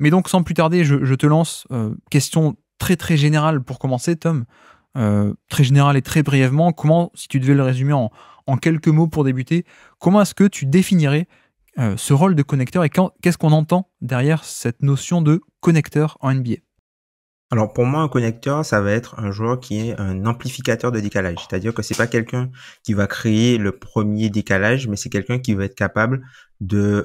Mais donc, sans plus tarder, je, te lance. Euh, question très très générale pour commencer, Tom. Euh, très générale et très brièvement, comment, si tu devais le résumer en, quelques mots pour débuter, comment est-ce que tu définirais euh, ce rôle de connecteur et qu'est-ce qu'on entend derrière cette notion de connecteur en NBA alors pour moi, un connecteur, ça va être un joueur qui est un amplificateur de décalage. C'est-à-dire que c'est pas quelqu'un qui va créer le premier décalage, mais c'est quelqu'un qui va être capable de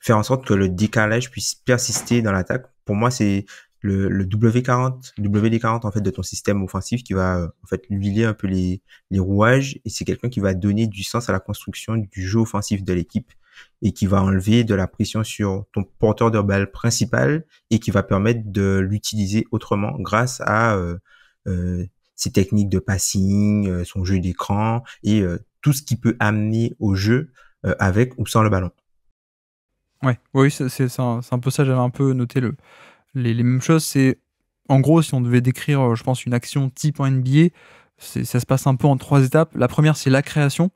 faire en sorte que le décalage puisse persister dans l'attaque. Pour moi, c'est le, W40, WD40 en fait de ton système offensif qui va euh, en fait huiler un peu les, rouages et c'est quelqu'un qui va donner du sens à la construction du jeu offensif de l'équipe et qui va enlever de la pression sur ton porteur de balle principal et qui va permettre de l'utiliser autrement grâce à euh, euh ses techniques de passing, euh, son jeu d'écran et tout ce qui peut amener au jeu avec ou sans le ballon. Ouais, oui, c'est un, un, peu ça, j'avais un peu noté le, les, mêmes choses. C'est En gros, si on devait décrire, euh, je pense, une action type en NBA, ça se passe un peu en trois étapes. La première, c'est la création.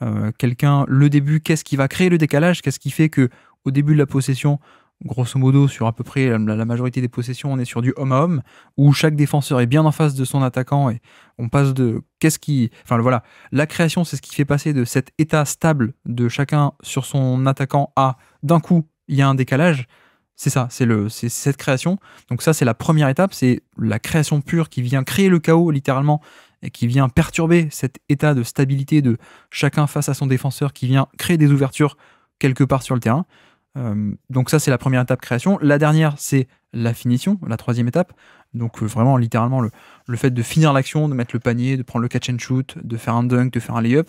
Euh, quelqu'un, le début, qu'est-ce qui va créer le décalage Qu'est-ce qui fait que au début de la possession, grosso modo, sur à peu près la, majorité des possessions, on est sur du homme à homme, où chaque défenseur est bien en face de son attaquant et on passe de qu'est-ce qui, enfin voilà, la création, c'est ce qui fait passer de cet état stable de chacun sur son attaquant à d'un coup, il y a un décalage. C'est ça, c'est le, cette création. Donc ça, c'est la première étape, c'est la création pure qui vient créer le chaos littéralement et qui vient perturber cet état de stabilité de chacun face à son défenseur, qui vient créer des ouvertures quelque part sur le terrain. Euh, donc ça, c'est la première étape création. La dernière, c'est la finition, la troisième étape. Donc euh, vraiment, littéralement, le, le, fait de finir l'action, de mettre le panier, de prendre le catch and shoot, de faire un dunk, de faire un lay-up.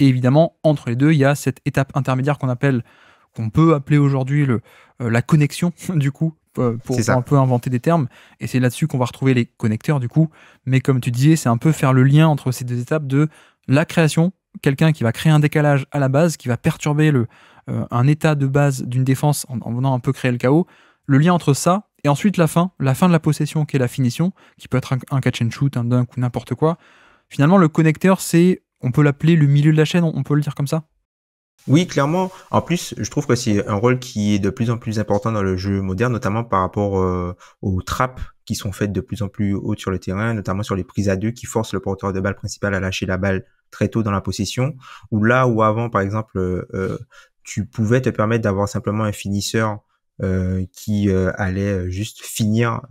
Et évidemment, entre les deux, il y a cette étape intermédiaire qu'on appelle qu'on peut appeler aujourd'hui le, euh, la connexion, du coup, euh, pour, un peu inventer des termes. Et c'est là-dessus qu'on va retrouver les connecteurs, du coup. Mais comme tu disais, c'est un peu faire le lien entre ces deux étapes de la création, quelqu'un qui va créer un décalage à la base, qui va perturber le, euh, un état de base d'une défense en, venant un peu créer le chaos. Le lien entre ça et ensuite la fin, la fin de la possession qui est la finition, qui peut être un, catch and shoot, un dunk ou n'importe quoi. Finalement, le connecteur, c'est, on peut l'appeler le milieu de la chaîne, on peut le dire comme ça oui, clairement. En plus, je trouve que c'est un rôle qui est de plus en plus important dans le jeu moderne, notamment par rapport euh, aux trappes qui sont faites de plus en plus hautes sur le terrain, notamment sur les prises à deux qui forcent le porteur de balle principal à lâcher la balle très tôt dans la possession. Ou là où avant, par exemple, euh, euh, tu pouvais te permettre d'avoir simplement un finisseur qui allait juste finir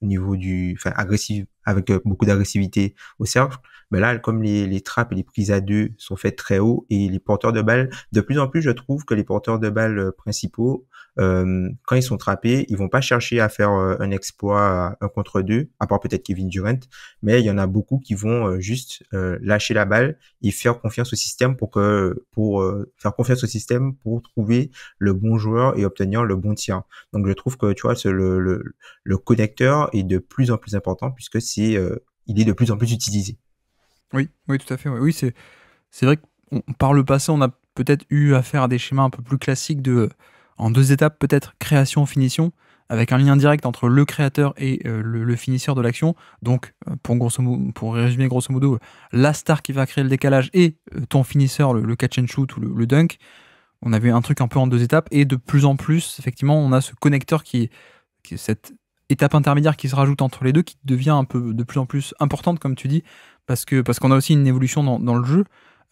au niveau du, enfin, agressif, avec beaucoup d'agressivité au cercle. Mais bah là, comme les, trappes et les prises à deux sont faites très haut et les porteurs de balles, de plus en plus, je trouve que les porteurs de balles euh, principaux, euh, quand ils sont trappés, ils vont pas chercher à faire euh, un exploit un contre deux, à part peut-être Kevin Durant, mais il y en a beaucoup qui vont juste lâcher la balle et faire confiance au système pour que pour faire confiance au système pour trouver le bon joueur et obtenir le bon tir. Donc je trouve que tu vois le, le connecteur est de plus en plus important puisque c'est il est de plus en plus utilisé. Oui, tout à fait. Oui, c'est, c'est vrai que par le passé, on a peut-être eu affaire à des schémas un peu plus classiques de, en deux étapes, peut-être création, finition, avec un lien direct entre le créateur et euh, le, finisseur de l'action. Donc, euh, pour, grosso pour résumer grosso modo, euh, la star qui va créer le décalage et ton finisseur, le, catch and shoot ou le, dunk. On avait un truc un peu en deux étapes et de plus en plus, effectivement, on a ce connecteur qui, cette étape intermédiaire qui se rajoute entre les deux, qui devient un peu de plus en plus importante, comme tu dis, parce que parce qu'on a aussi une évolution dans, dans le jeu.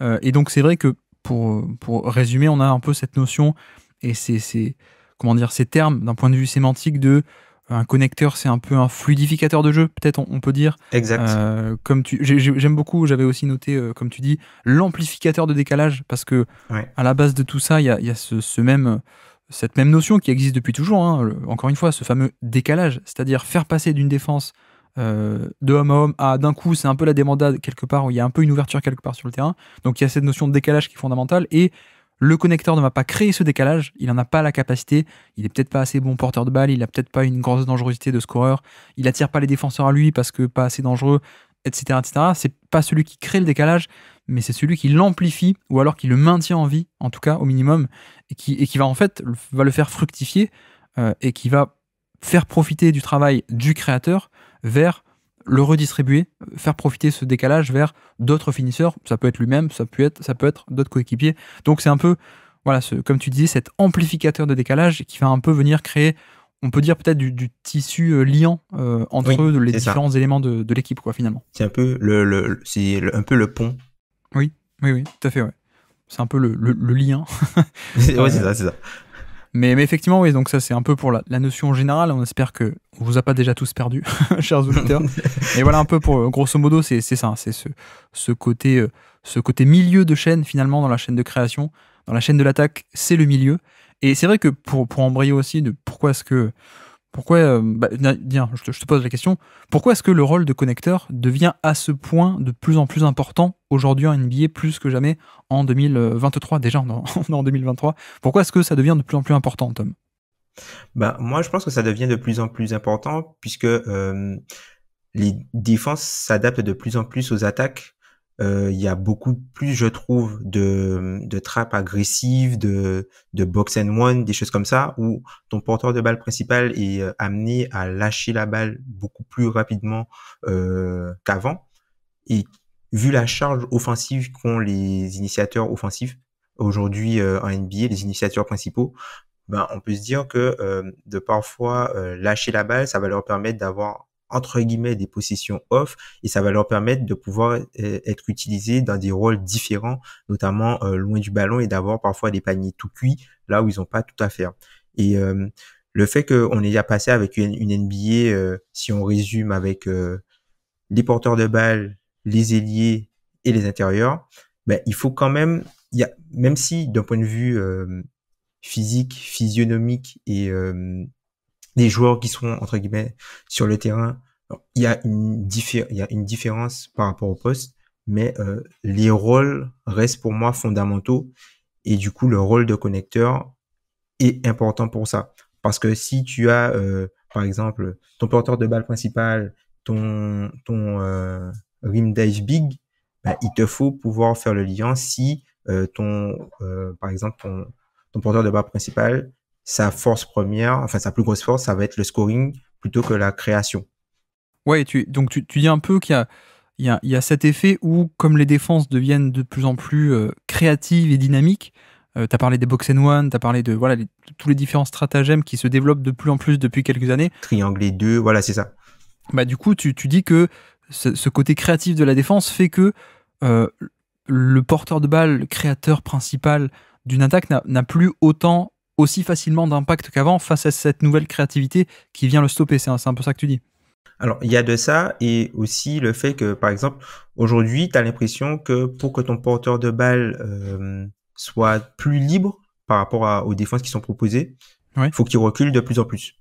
Euh, et donc c'est vrai que pour, pour résumer, on a un peu cette notion et ces, comment dire, ces termes d'un point de vue sémantique de un connecteur, c'est un peu un fluidificateur de jeu, peut-être on, peut dire. Exact. Euh, comme tu, j'aime beaucoup, j'avais aussi noté, euh, comme tu dis, l'amplificateur de décalage, parce que à la base de tout ça, il y a, y a ce, même, cette même notion qui existe depuis toujours. Hein, encore une fois, ce fameux décalage, c'est-à-dire faire passer d'une défense euh, de homme à homme à ah, d'un coup, c'est un peu la débandade quelque part, où il y a un peu une ouverture quelque part sur le terrain. Donc il y a cette notion de décalage qui est fondamentale et le connecteur ne va pas créer ce décalage, il n'en a pas la capacité, il est peut-être pas assez bon porteur de balle, il n'a peut-être pas une grosse dangerosité de scoreur, il attire pas les défenseurs à lui parce que pas assez dangereux, etc. etc. C'est pas celui qui crée le décalage, mais c'est celui qui l'amplifie ou alors qui le maintient en vie, en tout cas au minimum, et qui, va en fait va le faire fructifier euh, et qui va faire profiter du travail du créateur vers le redistribuer, faire profiter ce décalage vers d'autres finisseurs. Ça peut être lui-même, ça peut être, ça peut être d'autres coéquipiers. Donc c'est un peu, voilà, comme tu disais, cet amplificateur de décalage qui va un peu venir créer, on peut dire peut-être du, tissu euh, liant euh, entre les différents éléments de, l'équipe, quoi, finalement. C'est un peu le, un peu le pont. Oui, oui, oui, tout à fait, ouais. C'est un peu le, le lien. oui, c'est ça, euh, c'est ça. Mais, effectivement, oui, donc ça c'est un peu pour la, notion générale. On espère que on vous a pas déjà tous perdu, chers auditeurs. et voilà un peu pour euh, grosso modo, c'est ça, c'est ce, ce, côté, euh, ce côté milieu de chaîne finalement dans la chaîne de création, dans la chaîne de l'attaque, c'est le milieu. Et c'est vrai que pour, pour embrayer aussi de pourquoi est-ce que pourquoi, euh, bah, je te, pose la question, pourquoi est-ce que le rôle de connecteur devient à ce point de plus en plus important aujourd'hui en NBA, plus que jamais en 2023 Déjà, en 2023. Pourquoi est-ce que ça devient de plus en plus important, Tom bah, Moi, je pense que ça devient de plus en plus important, puisque euh, les défenses s'adaptent de plus en plus aux attaques euh, il y a beaucoup plus, je trouve, de, de trappes agressives, de, de box and one, des choses comme ça, où ton porteur de balle principal est euh, amené à lâcher la balle beaucoup plus rapidement euh, qu'avant. Et vu la charge offensive qu'ont les initiateurs offensifs aujourd'hui en NBA, les initiateurs principaux, ben on peut se dire que de parfois lâcher la balle, ça va leur permettre d'avoir entre guillemets des possessions off et ça va leur permettre de pouvoir euh, être utilisés dans des rôles différents, notamment euh, loin du ballon et d'avoir parfois des paniers tout cuits là où ils n'ont pas tout à faire. Et euh, le fait qu'on ait déjà passé avec une, NBA, si on résume avec les porteurs de balles, les ailiers et les intérieurs, ben, il faut quand même, y a, même si d'un point de vue physique, physionomique et les joueurs qui sont entre guillemets sur le terrain, il y a une il une différence par rapport au poste, mais euh, les rôles restent pour moi fondamentaux et du coup le rôle de connecteur est important pour ça parce que si tu as euh, par exemple ton porteur de balle principal, ton ton euh, rim dive big, bah, il te faut pouvoir faire le lien si ton par exemple ton ton porteur de balle principal sa force première, enfin sa plus grosse force, ça va être le scoring plutôt que la création. Ouais, tu, donc tu, dis un peu qu'il y a, il y, a, cet effet où, comme les défenses deviennent de plus en plus euh, créatives et dynamiques, euh, tu as parlé des box and one, tu as parlé de voilà, tous les différents stratagèmes qui se développent de plus en plus depuis quelques années. Triangle deux, voilà, c'est ça. Bah, du coup, tu, dis que ce, côté créatif de la défense fait que euh, le porteur de balle, le créateur principal d'une attaque, n'a plus autant aussi facilement d'impact qu'avant face à cette nouvelle créativité qui vient le stopper. C'est un, peu ça que tu dis. Alors, il y a de ça et aussi le fait que, par exemple, aujourd'hui, tu as l'impression que pour que ton porteur de balle euh, soit plus libre par rapport aux défenses qui sont proposées, il faut qu'il recule de plus en plus.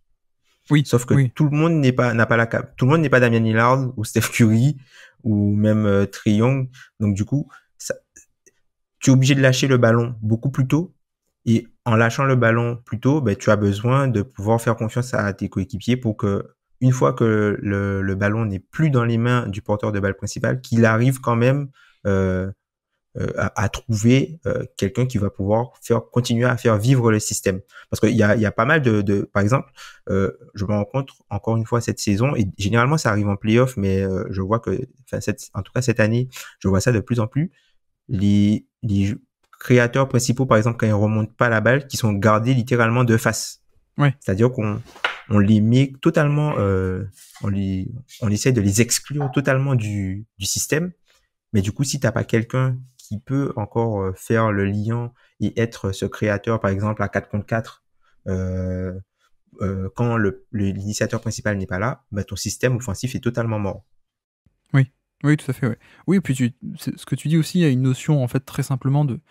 Oui. Sauf que tout le monde n'est pas n'a pas la cap. Tout le monde n'est pas Damien Lillard ou Steph Curry ou même euh, Triong. Donc du coup, tu es obligé de lâcher le ballon beaucoup plus tôt et en lâchant le ballon plus tôt, ben, tu as besoin de pouvoir faire confiance à tes coéquipiers pour que, une fois que le, ballon n'est plus dans les mains du porteur de balle principal, qu'il arrive quand même euh, euh, à, trouver euh, quelqu'un qui va pouvoir faire continuer à faire vivre le système. Parce qu'il y a, y a pas mal de, par exemple, je me rencontre encore une fois cette saison et généralement ça arrive en playoff, mais je vois que, en tout cas cette année, je vois ça de plus en plus. Les, les créateurs principaux, par exemple, quand ils remontent pas la balle, qui sont gardés littéralement de face. Ouais. C'est-à-dire qu'on on les met totalement, euh, on, les, on essaie de les exclure totalement du, du système. Mais du coup, si t'as pas quelqu'un qui peut encore euh, faire le lien et être ce créateur, par exemple, à 4 contre 4, euh, quand l'initiateur principal n'est pas là, bah, ton système offensif est totalement mort. Oui, oui, tout à fait. Oui, et puis ce que tu dis aussi, il y a une notion, en fait, très simplement de,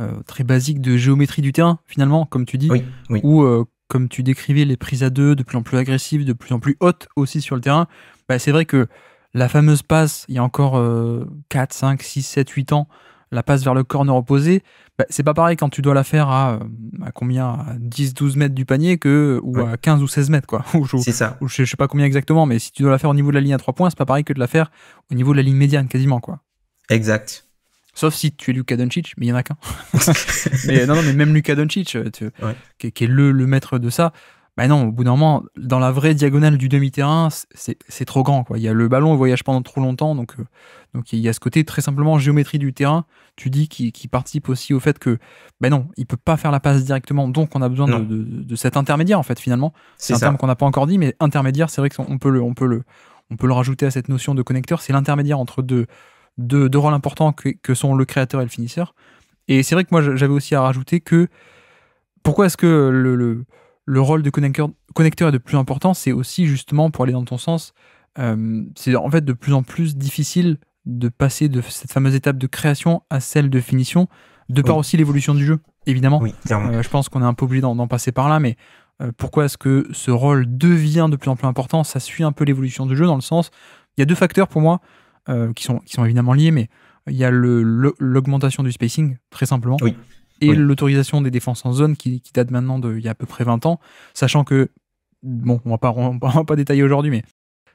euh, très basique de géométrie du terrain, finalement, comme tu dis, ou euh, comme tu décrivais, les prises à deux de plus en plus agressives, de plus en plus hautes aussi sur le terrain, bah, c'est vrai que la fameuse passe, il y a encore 4, 5, 6, 7, 8 ans, la passe vers le corner opposé, bah, c'est pas pareil quand tu dois la faire à, euh, combien à 10, 12 mètres du panier que, ou à 15 ou 16 mètres. Quoi. c'est ça. Ou je, sais pas combien exactement, mais si tu dois la faire au niveau de la ligne à 3 points, c'est pas pareil que de la faire au niveau de la ligne médiane quasiment. quoi. Exact. Sauf si tu es Luka Doncic, mais il y en a qu'un. mais même Luka Doncic, euh, qui, est le, maître de ça. Bah non, au bout d'un moment, dans la vraie diagonale du demi-terrain, c'est trop grand. Quoi. Il y a le ballon, il voyage pendant trop longtemps. Donc, euh, donc il y a ce côté très simplement géométrie du terrain, tu dis, qui, qui participe aussi au fait que, ben non, il peut pas faire la passe directement. Donc on a besoin de, cet intermédiaire, en fait, finalement. C'est un terme qu'on n'a pas encore dit, mais intermédiaire, c'est vrai qu'on peut le, on peut, le, on peut le rajouter à cette notion de connecteur. C'est l'intermédiaire entre deux de rôles importants que, sont le créateur et le finisseur. Et c'est vrai que moi, j'avais aussi à rajouter que pourquoi est-ce que le, le, rôle de connecteur, connecteur est de plus important C'est aussi justement, pour aller dans ton sens, euh, c'est en fait de plus en plus difficile de passer de cette fameuse étape de création à celle de finition, de par aussi l'évolution du jeu, évidemment. Oui, euh, je pense qu'on est un peu obligé d'en passer par là, mais euh, pourquoi est-ce que ce rôle devient de plus en plus important Ça suit un peu l'évolution du jeu dans le sens, il y a deux facteurs pour moi. Euh, qui, sont, qui sont évidemment liés, mais il y a l'augmentation le, du spacing, très simplement, et l'autorisation des défenses en zone qui, date maintenant d'il y a à peu près 20 ans, sachant que, bon, on va pas, on va pas détailler aujourd'hui, mais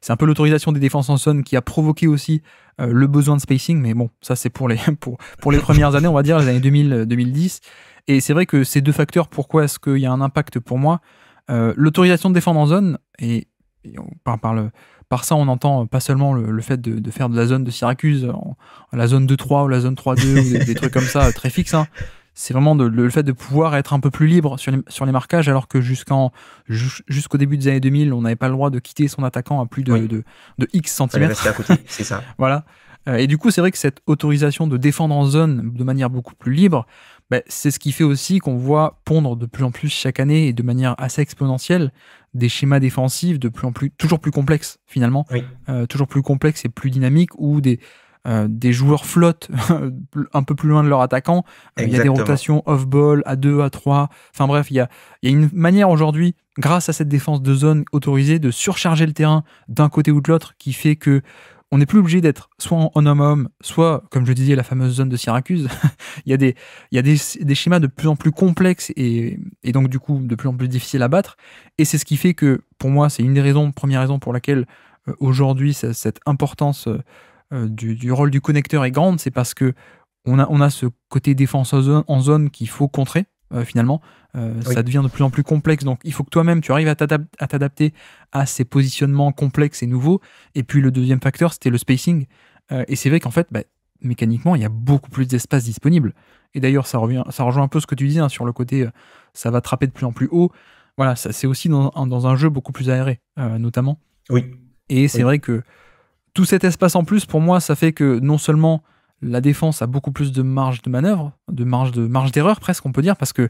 c'est un peu l'autorisation des défenses en zone qui a provoqué aussi euh, le besoin de spacing, mais bon, ça c'est pour les, pour, pour les premières années, on va dire, les années 2000-2010. Et c'est vrai que ces deux facteurs, pourquoi est-ce qu'il y a un impact pour moi euh, L'autorisation de défendre en zone, et, on, parle... par par ça, on entend euh, pas seulement le, fait de, faire de la zone de Syracuse, euh, la zone 2-3 ou la zone 3-2 ou des, trucs comme ça euh, très fixes. Hein. C'est vraiment le fait de pouvoir être un peu plus libre sur les, marquages, alors que jusqu'en, jusqu'au début des années 2000, on n'avait pas le droit de quitter son attaquant à plus de, de, X centimètres. c'est ça. voilà. Et du coup, c'est vrai que cette autorisation de défendre en zone de manière beaucoup plus libre, bah, c'est ce qui fait aussi qu'on voit pondre de plus en plus chaque année et de manière assez exponentielle des schémas défensifs de plus en plus, toujours plus complexes finalement, euh, toujours plus complexes et plus dynamiques, où des, euh, des joueurs flottent un peu plus loin de leur attaquant. Euh, il y a des rotations off-ball, à 2, à 3. Enfin bref, il y a, y a une manière aujourd'hui, grâce à cette défense de zone autorisée, de surcharger le terrain d'un côté ou de l'autre, qui fait que on n'est plus obligé d'être soit en homme-homme, soit, comme je disais, la fameuse zone de Syracuse. il y a, des, schémas de plus en plus complexes et, donc, du coup, de plus en plus difficiles à battre. Et c'est ce qui fait que, pour moi, c'est une des raisons, première raison pour laquelle euh, aujourd'hui, cette importance euh, euh, du, rôle du connecteur est grande, c'est parce que on a, ce côté défense en zone, qu'il faut contrer, finalement. Euh, ça devient de plus en plus complexe. Donc, il faut que toi-même, tu arrives à t'adapter à ces positionnements complexes et nouveaux. Et puis, le deuxième facteur, c'était le spacing. Euh, et c'est vrai qu'en fait, bah, mécaniquement, il y a beaucoup plus d'espace disponible. Et d'ailleurs, ça, revient, ça rejoint un peu ce que tu disais hein, sur le côté euh, ça va attraper de plus en plus haut. Voilà, c'est aussi dans, un jeu beaucoup plus aéré, notamment. Oui. Et c'est vrai que tout cet espace en plus, pour moi, ça fait que non seulement la défense a beaucoup plus de marge de manœuvre, de marge de marge d'erreur presque, on peut dire, parce que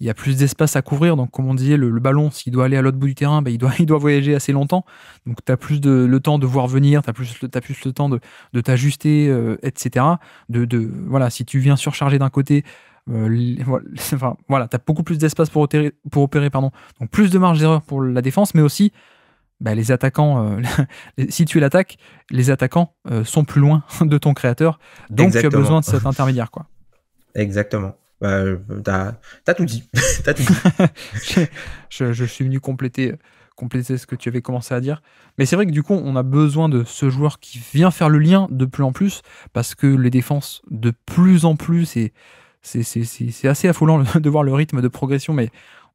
il y a plus d'espace à couvrir. Donc, comme on disait, le, ballon, s'il doit aller à l'autre bout du terrain, ben, il, doit, il doit voyager assez longtemps. Donc, tu as plus de, le temps de voir venir, tu as, plus le temps de, t'ajuster, euh, etc. De, de, voilà, si tu viens surcharger d'un côté, euh, enfin, voilà, tu as beaucoup plus d'espace pour opérer, pour opérer pardon. donc plus de marge d'erreur pour la défense, mais aussi ben, les attaquants, euh, si tu es l'attaque, les attaquants sont plus loin de ton créateur, donc tu as besoin de cet intermédiaire. quoi. Exactement. Bah, t'as tout dit. je, suis venu compléter, compléter ce que tu avais commencé à dire. Mais c'est vrai que du coup, on a besoin de ce joueur qui vient faire le lien de plus en plus, parce que les défenses, de plus en plus, c'est assez affolant de voir le rythme de progression, mais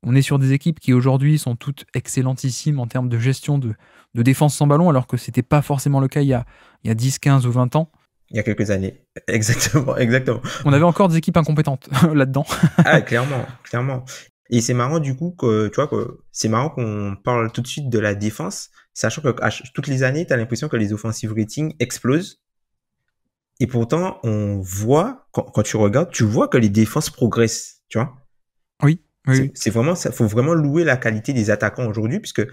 on est sur des équipes qui aujourd'hui sont toutes excellentissimes en termes de gestion de, de défense sans ballon, alors que ce n'était pas forcément le cas il y a, il y a 10, 15 ou 20 ans. Il y a quelques années. Exactement, exactement. On avait encore des équipes incompétentes là-dedans. ah, clairement, clairement. Et c'est marrant du coup que, tu vois, que c'est marrant qu'on parle tout de suite de la défense, sachant que toutes les années, tu as l'impression que les offensive ratings explosent. Et pourtant, on voit, quand, tu regardes, tu vois que les défenses progressent, tu vois. Oui, oui. C'est vraiment, ça, faut vraiment louer la qualité des attaquants aujourd'hui, puisque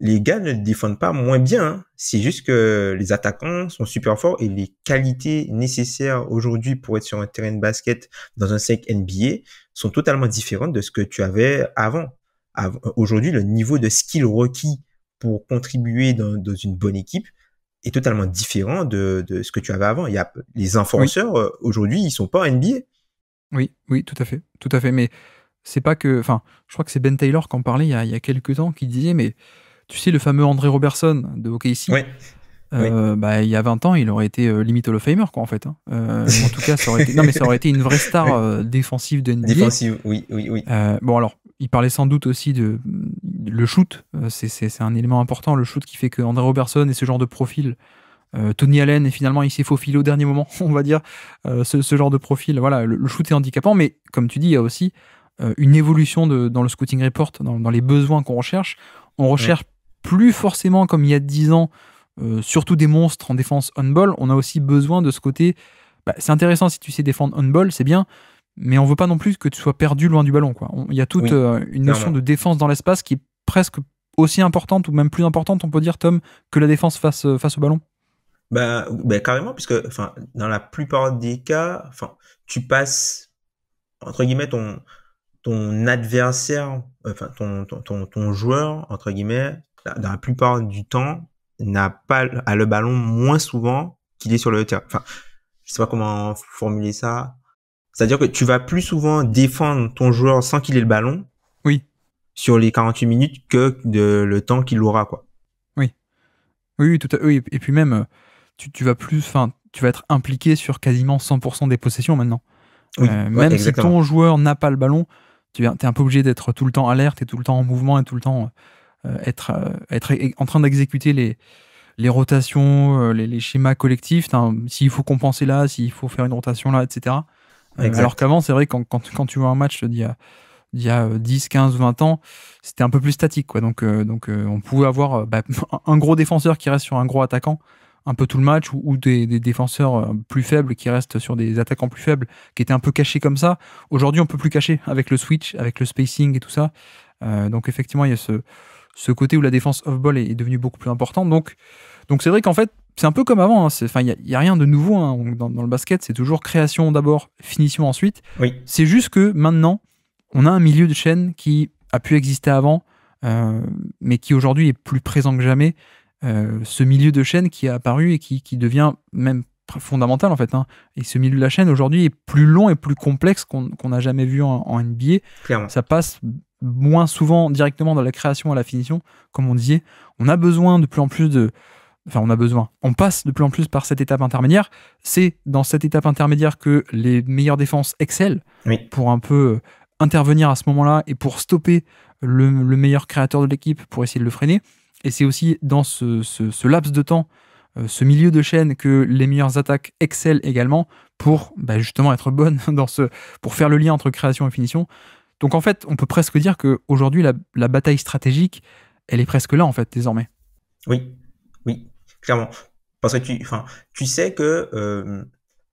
les gars ne défendent pas moins bien. Hein. C'est juste que les attaquants sont super forts et les qualités nécessaires aujourd'hui pour être sur un terrain de basket dans un sec NBA sont totalement différentes de ce que tu avais avant. aujourd'hui, le niveau de skill requis pour contribuer dans, une bonne équipe est totalement différent de, ce que tu avais avant. Il y a, les enforceurs, euh, aujourd'hui, ils sont pas NBA. Oui, oui, tout à fait. Tout à fait. Mais c'est pas que. Enfin, je crois que c'est Ben Taylor qui en parlait il y a, il y a quelques temps qui disait, mais tu sais, le fameux André Robertson de Hockey ici. oui. Euh, bah, il y a 20 ans, il aurait été euh, limite Hall of Famer, quoi, en fait. Hein. Euh, en tout cas, ça aurait été, non, mais ça aurait été une vraie star défensive de NBA. Défensive, oui, oui, oui. bon, alors, il parlait sans doute aussi de, le shoot. C'est un élément important, le shoot qui fait que André Robertson et ce genre de profil. Tony Allen, et finalement, il s'est faufilé au dernier moment, on va dire, ce, genre de profil. Voilà, le, shoot est handicapant, mais comme tu dis, il y a aussi une évolution de, dans le scouting report, dans, les besoins qu'on recherche. On recherche plus forcément comme il y a 10 ans, euh, surtout des monstres en défense on-ball. On a aussi besoin de ce côté. Bah, c'est intéressant si tu sais défendre on-ball, c'est bien, mais on veut pas non plus que tu sois perdu loin du ballon. Il y a toute euh, une notion de défense dans l'espace qui est presque aussi importante ou même plus importante, on peut dire, Tom, que la défense face, euh, face au ballon. Bah, bah carrément, puisque dans la plupart des cas, tu passes entre guillemets ton adversaire, enfin ton joueur entre guillemets dans la plupart du temps, n'a pas a le ballon moins souvent qu'il est sur le terrain. Enfin, je sais pas comment formuler ça. C'est-à-dire que tu vas plus souvent défendre ton joueur sans qu'il ait le ballon. Oui. Sur les 48 minutes que de le temps qu'il aura, quoi. Oui. Oui, tout Et puis même, euh, tu, vas plus, enfin, tu vas être impliqué sur quasiment 100% des possessions maintenant. Euh, même si ton joueur n'a pas le ballon, tu es, es un peu obligé d'être tout le temps alerte et tout le temps en mouvement et tout le temps. Euh, euh, être, euh, être en train d'exécuter les, les rotations, euh, les, schémas collectifs, s'il faut compenser là, s'il faut faire une rotation là, etc. alors qu'avant, c'est vrai, quand, quand, tu vois un match d'il y, y a, 10, 15, 20 ans, c'était un peu plus statique. Quoi. Donc, donc on pouvait avoir bah, un gros défenseur qui reste sur un gros attaquant un peu tout le match ou, des, défenseurs plus faibles qui restent sur des attaquants plus faibles qui étaient un peu cachés comme ça. Aujourd'hui, on peut plus cacher avec le switch, avec le spacing et tout ça. donc effectivement, il y a ce, ce côté où la défense off-ball est, devenue beaucoup plus importante. Donc, donc c'est vrai qu'en fait, c'est un peu comme avant. Hein, enfin, il n'y a, rien de nouveau hein, dans, le basket. C'est toujours création d'abord, finition ensuite. Oui. C'est juste que maintenant, on a un milieu de chaîne qui a pu exister avant, euh, mais qui aujourd'hui est plus présent que jamais. Euh, ce milieu de chaîne qui est apparu et qui, qui devient même fondamental en fait. Hein. Et ce milieu de la chaîne aujourd'hui est plus long et plus complexe qu'on n'a jamais vu en, en NBA. Clairement. Ça passe moins souvent directement dans la création à la finition, comme on disait, on a besoin de plus en plus de... Enfin, on a besoin. On passe de plus en plus par cette étape intermédiaire. C'est dans cette étape intermédiaire que les meilleures défenses excellent pour un peu euh, intervenir à ce moment-là et pour stopper le, meilleur créateur de l'équipe pour essayer de le freiner. Et c'est aussi dans ce, laps de temps, euh, ce milieu de chaîne, que les meilleures attaques excellent également pour bah, justement être bonnes dans ce, pour faire le lien entre création et finition. Donc en fait, on peut presque dire qu'aujourd'hui, la, la bataille stratégique, elle est presque là, en fait, désormais. Oui, oui, clairement. Parce que tu, enfin, tu sais que euh,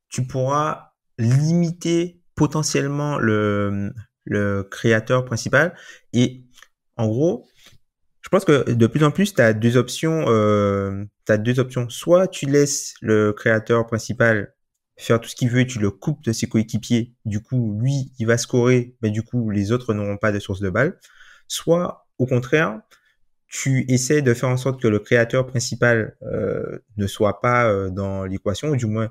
tu pourras limiter potentiellement le, créateur principal. Et en gros, je pense que de plus en plus, tu as deux options. Euh, tu as deux options. Soit tu laisses le créateur principal faire tout ce qu'il veut, tu le coupes de ses coéquipiers, du coup, lui, il va scorer, mais du coup, les autres n'auront pas de source de balle. Soit, au contraire, tu essaies de faire en sorte que le créateur principal euh, ne soit pas euh, dans l'équation, ou du moins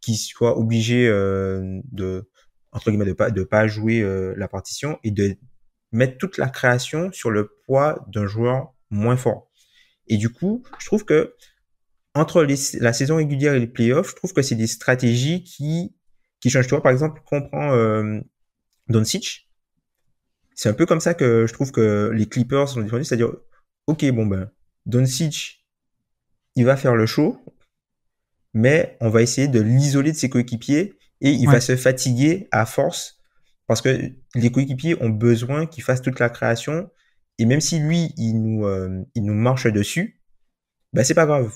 qu'il soit obligé euh, de, entre guillemets, de pas, de pas jouer la partition et de mettre toute la création sur le poids d'un joueur moins fort. Et du coup, je trouve que entre la saison régulière et les playoffs, je trouve que c'est des stratégies qui, qui changent. Tu vois, par exemple, quand on prend euh, Doncic, c'est un peu comme ça que je trouve que les Clippers sont défendus, c'est-à-dire, ok, bon ben, Doncic, il va faire le show, mais on va essayer de l'isoler de ses coéquipiers et il va se fatiguer à force parce que les coéquipiers ont besoin qu'il fasse toute la création et même si lui, il nous, euh, il nous marche dessus, ben c'est pas grave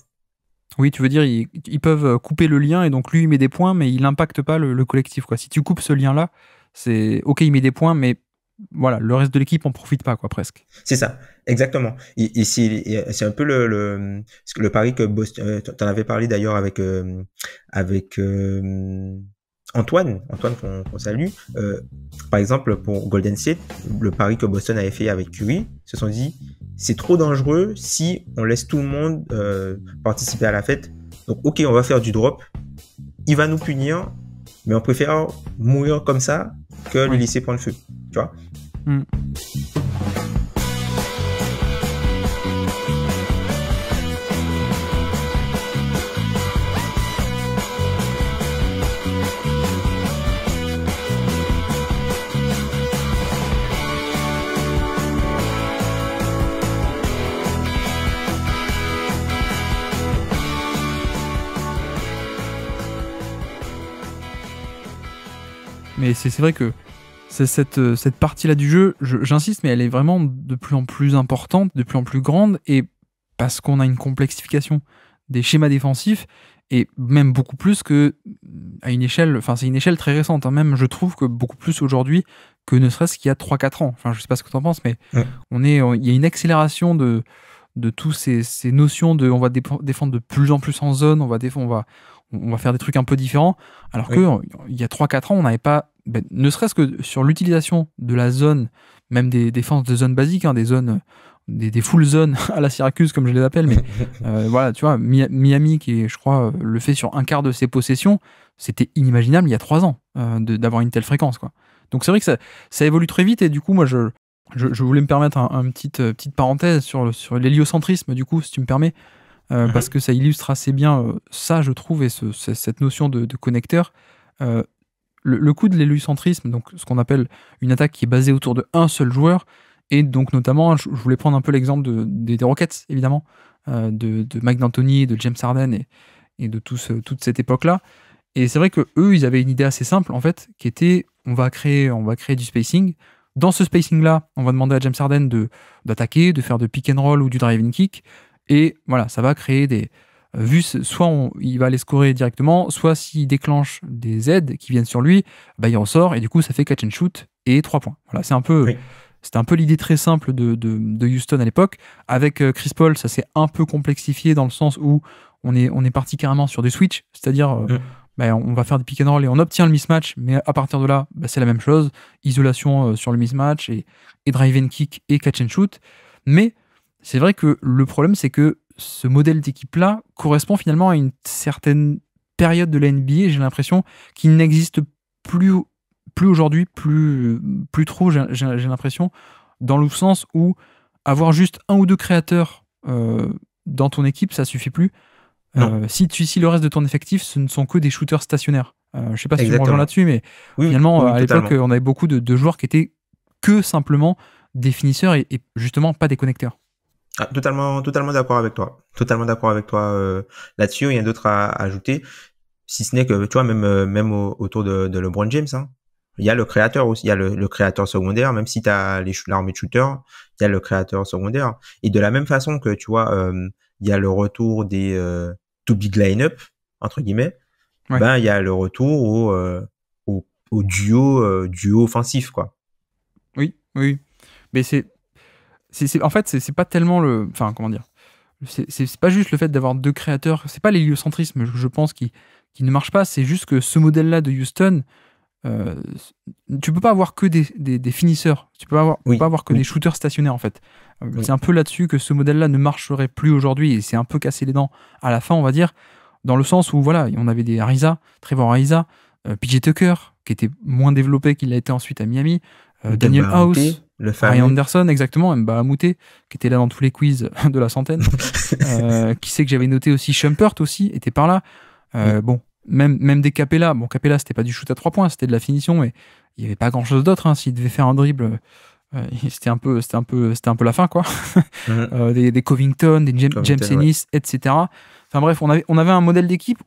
oui, tu veux dire, ils, peuvent euh, couper le lien et donc lui, il met des points, mais il n'impacte pas le, collectif. Quoi. Si tu coupes ce lien-là, c'est OK, il met des points, mais voilà, le reste de l'équipe en profite pas, quoi, presque. C'est ça, exactement. Ici, c'est un peu le, le, pari que Boston. Euh, en avais parlé d'ailleurs avec, euh, avec Antoine, Antoine qu'on salue. par exemple, pour Golden State, le pari que Boston avait fait avec Curry, se sont dit c'est trop dangereux si on laisse tout le monde euh, participer à la fête. Donc, ok, on va faire du drop. Il va nous punir, mais on préfère mourir comme ça que le le lycée prendre feu. Tu vois mm. Mais c'est vrai que euh, cette, partie-là du jeu, j'insiste, mais elle est vraiment de plus en plus importante, de plus en plus grande, et parce qu'on a une complexification des schémas défensifs, et même beaucoup plus que euh, à une échelle, enfin c'est une échelle très récente, hein. même je trouve que beaucoup plus aujourd'hui que ne serait-ce qu'il y a 3-4 ans. Enfin, je sais pas ce que tu en penses, mais on est, il y a une accélération de, de toutes ces, notions de on va défendre de plus en plus en zone, on va, on on va faire des trucs un peu différents. Alors que il y a 3-4 ans, on n'avait pas, ben, ne serait-ce que sur l'utilisation de la zone, même des défenses de zone basiques, hein, des zones, des, full zones à la Syracuse comme je les appelle, mais euh, voilà, tu vois, Miami qui, je crois, euh, le fait sur un quart de ses possessions, c'était inimaginable il y a 3 ans euh, d'avoir une telle fréquence, quoi. Donc c'est vrai que ça, évolue très vite et du coup, moi, je, je, voulais me permettre une petite, petite parenthèse sur, sur l'héliocentrisme, du coup, si tu me permets. Euh, mhm. parce que ça illustre assez bien euh, ça, je trouve, et cette notion de, connecteur. Euh, le, coup de l'élucentrisme, donc ce qu'on appelle une attaque qui est basée autour de un seul joueur, et donc notamment, je, voulais prendre un peu l'exemple des, Rockets, évidemment, de, de, Mike D'Antoni, de James Harden et, et de toute cette époque-là. Et c'est vrai que eux, ils avaient une idée assez simple en fait, qui était on va créer, on va créer du spacing. Dans ce spacing-là, on va demander à James Harden de d'attaquer, de faire de pick and roll ou du driving kick. Et voilà, ça va créer des. Euh, vues. soit il va aller scorer directement, soit s'il déclenche des aides qui viennent sur lui, bah, il ressort et du coup ça fait catch and shoot et trois points. Voilà, c'est un peu. un peu l'idée très simple de, Houston à l'époque. Avec euh, Chris Paul, ça s'est un peu complexifié dans le sens où on est, on est parti carrément sur des switch, c'est-à-dire euh, mm. bah, on va faire des pick and roll et on obtient le mismatch, mais à partir de là, bah, c'est la même chose. Isolation sur le mismatch et, et drive and kick et catch and shoot. Mais c'est vrai que le problème, c'est que ce modèle d'équipe-là correspond finalement à une certaine période de la NBA, j'ai l'impression, qui n'existe plus, plus aujourd'hui, plus, plus trop, j'ai l'impression, dans le sens où avoir juste un ou deux créateurs euh, dans ton équipe, ça suffit plus. Euh, si, le reste de ton effectif, ce ne sont que des shooters stationnaires. Euh, je ne sais pas si Exactement. tu me là-dessus, mais finalement, à l'époque, on avait beaucoup de, joueurs qui étaient que simplement des finisseurs et justement pas des connecteurs. Ah, totalement, totalement d'accord avec toi. Totalement d'accord avec toi euh, là-dessus. Il y a à, à, ajouter, si ce n'est que tu vois même euh, même autour de, LeBron James, hein. il y a le créateur aussi, il y a le, le créateur secondaire. Même si tu as l'armée de shooters, il y a le créateur secondaire. Et de la même façon que tu vois, euh, il y a le retour des euh, big line-up entre guillemets. Ben il y a le retour au euh, au, au, duo duo offensif quoi. Oui, oui, mais c'est en fait, c'est pas tellement le. Enfin, comment dire C'est pas juste le fait d'avoir deux créateurs. C'est pas l'héliocentrisme, je, je, pense, qui, qui ne marche pas. C'est juste que ce modèle-là de Houston, euh, tu peux pas avoir que des, des, finisseurs. Tu peux avoir, pas avoir que des shooters stationnaires, en fait. Euh, c'est un peu là-dessus que ce modèle-là ne marcherait plus aujourd'hui. Et c'est un peu cassé les dents à la fin, on va dire. Dans le sens où, voilà, on avait des Arisa, Trevor Arisa, euh, PJ Tucker, qui était moins développé qu'il l'a été ensuite à Miami. Euh, Daniel House, Anderson, exactement, Mba Mouté, qui était là dans tous les quiz de la centaine. Euh, qui sait que j'avais noté aussi Shumpert aussi, était par là. Euh, bon, même, même des Capella. Bon, Capella, c'était pas du shoot à trois points, c'était de la finition, mais il n'y avait pas grand chose d'autre. Hein. S'il devait faire un dribble, c'était un peu, un un peu la fin, quoi. Mhm. des, Covington, des James, Ennis, etc. Enfin bref, on avait, on avait un modèle d'équipe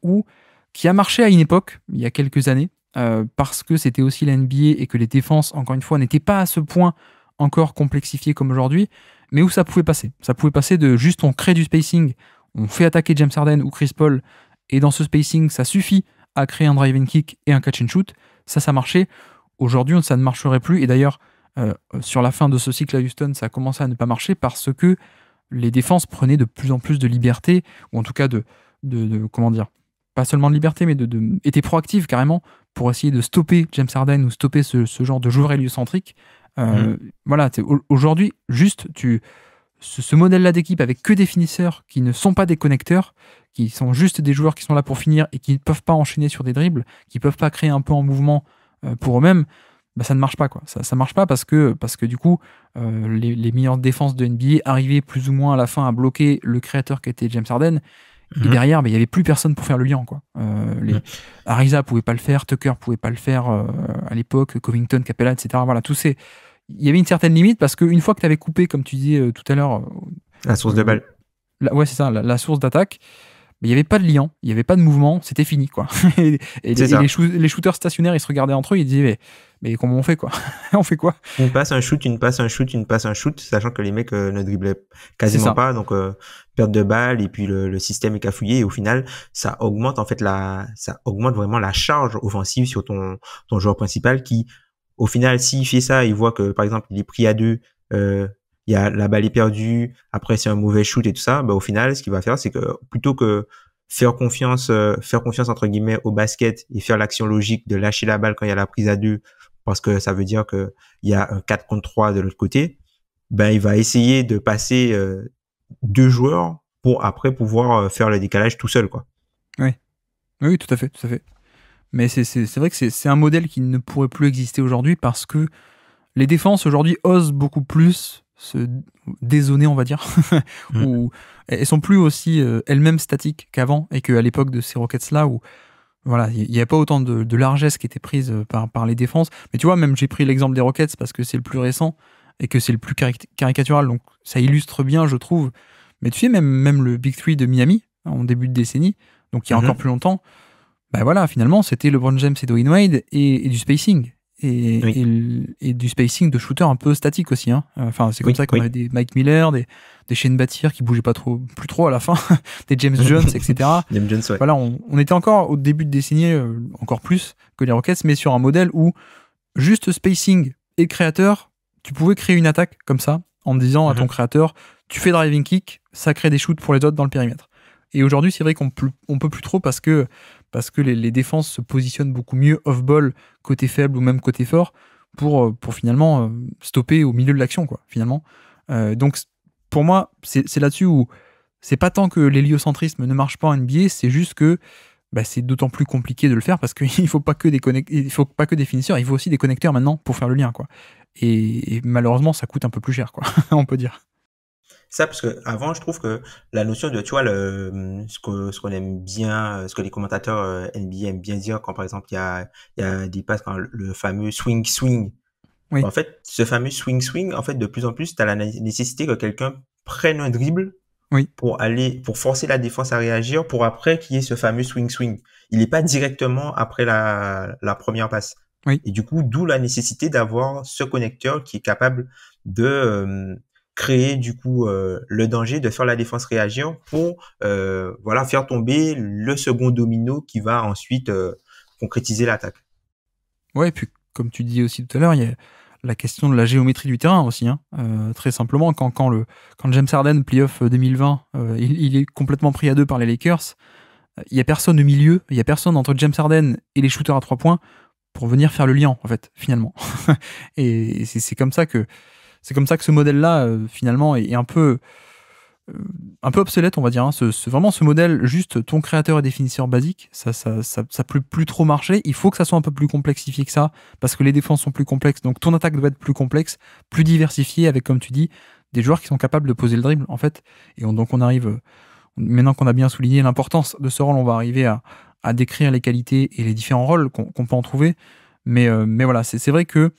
qui a marché à une époque, il y a quelques années, euh, parce que c'était aussi la NBA et que les défenses, encore une fois, n'étaient pas à ce point encore complexifiées comme aujourd'hui, mais où ça pouvait passer. Ça pouvait passer de juste on crée du spacing, on fait attaquer James Harden ou Chris Paul, et dans ce spacing, ça suffit à créer un drive and kick et un catch and shoot. Ça, ça marchait. Aujourd'hui, ça ne marcherait plus. Et d'ailleurs, euh, sur la fin de ce cycle à Houston, ça a commencé à ne pas marcher parce que les défenses prenaient de plus en plus de liberté, ou en tout cas de, de comment dire, pas seulement de liberté, mais de, était proactive carrément pour essayer de stopper James Harden ou stopper ce, ce genre de joueur héliocentrique. Euh, mm. Voilà, aujourd'hui, juste tu, ce, modèle-là d'équipe avec que des finisseurs qui ne sont pas des connecteurs, qui sont juste des joueurs qui sont là pour finir et qui ne peuvent pas enchaîner sur des dribbles, qui ne peuvent pas créer un peu en mouvement euh, pour eux-mêmes, bah, ça ne marche pas. Quoi. Ça ne marche pas parce que, parce que du coup, euh, les, les, meilleures défenses de NBA arrivaient plus ou moins à la fin à bloquer le créateur qui était James Harden. Et mhm. derrière, bah, il y n'y avait plus personne pour faire le lien. Quoi. Euh, les... pouvait pas le faire, Tucker pouvait pas le faire euh, à l'époque, Covington, Capella, etc. Voilà, tous ces... Il y avait une certaine limite parce qu'une fois que tu avais coupé, comme tu disais euh, tout à l'heure. Euh, la source de balle. La... Ouais, c'est ça, la, source d'attaque. Il n'y avait pas de lien, il n'y avait pas de mouvement, c'était fini. quoi. et, les, les, shooters stationnaires, ils se regardaient entre eux, ils disaient mais comment on fait quoi On fait quoi Une passe, un shoot, une passe, un shoot, une passe, un shoot, sachant que les mecs euh, ne dribblaient quasiment pas, donc euh, perte de balles et puis le, système est cafouillé et au final ça augmente en fait la, ça augmente vraiment la charge offensive sur ton ton joueur principal qui au final s'il fait ça, il voit que par exemple il est pris à deux. Euh, il y a la balle est perdue, après c'est un mauvais shoot et tout ça, bah, au final ce qu'il va faire c'est que plutôt que faire confiance faire confiance entre guillemets au basket et faire l'action logique de lâcher la balle quand il y a la prise à deux parce que ça veut dire que il y a un 4 contre 3 de l'autre côté, ben il va essayer de passer euh, deux joueurs pour après pouvoir euh, faire le décalage tout seul quoi. Oui. Oui, tout à fait, tout à fait. Mais c'est vrai que c'est un modèle qui ne pourrait plus exister aujourd'hui parce que les défenses aujourd'hui osent beaucoup plus se dézoner, on va dire, mm. ou elles sont plus aussi euh, elles-mêmes statiques qu'avant et qu'à l'époque de ces Rockets là où voilà, il n'y a pas autant de, largesse qui était prise euh, par, par les défenses. Mais tu vois, même j'ai pris l'exemple des Rockets parce que c'est le plus récent et que c'est le plus caricatural. Donc ça illustre bien, je trouve. Mais tu sais, même, même le Big Three de Miami, hein, en début de décennie, donc il y a encore mhm. plus longtemps, bah voilà, finalement, c'était LeBron James et Dwayne Wade et du spacing et, du spacing de shooter un peu statique aussi. Hein. Euh, enfin, c'est comme ça qu'on avait des Mike Miller, des, des Shane Battier qui bougeaient pas trop, plus trop à la fin, des James Jones, etc. Voilà, on, était encore au début de dessiner euh, encore plus que les Rockets, mais sur un modèle où juste spacing et créateur, tu pouvais créer une attaque comme ça en disant à ton mhm. créateur, tu fais driving kick, ça crée des shoots pour les autres dans le périmètre. Et aujourd'hui, c'est vrai qu'on on peut plus trop parce que parce que les, défenses se positionnent beaucoup mieux off-ball, côté faible ou même côté fort, pour, euh, pour finalement euh, stopper au milieu de l'action, quoi, finalement. Euh, donc, pour moi, c'est là-dessus où c'est pas tant que l'héliocentrisme ne marche pas en NBA, c'est juste que bah, c'est d'autant plus compliqué de le faire parce qu'il faut faut pas que des finisseurs, il faut aussi des connecteurs maintenant pour faire le lien, quoi. Et, et malheureusement, ça coûte un peu plus cher, quoi, on peut dire ça parce que avant je trouve que la notion de tu vois le ce que ce qu'on aime bien euh, ce que les commentateurs euh, NBA aiment bien dire quand par exemple il y a il y a des passes quand le fameux swing swing oui. en fait ce fameux swing swing en fait de plus en plus tu as la nécessité que quelqu'un prenne un dribble oui. pour aller pour forcer la défense à réagir pour après qu'il y ait ce fameux swing swing il n'est pas directement après la première passe oui. et du coup d'où la nécessité d'avoir ce connecteur qui est capable de euh, créer du coup euh, le danger de faire la défense réagir pour euh, voilà faire tomber le second domino qui va ensuite euh, concrétiser l'attaque. Ouais, et puis comme tu dis aussi tout à l'heure, il y a la question de la géométrie du terrain aussi. Hein. très simplement, quand, quand, le, quand James Harden, playoff 2020, il, est complètement pris à deux par les Lakers, il n'y a personne au milieu, il n'y a personne entre James Harden et les shooters à trois points pour venir faire le lien, en fait, finalement. et c'est comme ça que c'est comme ça que ce modèle-là, euh, finalement, est, un peu euh, un peu obsolète, on va dire. Hein. Ce, vraiment, ce modèle, juste ton créateur et définisseur basique, ça ça, peut plus trop marcher. Il faut que ça soit un peu plus complexifié que ça, parce que les défenses sont plus complexes. Donc, ton attaque doit être plus complexe, plus diversifiée, avec, comme tu dis, des joueurs qui sont capables de poser le dribble, en fait. Et donc, on arrive, euh, maintenant qu'on a bien souligné l'importance de ce rôle, on va arriver à, décrire les qualités et les différents rôles qu'on peut en trouver. Mais, mais voilà, c'est vrai que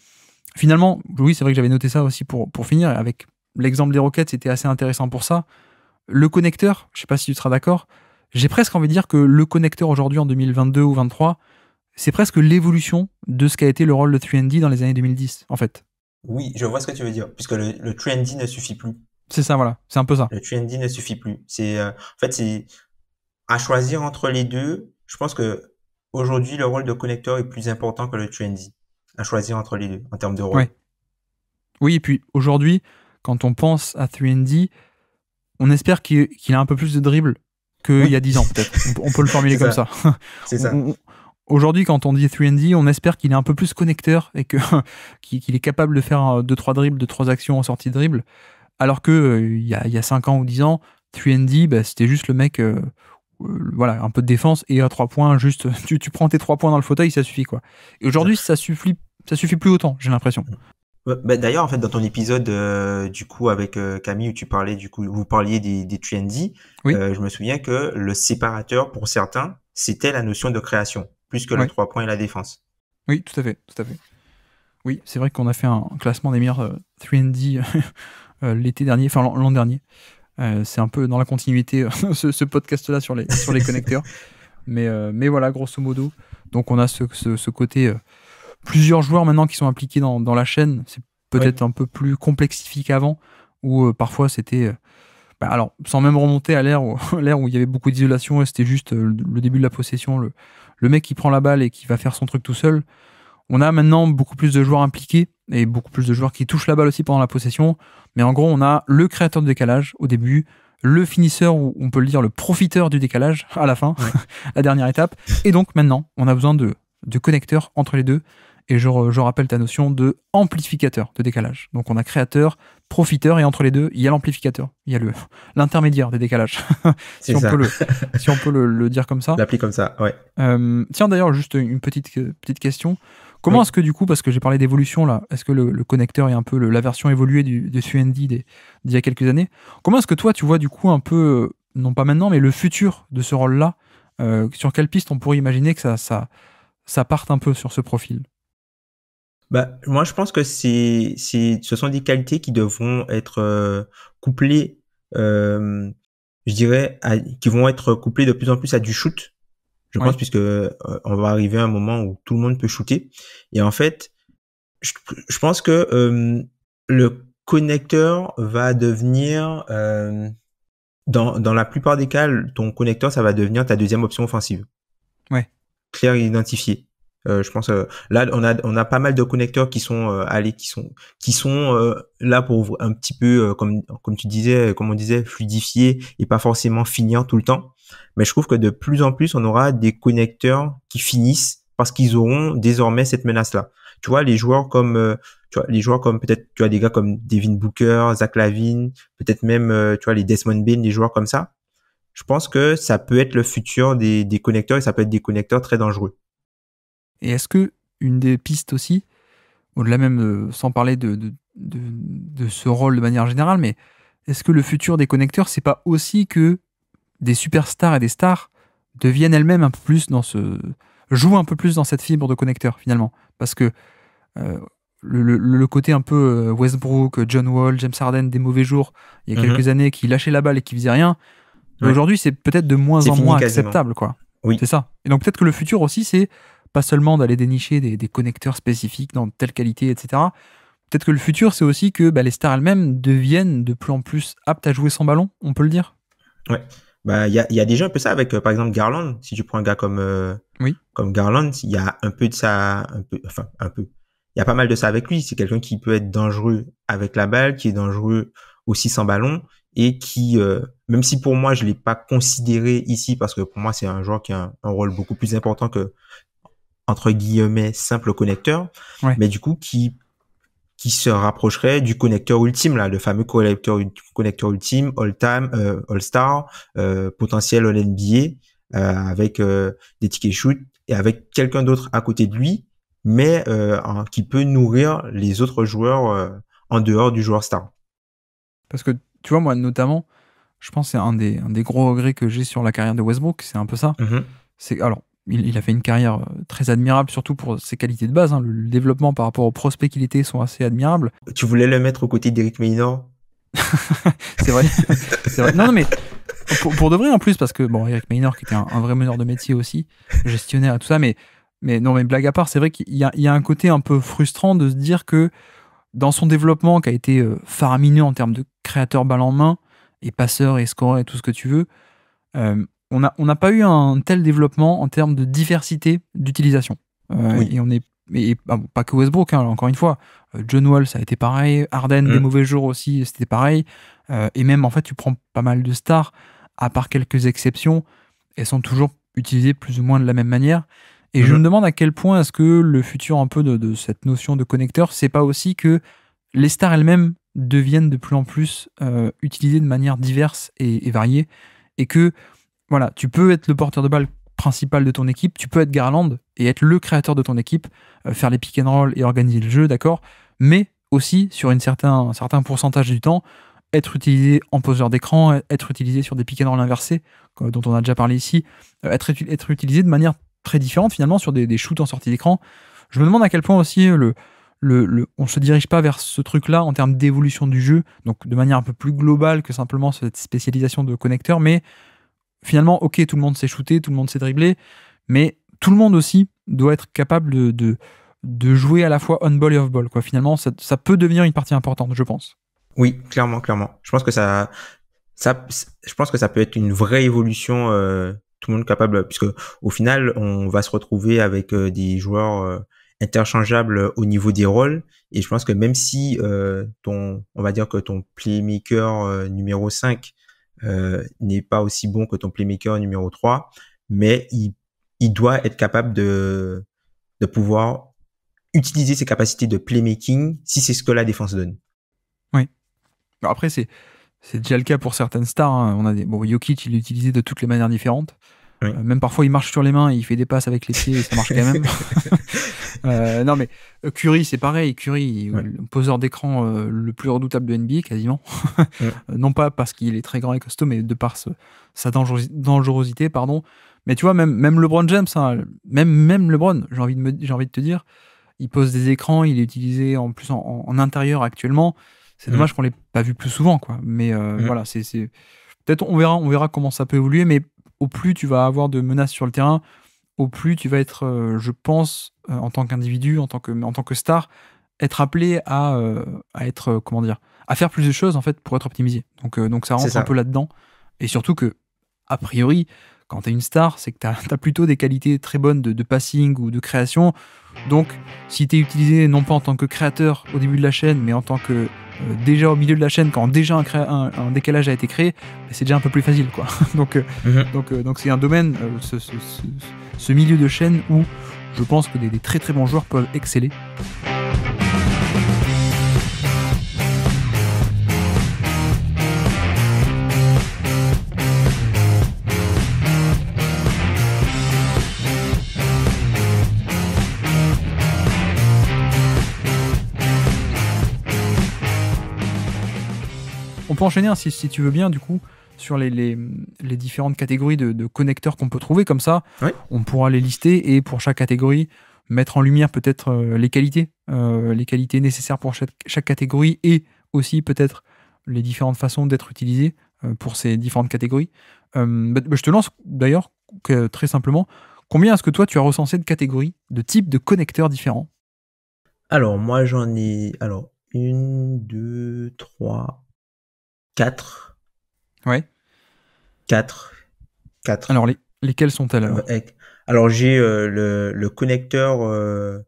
finalement, oui, c'est vrai que j'avais noté ça aussi pour, pour finir. Avec l'exemple des roquettes, c'était assez intéressant pour ça. Le connecteur, je sais pas si tu seras d'accord, j'ai presque envie de dire que le connecteur aujourd'hui en 2022 ou 2023, c'est presque l'évolution de ce qu'a été le rôle de 3D dans les années 2010, en fait. Oui, je vois ce que tu veux dire, puisque le, le 3D ne suffit plus. C'est ça, voilà, c'est un peu ça. Le 3D ne suffit plus. C'est, euh, en fait, c'est à choisir entre les deux. Je pense que aujourd'hui, le rôle de connecteur est plus important que le 3D à choisir entre les deux en termes de rôle. Ouais. Oui, et puis aujourd'hui, quand on pense à 3D, on espère qu'il a un peu plus de dribble qu'il y a 10 ans, peut-être. On, peut le formuler comme ça. C'est ça. Aujourd'hui, quand on dit 3D, on espère qu'il est un peu plus connecteur et qu'il est capable de faire 2-3 dribbles, 2-3 actions en sortie de dribble. Alors qu'il euh, y, a, y a 5 ans ou 10 ans, 3D, bah, c'était juste le mec, euh, euh, voilà, un peu de défense et à 3 points, juste tu, tu prends tes 3 points dans le fauteuil, ça suffit quoi. Et aujourd'hui, ça suffit ça suffit plus autant, j'ai l'impression. Bah, d'ailleurs, en fait, dans ton épisode euh, du coup avec euh, Camille où tu parlais du coup, vous parliez des, des D. Euh, je me souviens que le séparateur pour certains, c'était la notion de création plus que le 3 points et la défense. Oui, tout à fait, tout à fait. Oui, c'est vrai qu'on a fait un classement des meilleurs 3D l'été dernier, enfin l'an dernier. c'est un peu dans la continuité ce, podcast-là sur les sur les connecteurs, mais mais voilà, grosso modo. Donc on a ce, ce, ce côté plusieurs joueurs maintenant qui sont impliqués dans, dans la chaîne. C'est peut-être un peu plus complexifié qu'avant, où euh, parfois c'était. Euh, bah, alors, sans même remonter à l'ère où, où, il y avait beaucoup d'isolation et c'était juste euh, le, début de la possession, le, le mec qui prend la balle et qui va faire son truc tout seul. On a maintenant beaucoup plus de joueurs impliqués et beaucoup plus de joueurs qui touchent la balle aussi pendant la possession. Mais en gros, on a le créateur de décalage au début, le finisseur, ou on peut le dire le profiteur du décalage à la fin, la dernière étape. Et donc maintenant, on a besoin de, de connecteurs entre les deux et je, rappelle ta notion de amplificateur de décalage. Donc on a créateur, profiteur, et entre les deux, il y a l'amplificateur, il y a l'intermédiaire des décalages, si, on peut le, dire comme ça. L'appli comme ça, ouais. Euh, tiens d'ailleurs, juste une petite, euh, petite question. Comment est-ce que du coup, parce que j'ai parlé d'évolution là, est-ce que le, connecteur est un peu la version évoluée du, du d'il y a quelques années Comment est-ce que toi tu vois du coup un peu, euh, non pas maintenant, mais le futur de ce rôle-là Sur quelle piste on pourrait imaginer que ça, ça, ça parte un peu sur ce profil bah, moi, je pense que c'est, ce sont des qualités qui devront être euh, couplées, euh, je dirais, qui vont être couplées de plus en plus à du shoot. Je pense puisque euh, on va arriver à un moment où tout le monde peut shooter. Et en fait, je, pense que le connecteur va devenir, dans, dans la plupart des cas, ton connecteur, ça va devenir ta deuxième option offensive. Ouais. Claire et identifié. Euh, je pense euh, là on a on a pas mal de connecteurs qui sont euh, allés qui sont qui sont là pour un petit peu comme comme tu disais comme on disait fluidifier et pas forcément finir tout le temps. Mais je trouve que de plus en plus on aura des connecteurs qui finissent parce qu'ils auront désormais cette menace là. Tu vois les joueurs comme tu vois les joueurs comme peut-être tu as des gars comme Devin Booker, Zach Lavine, peut-être même tu vois les Desmond Bain, les joueurs comme ça. Je pense que ça peut être le futur des, des connecteurs et ça peut être des connecteurs très dangereux. Et est-ce que une des pistes aussi, au-delà même, euh, sans parler de, de, ce rôle de manière générale, mais est-ce que le futur des connecteurs, c'est pas aussi que des superstars et des stars deviennent elles-mêmes un peu plus dans ce. jouent un peu plus dans cette fibre de connecteur finalement Parce que euh, le, côté un peu euh, Westbrook, John Wall, James Harden des mauvais jours, il y a mhm. quelques années, qui lâchaient la balle et qui faisaient rien, aujourd'hui c'est peut-être de moins en moins acceptable. quoi. Oui. C'est ça. Et donc peut-être que le futur aussi, c'est pas seulement d'aller dénicher des, connecteurs spécifiques dans telle qualité, etc. Peut-être que le futur, c'est aussi que bah, les stars elles-mêmes deviennent de plus en plus aptes à jouer sans ballon, on peut le dire. Ouais. Bah, il y a, y a, déjà un peu ça avec, euh, par exemple, Garland. Si tu prends un gars comme, euh, oui. comme Garland, il y a un peu de ça, un peu, enfin, un peu. Il y a pas mal de ça avec lui. C'est quelqu'un qui peut être dangereux avec la balle, qui est dangereux aussi sans ballon et qui, euh, même si pour moi je l'ai pas considéré ici parce que pour moi c'est un joueur qui a un, rôle beaucoup plus important que entre guillemets simple connecteur, mais du coup qui qui se rapprocherait du connecteur ultime là, le fameux connecteur connecteur ultime all time euh, all star euh, potentiel all NBA euh, avec des tickets shoot et avec quelqu'un d'autre à côté de lui, mais qui peut nourrir les autres joueurs en dehors du joueur star. Parce que tu vois moi notamment, je pense c'est un des gros regrets que j'ai sur la carrière de Westbrook, c'est un peu ça. Mm-hmm. C'est alors il, a fait une carrière euh, très admirable, surtout pour ses qualités de base. Hein. Le, développement par rapport aux prospects qu'il était sont assez admirables. Tu voulais le mettre aux côtés d'Eric Maynor. C'est vrai. Non, mais pour, de vrai en plus, parce que bon, Eric Maynor, qui était un, vrai meneur de métier aussi, gestionnaire et tout ça, mais, mais non, mais blague à part, c'est vrai qu'il y, a, un côté un peu frustrant de se dire que dans son développement, qui a été euh, faramineux en termes de créateur balle en main, et passeur et scoreur et tout ce que tu veux, euh, on n'a pas eu un tel développement en termes de diversité d'utilisation. Euh, et on est ah pas que Westbrook, hein, encore une fois. Euh, John Wall, ça a été pareil. Harden, des mm. mauvais jours aussi, c'était pareil. Euh, et même, en fait, tu prends pas mal de stars, à part quelques exceptions, elles sont toujours utilisées plus ou moins de la même manière. Et je mm. me demande à quel point est-ce que le futur un peu de, cette notion de connecteur, c'est pas aussi que les stars elles-mêmes deviennent de plus en plus utilisées de manière diverse et, et variée, et que voilà, tu peux être le porteur de balle principal de ton équipe, tu peux être Garland et être le créateur de ton équipe, euh, faire les pick and roll et organiser le jeu, d'accord, mais aussi sur une certain, un certain pourcentage du temps, être utilisé en poseur d'écran, être utilisé sur des pick and roll inversés, dont on a déjà parlé ici, euh, être, être utilisé de manière très différente finalement sur des, shoots en sortie d'écran. Je me demande à quel point aussi euh, le, le, on ne se dirige pas vers ce truc-là en termes d'évolution du jeu, donc de manière un peu plus globale que simplement cette spécialisation de connecteurs, mais finalement, ok, tout le monde s'est shooté, tout le monde s'est dribblé, mais tout le monde aussi doit être capable de, de, jouer à la fois on-ball et off-ball. Finalement, ça, peut devenir une partie importante, je pense. Oui, clairement, clairement. Je pense que ça, ça, je pense que ça peut être une vraie évolution, euh, tout le monde capable, puisque au final, on va se retrouver avec euh, des joueurs euh, interchangeables au niveau des rôles. Et je pense que même si ton, on va dire que ton playmaker numéro 5 euh, n'est pas aussi bon que ton playmaker numéro 3, mais il, doit être capable de, de pouvoir utiliser ses capacités de playmaking si c'est ce que la défense donne. Oui. Après, c'est, déjà le cas pour certaines stars. Hein. On a des, bon, Jokic, il l'utilisait de toutes les manières différentes. Euh, même parfois, il marche sur les mains et il fait des passes avec les pieds et ça marche quand même. Euh, non, mais euh, Curry, c'est pareil. Curry, poseur d'écran le plus redoutable de NBA quasiment. Non pas parce qu'il est très grand et costaud, mais de par sa dangerosité, pardon. Mais tu vois, même, même LeBron James, hein, même, même LeBron, j'ai envie, de j'ai envie de te dire, il pose des écrans, il est utilisé en plus en, intérieur actuellement. C'est mm. dommage qu'on qu'on l'ait pas vu plus souvent, quoi. Mais mm. voilà, c'est peut-être on verra, on verra comment ça peut évoluer, mais au plus tu vas avoir de menaces sur le terrain, au plus tu vas être, euh, je pense, euh, en tant qu'individu, en, tant que, en tant que star, être appelé à, euh, à être, comment dire, à faire plus de choses en fait pour être optimisé. Donc, donc ça rentre un peu là-dedans. Et surtout que, a priori, quand tu es une star, c'est que tu as, plutôt des qualités très bonnes de, passing ou de création. Donc, si tu es utilisé non pas en tant que créateur au début de la chaîne, mais en tant que euh, déjà au milieu de la chaîne, quand déjà un, décalage a été créé, bah, c'est déjà un peu plus facile. quoi. donc, euh, mhm. donc, euh, donc c'est un domaine, ce, milieu de chaîne où je pense que des, des très très bons joueurs peuvent exceller. On peut enchaîner, hein, si, tu veux bien, du coup, sur les, les, différentes catégories de, connecteurs qu'on peut trouver. Comme ça, on pourra les lister et pour chaque catégorie, mettre en lumière peut-être euh, les qualités, euh, les qualités nécessaires pour chaque, catégorie et aussi peut-être les différentes façons d'être utilisées euh, pour ces différentes catégories. Bah, bah, je te lance d'ailleurs très simplement, combien est-ce que toi tu as recensé de catégories, de types de connecteurs différents Alors moi j'en ai alors une, deux, trois, 4. Ouais. 4. 4. Alors, les, lesquels sont-elles alors, alors j'ai euh, le, le, connecteur euh,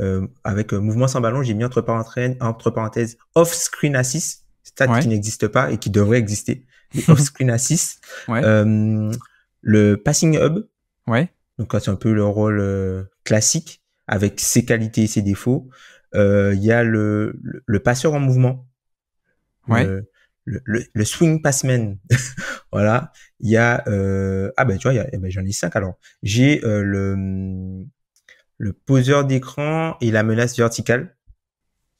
euh, avec mouvement sans ballon, j'ai mis entre parenthèses, entre parenthèses off-screen assist, stat qui n'existe pas et qui devrait exister. Off-screen assist. Ouais. le passing hub. Ouais. Donc c'est un peu le rôle classique avec ses qualités et ses défauts. Il y a le, le, passeur en mouvement. Ouais le, le, le, swing passman. voilà. Il y a euh, ah ben tu vois, eh ben, j'en ai cinq alors. J'ai euh, le le poseur d'écran et la menace verticale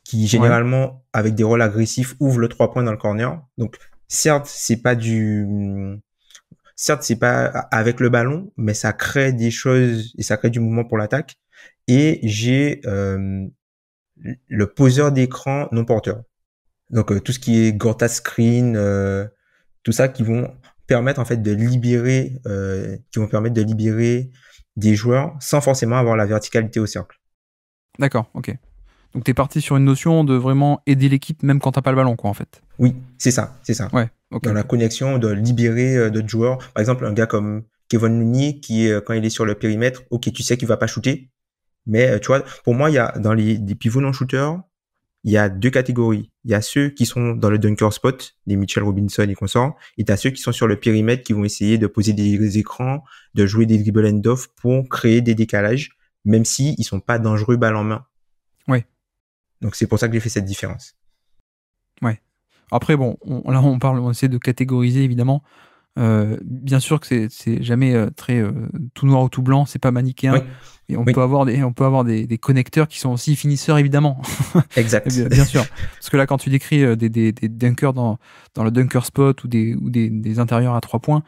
qui généralement avec des rôles agressifs ouvre le trois points dans le corner. Donc certes, c'est pas du certes, c'est pas avec le ballon, mais ça crée des choses et ça crée du mouvement pour l'attaque et j'ai euh, le poseur d'écran non porteur. Donc euh, tout ce qui est Gorta Screen, euh, tout ça qui vont permettre en fait de libérer, euh, qui vont permettre de libérer des joueurs sans forcément avoir la verticalité au cercle. D'accord, ok. Donc t'es parti sur une notion de vraiment aider l'équipe même quand t'as pas le ballon, quoi, en fait. Oui, c'est ça, c'est ça. Ouais, Dans la connexion, de libérer d'autres joueurs. Par exemple, un gars comme Kevin Looney, qui quand il est sur le périmètre, ok, tu sais qu'il va pas shooter, mais tu vois, pour moi, il y a dans les, les pivots non shooters, il y a deux catégories il y a ceux qui sont dans le dunker spot, des Mitchell Robinson et consorts, et a ceux qui sont sur le périmètre qui vont essayer de poser des écrans, de jouer des dribble end off pour créer des décalages, même si ils sont pas dangereux balle en main. Oui. Donc c'est pour ça que j'ai fait cette différence. Ouais. Après bon, on, là on parle, on essaie de catégoriser évidemment. Euh, bien sûr que c'est jamais euh, très euh, tout noir ou tout blanc, c'est pas manichéen. Oui. Et on peut avoir des, on peut avoir des, connecteurs qui sont aussi finisseurs évidemment. Exact. bien, sûr. Parce que là, quand tu décris euh, des, dunkers dans, dans le dunker spot ou des, ou des, intérieurs à trois points.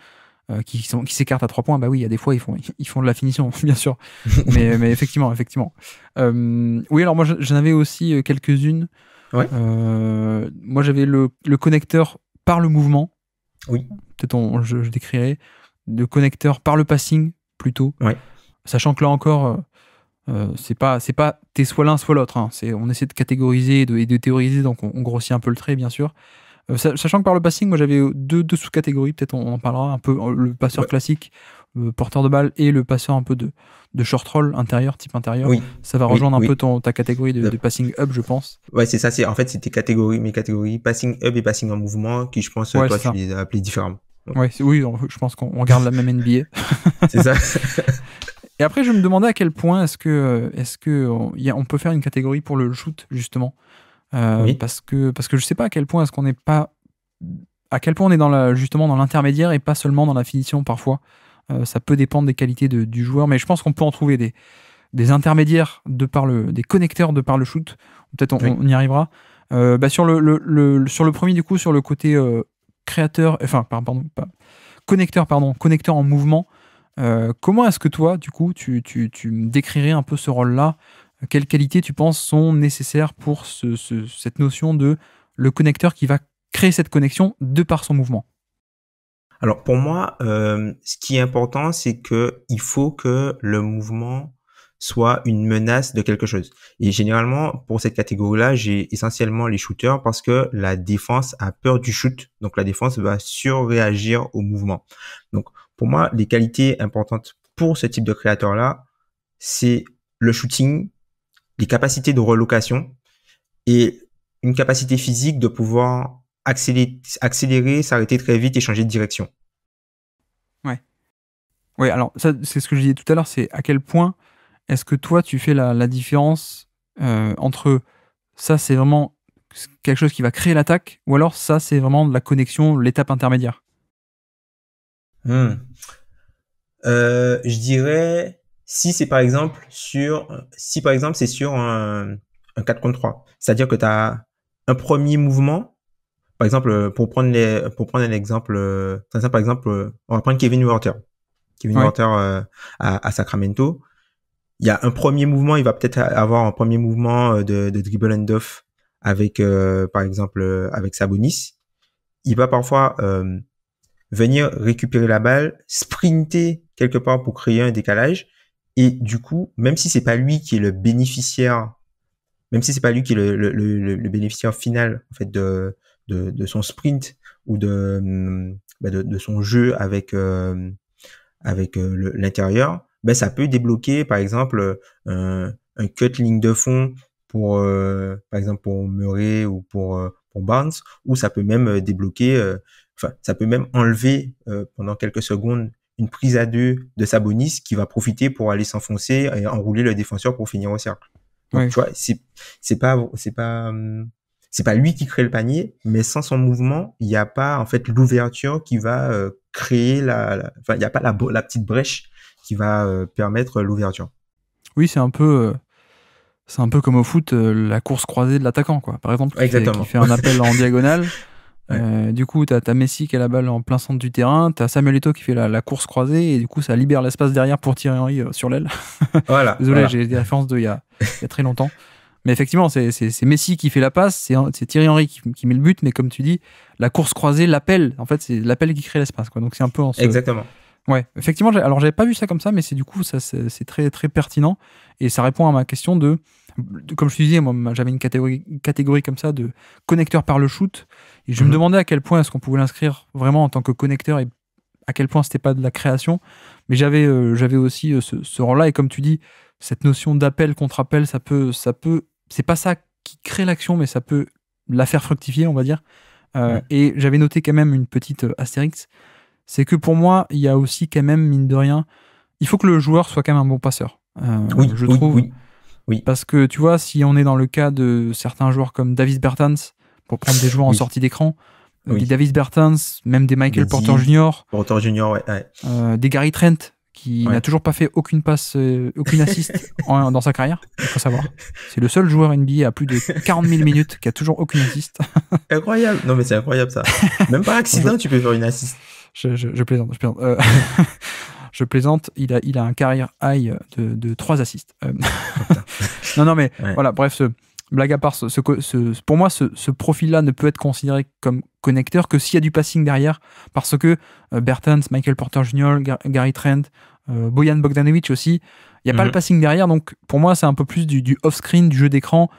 Euh, qui qui s'écartent à trois points bah oui il y a des fois ils font ils font de la finition bien sûr mais, effectivement effectivement euh, oui alors moi j'en avais aussi quelques unes moi j'avais le, connecteur par le mouvement oui peut-être je, je, décrirais le connecteur par le passing plutôt ouais. Sachant que là encore, euh, euh, c'est pas c'est pas t'es soit l'un soit l'autre. Hein. C'est on essaie de catégoriser et de, théoriser, donc on, grossit un peu le trait bien sûr. Euh, sachant que par le passing, moi j'avais deux, deux sous-catégories, peut-être on, en parlera un peu, le passeur classique, porteur de balle et le passeur un peu de, short roll intérieur, type intérieur. Ça va rejoindre un peu ton, ta catégorie de, passing up, je pense. Ouais, c'est ça, c'est en fait c'était catégorie mes catégories passing up et passing en mouvement qui je pense toi tu les as différemment. oui, je pense qu'on regarde la même NBA. c'est ça. Et après, je me demandais à quel point est-ce que, euh, est-ce que on, on, peut faire une catégorie pour le shoot justement, euh, parce que parce que je sais pas à quel point est-ce qu'on n'est pas, à quel point on est dans la, justement dans l'intermédiaire et pas seulement dans la finition parfois. Euh, ça peut dépendre des qualités de, du joueur, mais je pense qu'on peut en trouver des des intermédiaires de par le, des connecteurs de par le shoot. Peut-être on, y arrivera. bah sur le, sur le premier du coup, sur le côté créateur, enfin pardon, connecteur pardon, connecteur en mouvement. Euh, comment est-ce que toi, du coup, tu, me décrirais un peu ce rôle-là Quelles qualités tu penses sont nécessaires pour cette notion de le connecteur qui va créer cette connexion de par son mouvement Alors pour moi, euh, ce qui est important, c'est que il faut que le mouvement soit une menace de quelque chose. Et généralement, pour cette catégorie-là, j'ai essentiellement les shooters parce que la défense a peur du shoot. Donc la défense va surréagir au mouvement. Donc pour moi, les qualités importantes pour ce type de créateur-là, c'est le shooting, les capacités de relocation et une capacité physique de pouvoir accélérer, s'arrêter très vite et changer de direction. Ouais. Oui, alors ça, c'est ce que je disais tout à l'heure, c'est à quel point est-ce que toi, tu fais la, différence euh, entre ça, c'est vraiment quelque chose qui va créer l'attaque, ou alors ça, c'est vraiment de la connexion, l'étape intermédiaire Hmm. Euh, je dirais si c'est par exemple sur si par exemple c'est sur un, 4 contre 3. C'est-à-dire que tu as un premier mouvement par exemple euh, pour prendre les pour prendre un exemple euh, par exemple on va prendre Kevin Walter. Kevin à, Sacramento. Il y a un premier mouvement, il va peut-être avoir un premier mouvement de, dribble and off avec par exemple avec Sabonis. Il va parfois venir récupérer la balle, sprinter quelque part pour créer un décalage. Et du coup, même si c'est pas lui qui est le bénéficiaire, même si c'est pas lui qui est le, bénéficiaire final en fait de, de, son sprint ou mm, bah, de, de, son jeu avec euh, avec euh, l'intérieur, ben ça peut débloquer par exemple euh, un, cut ligne de fond pour par exemple pour Murray ou pour pour Barnes, ou ça peut même débloquer Enfin, ça peut même enlever euh, pendant quelques secondes une prise à deux de Sabonis qui va profiter pour aller s'enfoncer et enrouler le défenseur pour finir au cercle. Donc, tu vois, c'est c'est pas c'est pas c'est pas lui qui crée le panier, mais sans son mouvement, il n'y a pas en fait l'ouverture qui va euh, créer la, enfin il n'y a pas la la petite brèche qui va euh, permettre l'ouverture. Oui, c'est un peu c'est un peu comme au foot la course croisée de l'attaquant quoi. Par exemple, qui fait un appel en diagonale euh, du coup, t'as as Messi qui a la balle en plein centre du terrain, t'as Samuel Eto'o qui fait la, course croisée, et du coup, ça libère l'espace derrière pour Thierry Henry euh, sur l'aile. Voilà, Désolé, j'ai des références de il y, a très longtemps. Mais effectivement, c'est Messi qui fait la passe, c'est Thierry Henry qui, met le but, mais comme tu dis, la course croisée, l'appel, en fait, c'est l'appel qui crée l'espace. Donc c'est un peu en Exactement. Ouais, effectivement, alors j'avais pas vu ça comme ça, mais c'est du coup, c'est très très pertinent, et ça répond à ma question de comme je te disais, moi, j'avais une catégorie, catégorie comme ça de connecteur par le shoot. Et je me mhm. demandais à quel point est-ce qu'on pouvait l'inscrire vraiment en tant que connecteur et à quel point c'était pas de la création. Mais j'avais euh, j'avais aussi euh, ce, ce rang-là. Et comme tu dis, cette notion d'appel contre appel, ça peut. ça peut C'est pas ça qui crée l'action, mais ça peut la faire fructifier, on va dire. Euh, et j'avais noté quand même une petite astérix. C'est que pour moi, il y a aussi quand même, mine de rien, il faut que le joueur soit quand même un bon passeur. oui, je oui, trouve. Oui oui. Parce que tu vois, si on est dans le cas de certains joueurs comme Davis Bertans, pour prendre des joueurs en sortie d'écran, euh, oui. des Davis Bertans, même des Michael Porter Jr. Porter Jr. Ouais, ouais. Euh, des Gary Trent, qui n'a toujours pas fait aucune passe, euh, aucune assiste dans sa carrière, il faut savoir. C'est le seul joueur NBA à plus de 40 000 minutes qui a toujours aucune assiste. incroyable. Non mais c'est incroyable ça. Même par accident, tu peux faire une assiste. Je, plaisante, je plaisante. Je plaisante, il a, un carrière high de, trois 3 assists. Euh, non, non, mais voilà, bref, ce, blague à part, ce, pour moi, ce, profil-là ne peut être considéré comme connecteur que s'il y a du passing derrière, parce que euh, bertens, Michael Porter Jr., Gary Trent, Boyan euh, Bojan Bogdanovic aussi, il n'y a pas le mhm. passing derrière, donc pour moi, c'est un peu plus du, off-screen, du jeu d'écran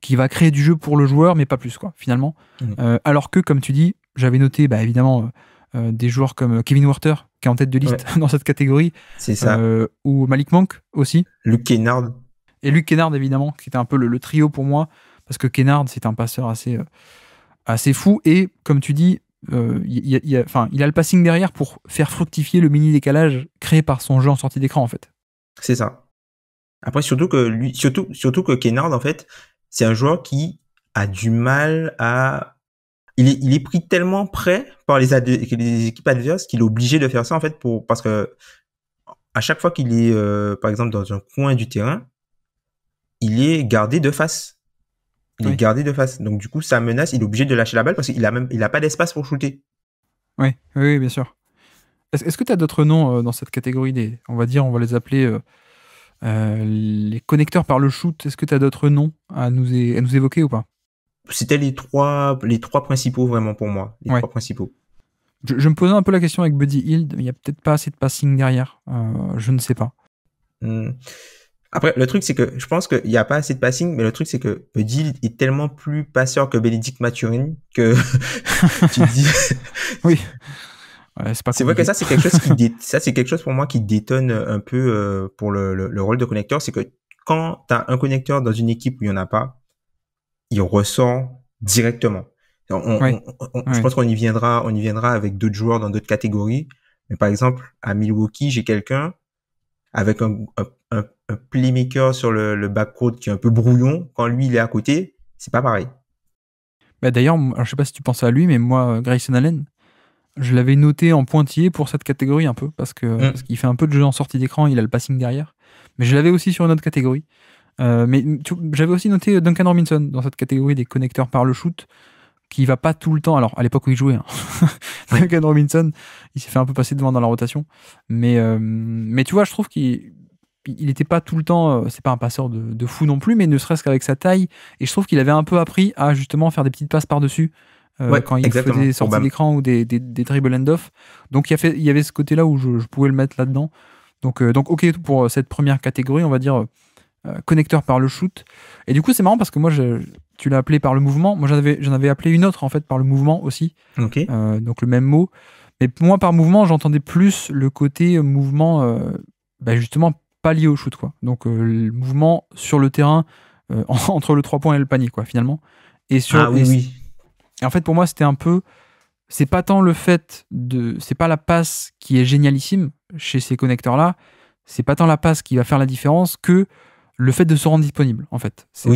qui va créer du jeu pour le joueur, mais pas plus, quoi, finalement. Mhm. alors que, comme tu dis, j'avais noté, bah, évidemment, des joueurs comme Kevin Werther, qui est en tête de liste dans cette catégorie. C'est ça. Euh, ou Malik Monk aussi. Luke Kennard. Et Luke Kennard, évidemment, qui était un peu le, trio pour moi, parce que Kennard, c'est un passeur assez, euh, assez fou. Et comme tu dis, euh, il a le passing derrière pour faire fructifier le mini décalage créé par son jeu en sortie d'écran, en fait. C'est ça. Après, surtout que, lui, surtout, surtout que Kennard, en fait, c'est un joueur qui a du mal à il est, pris tellement près par les, équipes adverses qu'il est obligé de faire ça en fait pour parce que à chaque fois qu'il est euh, par exemple dans un coin du terrain, il est gardé de face. Il est gardé de face. Donc du coup, ça menace, il est obligé de lâcher la balle parce qu'il a même il a pas d'espace pour shooter. Oui, oui, bien sûr. Est-ce que tu as d'autres noms euh, dans cette catégorie des on va dire on va les appeler euh, les connecteurs par le shoot, est-ce que tu as d'autres noms à nous, à nous évoquer ou pas c'était les trois, les trois principaux vraiment pour moi. Les trois principaux. Je, me posais un peu la question avec Buddy hild. Il n'y a peut-être pas assez de passing derrière. Euh, je ne sais pas. Hmm. Après, le truc, c'est que je pense qu'il n'y a pas assez de passing, mais le truc, c'est que Buddy est tellement plus passeur que Bénédicte Maturin que tu dis. oui. c'est vrai que ça, c'est quelque chose qui ça, c'est quelque chose pour moi qui détonne euh, un peu euh, pour le, le, rôle de connecteur. C'est que quand tu as un connecteur dans une équipe où il n'y en a pas, il ressent directement. Je pense qu'on y viendra, on y viendra avec d'autres joueurs dans d'autres catégories. Mais par exemple, à Milwaukee, j'ai quelqu'un avec un, playmaker sur le, le backcourt qui est un peu brouillon. Quand lui, il est à côté, c'est pas pareil. Bah D'ailleurs, je ne sais pas si tu penses à lui, mais moi, euh, Grayson Allen, je l'avais noté en pointillé pour cette catégorie un peu, parce mm. parce qu'il fait un peu de jeu en sortie d'écran, il a le passing derrière. Mais je l'avais aussi sur une autre catégorie. Euh, mais j'avais aussi noté euh, Duncan Robinson dans cette catégorie des connecteurs par le shoot, qui va pas tout le temps. Alors, à l'époque où il jouait, hein, Duncan Robinson, il s'est fait un peu passer devant dans la rotation. Mais, euh, mais tu vois, je trouve qu'il il n'était pas tout le temps, c'est pas un passeur de, de, fou non plus, mais ne serait-ce qu'avec sa taille. Et je trouve qu'il avait un peu appris à justement faire des petites passes par-dessus quand il faisait des sorties d'écran ou des, des, end-off. Donc il y, a fait, il y avait ce côté-là où je, pouvais le mettre là-dedans. Donc, donc ok pour cette première catégorie, on va dire euh, connecteur par le shoot. Et du coup, c'est marrant parce que moi, je, tu l'as appelé par le mouvement. Moi, j'en avais, j'en avais appelé une autre, en fait, par le mouvement aussi. Euh, donc, le même mot. Mais moi, par mouvement, j'entendais plus le côté mouvement, euh, bah, justement, pas lié au shoot, quoi. Donc, le mouvement sur le terrain, entre le 3 points et le panier, quoi, finalement. Et sur. Ah, oui. et en fait, pour moi, c'était un peu. C'est pas tant le fait de. C'est pas la passe qui est génialissime chez ces connecteurs-là. C'est pas tant la passe qui va faire la différence que le fait de se rendre disponible, en fait. C'est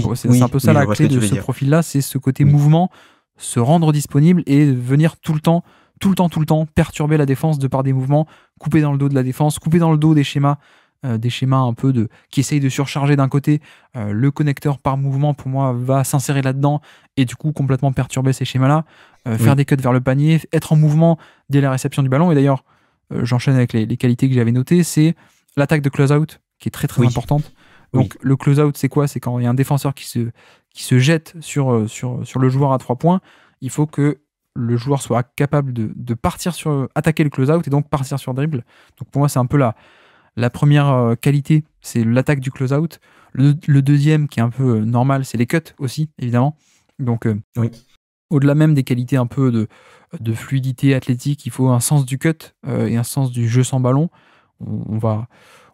un peu ça la clé de ce profil-là, c'est ce côté mouvement, se rendre disponible et venir tout le temps, tout le temps, tout le temps, perturber la défense de par des mouvements, couper dans le dos de la défense, couper dans le dos des schémas, euh, des schémas un peu de qui essayent de surcharger d'un côté. Euh, le connecteur par mouvement, pour moi, va s'insérer là-dedans et du coup complètement perturber ces schémas-là. Euh, faire des cuts vers le panier, être en mouvement dès la réception du ballon. Et d'ailleurs, j'enchaîne avec les, les, qualités que j'avais notées, c'est l'attaque de close-out qui est très très importante donc le close-out, c'est quoi C'est quand il y a un défenseur qui se, qui se jette sur, euh, sur, sur le joueur à trois points, il faut que le joueur soit capable de, partir sur attaquer le close-out et donc partir sur dribble. Donc pour moi, c'est un peu la, la première euh, qualité, c'est l'attaque du close-out. Le, deuxième, qui est un peu euh, normal, c'est les cuts aussi, évidemment. Donc au-delà même des qualités un peu de, de fluidité athlétique, il faut un sens du cut et un sens du jeu sans ballon. on va,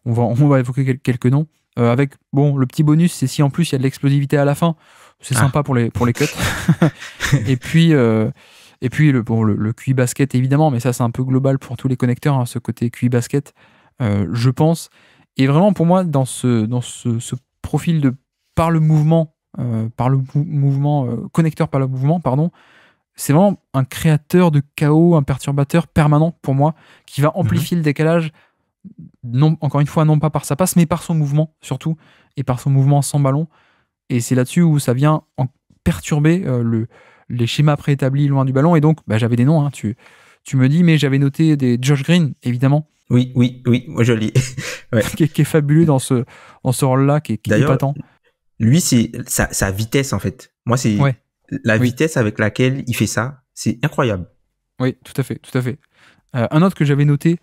on, va, on va évoquer quelques noms. Euh, avec, bon, le petit bonus, c'est si en plus il y a de l'explosivité à la fin. C'est ah. sympa pour les, pour les cuts. et puis, euh, et puis le, bon, le, cui QI basket, évidemment, mais ça, c'est un peu global pour tous les connecteurs, hein, ce côté QI basket, euh, je pense. Et vraiment, pour moi, dans ce, dans ce, profil de par le mouvement, par le mouvement, connecteur par le mouvement, pardon, c'est vraiment un créateur de chaos, un perturbateur permanent pour moi, qui va amplifier mhm. le décalage non, encore une fois, non pas par sa passe, mais par son mouvement surtout, et par son mouvement sans ballon. Et c'est là-dessus où ça vient en perturber euh, le, les schémas préétablis loin du ballon. Et donc, bah, j'avais des noms. Hein, tu, me dis, mais j'avais noté des Josh Green, évidemment. Oui, oui, oui, moi je qui, est, fabuleux dans ce, dans ce rôle-là, qui, qui est épatant. Lui, c'est sa, vitesse, en fait. Moi, c'est la vitesse avec laquelle il fait ça. C'est incroyable. Oui, tout à fait, tout à fait. Euh, un autre que j'avais noté,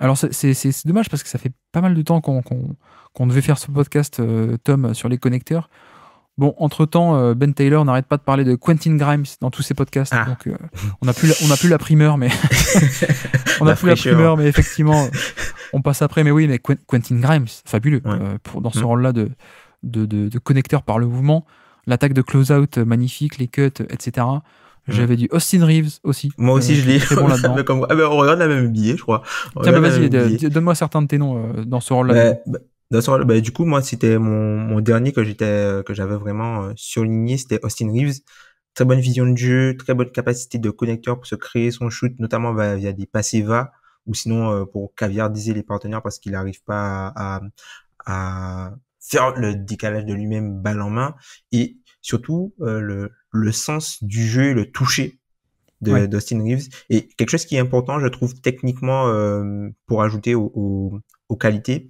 alors c'est dommage parce que ça fait pas mal de temps qu'on devait faire ce podcast, euh, Tom, euh, sur les connecteurs. Bon, entre-temps, euh, Ben Taylor n'arrête pas de parler de Quentin Grimes dans tous ses podcasts. Ah. Donc, on n'a plus, la, on la primeur, mais. on la mais effectivement, on passe après. Mais oui, mais Quentin Grimes, fabuleux, pour, dans ce mm. rôle-là de de, de, de, connecteur par le mouvement. L'attaque de close-out magnifique, les cuts, etc. Mm. J'avais du Austin Reeves aussi. Moi aussi, euh, je l'ai. Bon ah ben, on regarde la même billet, je crois. Tiens, bah, vas-y, euh, donne-moi certains de tes noms euh, dans ce rôle-là. Bah, bah, du coup, moi, c'était mon, dernier que j'étais, que j'avais vraiment surligné, c'était Austin Reeves. Très bonne vision de jeu, très bonne capacité de connecteur pour se créer son shoot, notamment via des passivas ou sinon pour caviardiser les partenaires parce qu'il n'arrive pas à, à faire le décalage de lui-même balle en main. Et surtout euh, le, le sens du jeu, le toucher de d'Austin Reeves. Et quelque chose qui est important, je trouve, techniquement, euh, pour ajouter aux qualités,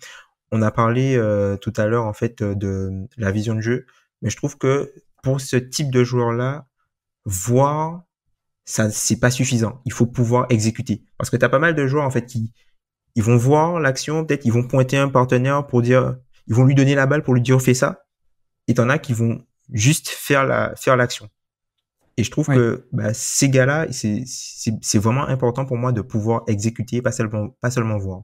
on a parlé euh, tout à l'heure, en fait, de la vision de jeu, mais je trouve que pour ce type de joueur-là, voir, ça, c'est pas suffisant. Il faut pouvoir exécuter. Parce que t'as pas mal de joueurs, en fait, qui, ils vont voir l'action, peut-être, ils vont pointer un partenaire pour dire, ils vont lui donner la balle pour lui dire, fais ça. Et t'en as qui vont juste faire la faire l'action. Et je trouve que bah, ces gars-là, c'est vraiment important pour moi de pouvoir exécuter, pas seulement pas seulement voir.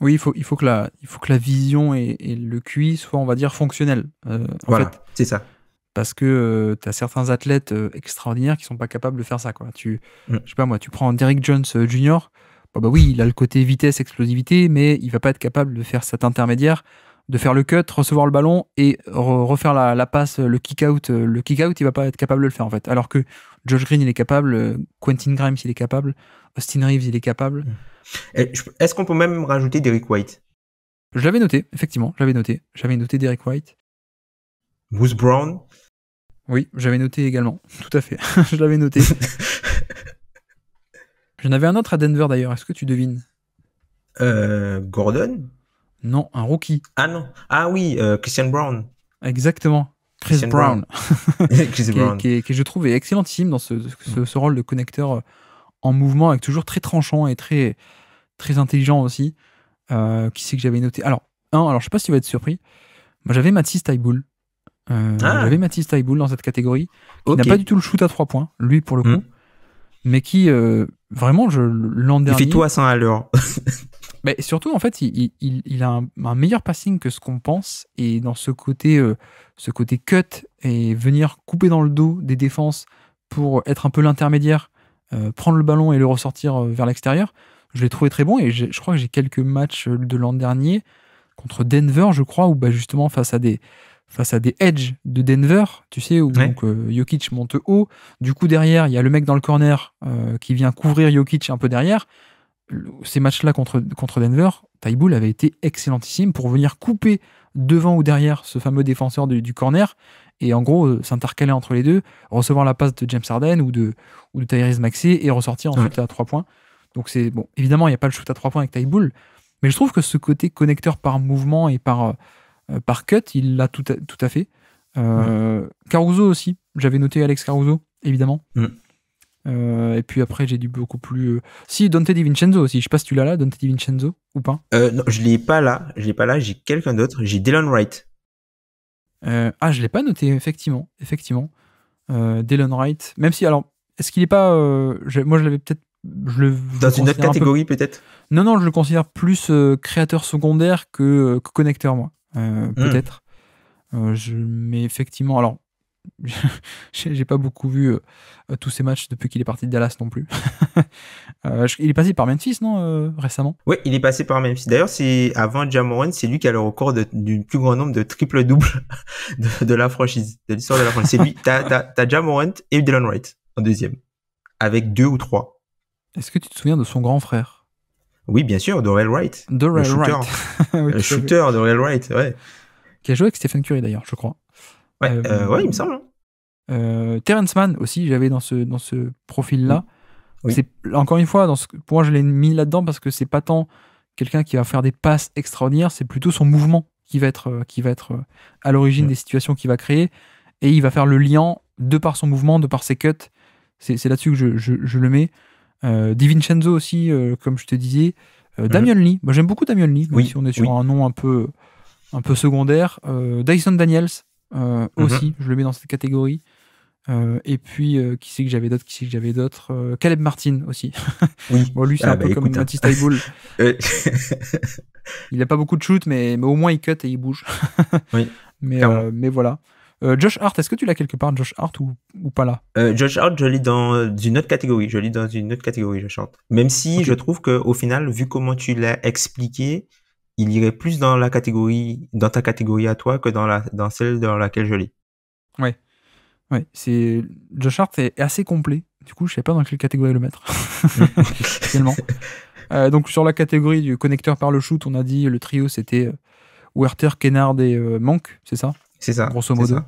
Oui, il faut il faut que la il faut que la vision et, le QI soient on va dire fonctionnels. Euh, voilà, c'est ça. Parce que euh, tu as certains athlètes euh, extraordinaires qui sont pas capables de faire ça quoi. Tu mm. je sais pas moi, tu prends Derek Jones Jr. Bah, bah oui, il a le côté vitesse explosivité, mais il va pas être capable de faire cet intermédiaire de faire le cut, recevoir le ballon et refaire la, passe, le kick-out. Euh, le kick-out, il va pas être capable de le faire en fait. Alors que George Green, il est capable, euh, Quentin Grimes, il est capable, Austin Reeves, il est capable. Mm. Est-ce qu'on peut même rajouter Derek White Je l'avais noté, effectivement, j'avais noté. J'avais noté Derek White. Bruce Brown Oui, j'avais noté également, tout à fait. je l'avais noté. J'en avais un autre à Denver d'ailleurs, est-ce que tu devines euh, Gordon non, un rookie. Ah non. Ah oui, euh, Christian Brown. Exactement. Chris Christian Brown. qui, Brown. je trouve, est excellentissime dans ce, rôle de connecteur euh, en mouvement, avec toujours très tranchant et très, très intelligent aussi. Euh, qui c'est que j'avais noté Alors, un, alors je sais pas si tu vas être surpris. Moi, j'avais Mathis Taiboul. Ah. J'avais Mathis Taiboul dans cette catégorie. Qui n'a pas du tout le shoot à trois points, lui, pour le hmm. coup. Mais qui, vraiment, je l'an dernier. Il tout à à l'heure. Mais bah, surtout, en fait, il, a un, meilleur passing que ce qu'on pense. Et dans ce côté, euh, ce côté cut et venir couper dans le dos des défenses pour être un peu l'intermédiaire, euh, prendre le ballon et le ressortir euh, vers l'extérieur, je l'ai trouvé très bon. Et je crois que j'ai quelques matchs de l'an dernier contre Denver, je crois, où bah, justement face à des face à des edge de Denver, tu sais, où donc, Jokic monte haut. Du coup, derrière, il y a le mec dans le corner qui vient couvrir Jokic un peu derrière ces matchs-là contre, contre Denver, Taiboul avait été excellentissime pour venir couper devant ou derrière ce fameux défenseur du, corner et en gros euh, s'intercaler entre les deux, recevoir la passe de James Harden ou de, ou de Tyrese Maxey et ressortir ensuite à trois points. Donc c'est bon, évidemment, il n'y a pas le shoot à trois points avec Taiboul, mais je trouve que ce côté connecteur par mouvement et par, euh, par cut, il l'a tout à, fait. Euh, Caruso aussi, j'avais noté Alex Caruso, évidemment. Mm. Euh, et puis après, j'ai dû beaucoup plus. Euh, si, Dante Di Vincenzo aussi. Je sais pas si tu l'as là, Dante Di Vincenzo, ou pas euh, Non, je l'ai pas là. Je l'ai pas là. J'ai quelqu'un d'autre. J'ai Dylan Wright. ah, je l'ai pas noté, effectivement. Effectivement. Dylan Wright. Même si, alors, est-ce qu'il est pas. moi, je l'avais peut-être. Je, Dans une autre catégorie, peut-être Non, non, je le considère plus créateur secondaire que, connecteur, moi. Hmm. Peut-être. je... Mais effectivement, alors j'ai pas beaucoup vu euh, euh, tous ces matchs depuis qu'il est parti de Dallas non plus. Euh, il est passé par Memphis, non, récemment Oui, il est passé par Memphis. D'ailleurs, c'est avant Jamoran, c'est lui qui a le record du plus grand nombre de triple-double de, la franchise, de l'histoire de la franchise. C'est lui, t'as Jamoran et Dylan Wright en deuxième, avec deux ou trois. Est-ce que tu te souviens de son grand frère Oui, bien sûr, Dorel Wright. Dorel Wright. shooter, le shooter Dorel Wright, ouais. Qui a joué avec Stephen Curry d'ailleurs, je crois. Euh, euh, ouais, il me semble. Hein. Euh, Terence Mann aussi, j'avais dans ce, dans ce profil-là. C'est Encore une fois, dans ce, pour moi, je l'ai mis là-dedans parce que c'est pas tant quelqu'un qui va faire des passes extraordinaires, c'est plutôt son mouvement qui va être, qui va être à l'origine des situations qu'il va créer. Et il va faire le lien de par son mouvement, de par ses cuts. C'est là-dessus que je, je, le mets. Euh, DiVincenzo aussi, comme je te disais. Mm-hmm. Damien Lee, moi j'aime beaucoup Damien Lee, même si on est sur un nom un peu, un peu secondaire. Dyson Daniels, euh, mhm. aussi, je le mets dans cette catégorie. Euh, et puis, euh, qui c'est que j'avais d'autres Qui c'est que j'avais d'autres Caleb Martin aussi. Oui. bon, lui, c'est ah un bah peu comme hein. Matisse Taiboul. il n'a pas beaucoup de shoot, mais, mais, au moins il cut et il bouge. oui. Mais, mais voilà. Josh Hart, est-ce que tu l'as quelque part, Josh Hart, ou, ou pas là Josh Hart, je lis dans une autre catégorie. Je lis dans une autre catégorie, Je chante. Même si je trouve que au final, vu comment tu l'as expliqué, il irait plus dans la catégorie, dans ta catégorie à toi que dans, la, dans celle dans laquelle je l'ai. Oui. Ouais, c'est Josh Hart est assez complet. Du coup, je sais pas dans quelle catégorie le mettre. Euh, donc sur la catégorie du connecteur par le shoot, on a dit le trio c'était euh, Werther, Kennard et euh, Monk, c'est ça C'est ça. Grosso modo.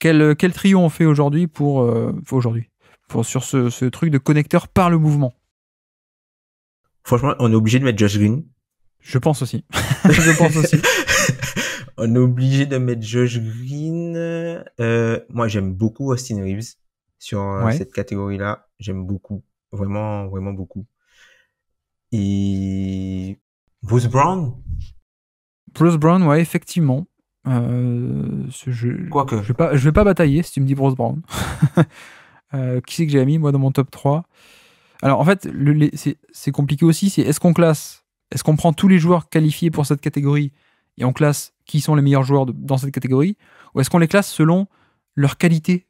Quel, trio on fait aujourd'hui pour aujourd'hui pour sur ce, ce, truc de connecteur par le mouvement Franchement, on est obligé de mettre Josh Green je pense aussi. je pense aussi. On est obligé de mettre Josh Green. Euh, moi, j'aime beaucoup Austin Reeves sur euh, cette catégorie-là. J'aime beaucoup. Vraiment, vraiment beaucoup. Et Bruce Brown Bruce Brown, ouais, effectivement. Euh, que Je vais, pas, vais pas batailler si tu me dis Bruce Brown. Euh, qui c'est que j'ai mis, moi, dans mon top 3 Alors, en fait, c'est compliqué aussi. C'est est-ce qu'on classe est-ce qu'on prend tous les joueurs qualifiés pour cette catégorie et on classe qui sont les meilleurs joueurs dans cette catégorie Ou est-ce qu'on les classe selon leur qualité,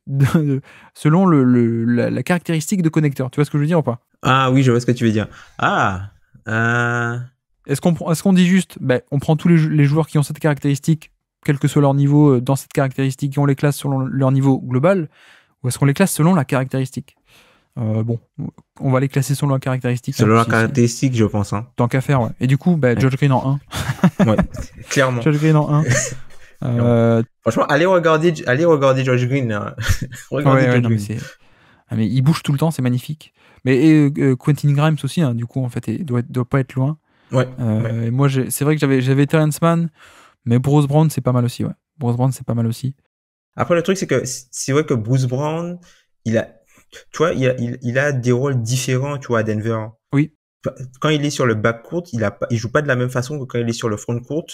selon la, caractéristique de connecteur Tu vois ce que je veux dire ou pas Ah oui, je vois ce que tu veux dire. Ah euh. Est-ce qu'on est qu'on dit juste, ben, on prend tous les, les, joueurs qui ont cette caractéristique, quel que soit leur niveau, euh, dans cette caractéristique, et on les classe selon leur niveau global Ou est-ce qu'on les classe selon la caractéristique euh, bon, on va les classer selon leurs caractéristiques. Selon leurs caractéristiques, je pense. Hein. Tant qu'à faire, ouais. Et du coup, bah, George Green en 1. ouais, clairement. George Green en 1. Euh, Franchement, allez regarder, allez regarder George Green. regardez George Green. Ah, mais, il bouge tout le temps, c'est magnifique. Mais euh, Quentin Grimes aussi, hein, du coup, en fait, il doit, doit pas être loin. Ouais. moi, c'est vrai que j'avais, j'avais Terrence Mann, mais Bruce Brown, c'est pas mal aussi, ouais. Bruce Brown, c'est pas mal aussi. Après, le truc, c'est que c'est vrai que Bruce Brown, il a, tu vois, il a, il, a des rôles différents, tu vois, à Denver. Hein. Oui. Quand il est sur le back court, il, a, il joue pas de la même façon que quand il est sur le front court.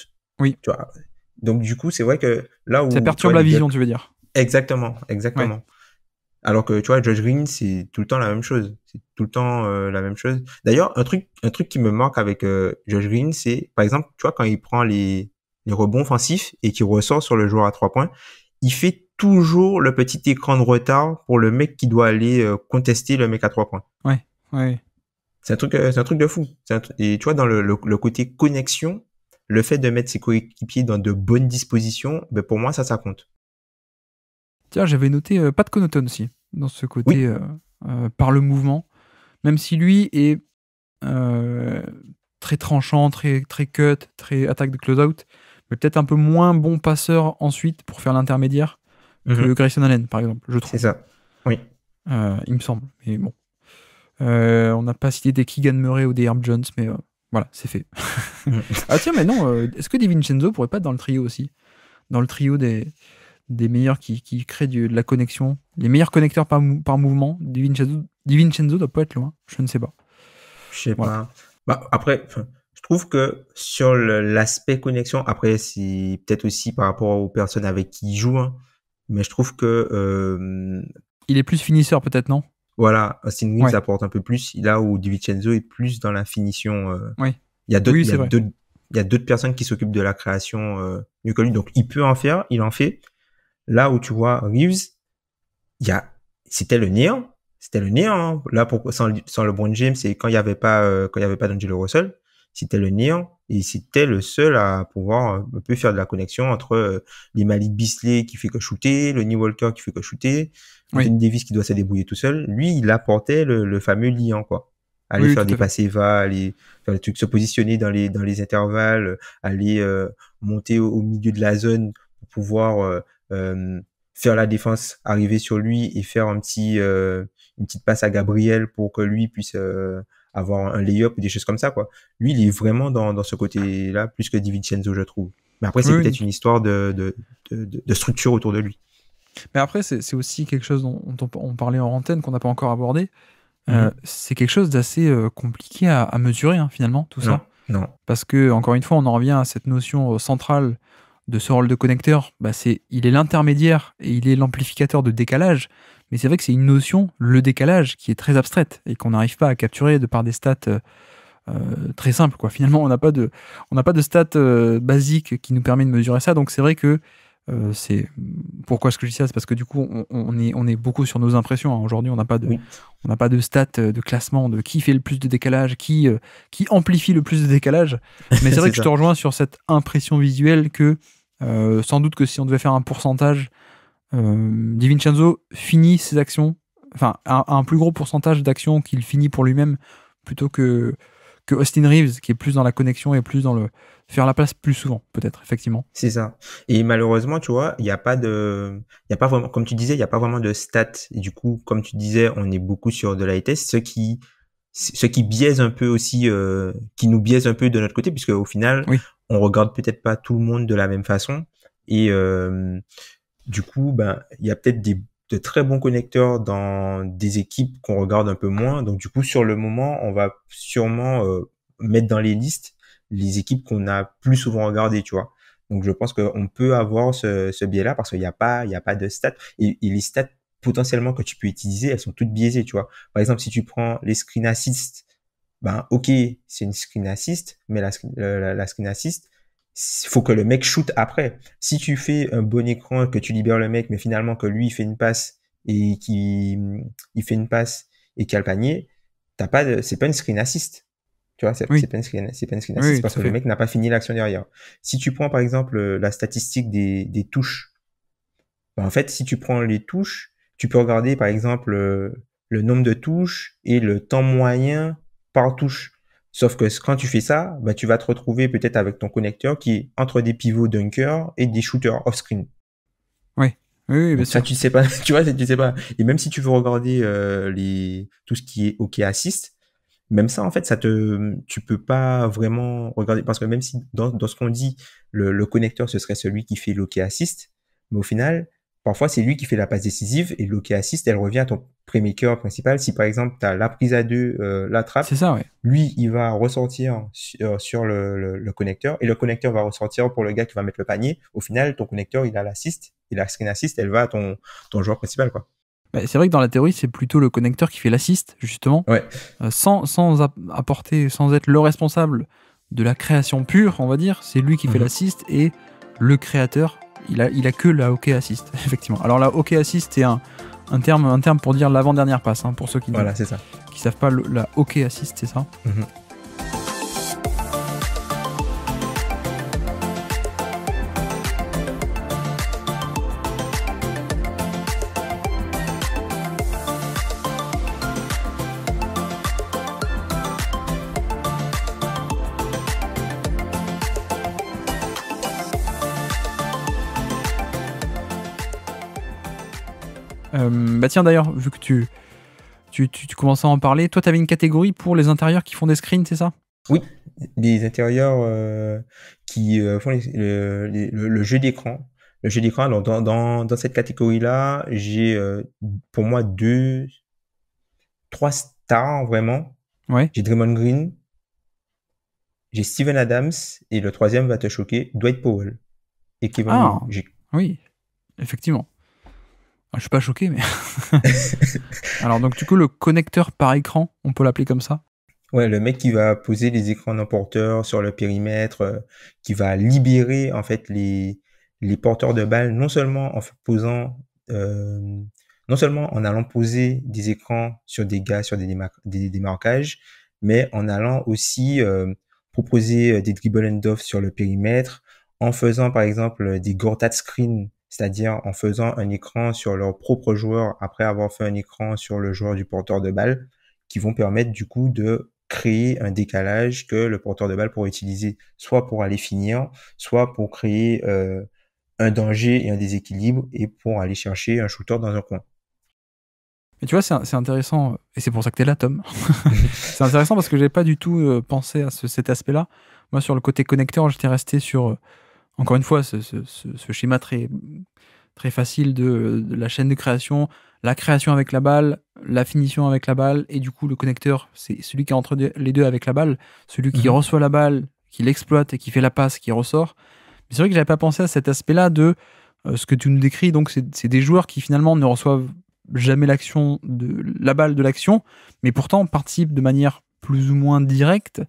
Oui. Tu vois. Donc, du coup, c'est vrai que là où. Ça perturbe la vision, tu veux dire. Exactement, exactement. Alors que, tu vois, Judge Green, c'est tout le temps la même chose. C'est tout le temps euh, la même chose. D'ailleurs, un truc, un truc qui me manque avec euh, Green, c'est, par exemple, tu vois, quand il prend les, les rebonds offensifs et qu'il ressort sur le joueur à trois points, il fait toujours le petit écran de retard pour le mec qui doit aller euh, contester le mec à trois points. Ouais, ouais. C'est un truc, euh, c'est un truc de fou. et tu vois, dans le, côté connexion, le fait de mettre ses coéquipiers dans de bonnes dispositions, ben pour moi, ça, ça compte. Tiens, j'avais noté euh, pas de Connaughton aussi, dans ce côté par le mouvement. Même si lui est très tranchant, très, très cut, très attaque de close-out, mais peut-être un peu moins bon passeur ensuite pour faire l'intermédiaire. Mhm. Grayson Allen, par exemple, je trouve. C'est ça, oui. Euh, il me semble, mais bon. Euh, on n'a pas cité des Keegan Murray ou des Herb Jones, mais euh, voilà, c'est fait. Mhm. ah tiens, mais non, est-ce que DiVincenzo pourrait pas être dans le trio aussi Dans le trio des, des meilleurs qui, créent de la connexion, les meilleurs connecteurs par, mouvement, DiVincenzo, DiVincenzo doit pas être loin, je ne sais pas. Je sais pas. Bah, après, je trouve que sur l'aspect connexion, après, c'est peut-être aussi par rapport aux personnes avec qui il joue, hein, mais je trouve que euh, il est plus finisseur peut-être non voilà Austin Reeves apporte un peu plus là où DiVincenzo est plus dans la finition euh, oui. il y a d'autres il y a d'autres personnes qui s'occupent de la création euh, mieux que donc il peut en faire il en fait là où tu vois Reeves il y a c'était le néant c'était le néant hein. là pour sans, le brun James c'est quand il y avait pas quand il y avait pas D'Angelo Russell c'était le néant et c'était le seul à pouvoir euh, un peu faire de la connexion entre euh, les Malik Bisley qui fait que shooter, le New Walker qui fait que shooter, oui. devise Davis qui doit se débrouiller tout seul. Lui, il apportait le, fameux liant, quoi. Aller faire des passés va, aller faire des trucs, se positionner dans les, dans les intervalles, aller euh, monter au, milieu de la zone pour pouvoir faire la défense, arriver sur lui et faire un petit, une petite passe à Gabriel pour que lui puisse avoir un layup ou des choses comme ça, quoi. Lui, il est vraiment dans, ce côté-là, plus que Divincenzo je trouve. Mais après, c'est peut-être une histoire de, de, structure autour de lui. Mais après, c'est aussi quelque chose dont on, parlait en antenne, qu'on n'a pas encore abordé. Euh, mhm. c'est quelque chose d'assez euh, compliqué à, mesurer, hein, finalement, tout ça. Parce que, encore une fois, on en revient à cette notion euh, centrale de ce rôle de connecteur. Bah, c'est, il est l'intermédiaire et il est l'amplificateur de décalage. Mais c'est vrai que c'est une notion, le décalage, qui est très abstraite et qu'on n'arrive pas à capturer de par des stats euh, euh, très simples. Quoi. Finalement, on n'a pas de, on n'a pas de stats euh, basiques qui nous permettent de mesurer ça. Donc c'est vrai que c'est pourquoi est-ce que je dis ça C'est parce que du coup, on, est, on est beaucoup sur nos impressions. Hein. Aujourd'hui, on n'a pas de, on n'a pas de stats de classement de qui fait le plus de décalage, qui, qui amplifie le plus de décalage. Mais c'est vrai que je te rejoins sur cette impression visuelle que sans doute que si on devait faire un pourcentage euh, Vincenzo finit ses actions, enfin, un plus gros pourcentage d'actions qu'il finit pour lui-même plutôt que, que Austin Reeves, qui est plus dans la connexion et plus dans le faire la place plus souvent, peut-être, effectivement. C'est ça. Et malheureusement, tu vois, il n'y a pas de, il a pas vraiment, comme tu disais, il n'y a pas vraiment de stats. du coup, comme tu disais, on est beaucoup sur de la test, ce qui, ce qui biaise un peu aussi, euh, qui nous biaise un peu de notre côté, puisque au final, on regarde peut-être pas tout le monde de la même façon. Et euh, du coup, ben, il y a peut-être des de très bons connecteurs dans des équipes qu'on regarde un peu moins. Donc du coup, sur le moment, on va sûrement euh, mettre dans les listes les équipes qu'on a plus souvent regardées, tu vois. Donc je pense qu'on peut avoir ce, biais-là parce qu'il n'y a pas, il a pas de stats et, les stats potentiellement que tu peux utiliser, elles sont toutes biaisées, tu vois. Par exemple, si tu prends les screen assists, ben ok, c'est une screen assist, mais la, la, la screen assist, il faut que le mec shoot après. Si tu fais un bon écran, que tu libères le mec, mais finalement que lui, il fait une passe et qui il fait une passe et qu'il a le panier, t'as pas de, c'est pas une screen assist. Tu vois, c'est pas une screen, assist parce que le mec n'a pas fini l'action derrière. Si tu prends, par exemple, euh, la statistique des, touches, bah, en fait, si tu prends les touches, tu peux regarder, par exemple, euh, le nombre de touches et le temps moyen par touche. Sauf que quand tu fais ça, bah, tu vas te retrouver peut-être avec ton connecteur qui est entre des pivots dunker et des shooters off-screen. Oui, oui, oui bien ça, tu sais pas, tu vois, tu sais pas. Et même si tu veux regarder euh, les tout ce qui est OK assist, même ça en fait, ça te, tu peux pas vraiment regarder parce que même si dans, ce qu'on dit, le, le, connecteur ce serait celui qui fait l'OK assist, mais au final, Parfois, c'est lui qui fait la passe décisive et le assiste, elle revient à ton premier cœur principal. Si par exemple, tu as la prise à deux, euh, la trappe, ça, lui, il va ressortir euh, sur, le, connecteur et le connecteur va ressortir pour le gars qui va mettre le panier. Au final, ton connecteur, il a l'assist Il la screen assist, elle va à ton, joueur principal. Bah, c'est vrai que dans la théorie, c'est plutôt le connecteur qui fait l'assist, justement, euh, sans, apporter, sans être le responsable de la création pure, on va dire. C'est lui qui fait mm-hmm. l'assist et le créateur il a, que la hockey assist, effectivement. Alors la hockey assist, est un, terme, un terme pour dire l'avant-dernière passe, hein, pour ceux qui, ne, ça. qui savent pas, la hockey assist, c'est ça. Mhm. Bah tiens d'ailleurs, vu que tu, tu, tu, commences à en parler, toi tu avais une catégorie pour les intérieurs qui font des screens, c'est ça Oui, des intérieurs euh, qui euh, font le, jeu d'écran. Le jeu d'écran, dans, dans, cette catégorie-là, j'ai euh, pour moi deux, trois stars vraiment. Ouais. J'ai Draymond Green, j'ai Steven Adams et le troisième va te choquer, Dwight Powell. Et ah, oui, effectivement. Ah, je suis pas choqué, mais. Alors, donc, du coup, le connecteur par écran, on peut l'appeler comme ça Ouais, le mec qui va poser les écrans d'un sur le périmètre, euh, qui va libérer, en fait, les, les porteurs de balles, non seulement en posant. Euh, non seulement en allant poser des écrans sur des gars, sur des, démarquages, mais en allant aussi euh, proposer des dribble and off sur le périmètre, en faisant par exemple des Gortat screen c'est-à-dire en faisant un écran sur leur propre joueur après avoir fait un écran sur le joueur du porteur de balle, qui vont permettre du coup de créer un décalage que le porteur de balle pourrait utiliser soit pour aller finir, soit pour créer euh, un danger et un déséquilibre et pour aller chercher un shooter dans un coin. Mais tu vois, c'est intéressant, et c'est pour ça que tu es là, Tom. c'est intéressant parce que je n'ai pas du tout euh, pensé à cet aspect-là. Moi, sur le côté connecteur, j'étais resté sur euh, encore une fois, ce, schéma très, facile de, la chaîne de création, la création avec la balle, la finition avec la balle, et du coup, le connecteur, c'est celui qui est entre les deux avec la balle, celui qui mhm. reçoit la balle, qui l'exploite et qui fait la passe, qui ressort. c'est vrai que j'avais pas pensé à cet aspect-là de euh, ce que tu nous décris. Donc, c'est des joueurs qui finalement ne reçoivent jamais l'action de la balle de l'action, mais pourtant participent de manière plus ou moins directe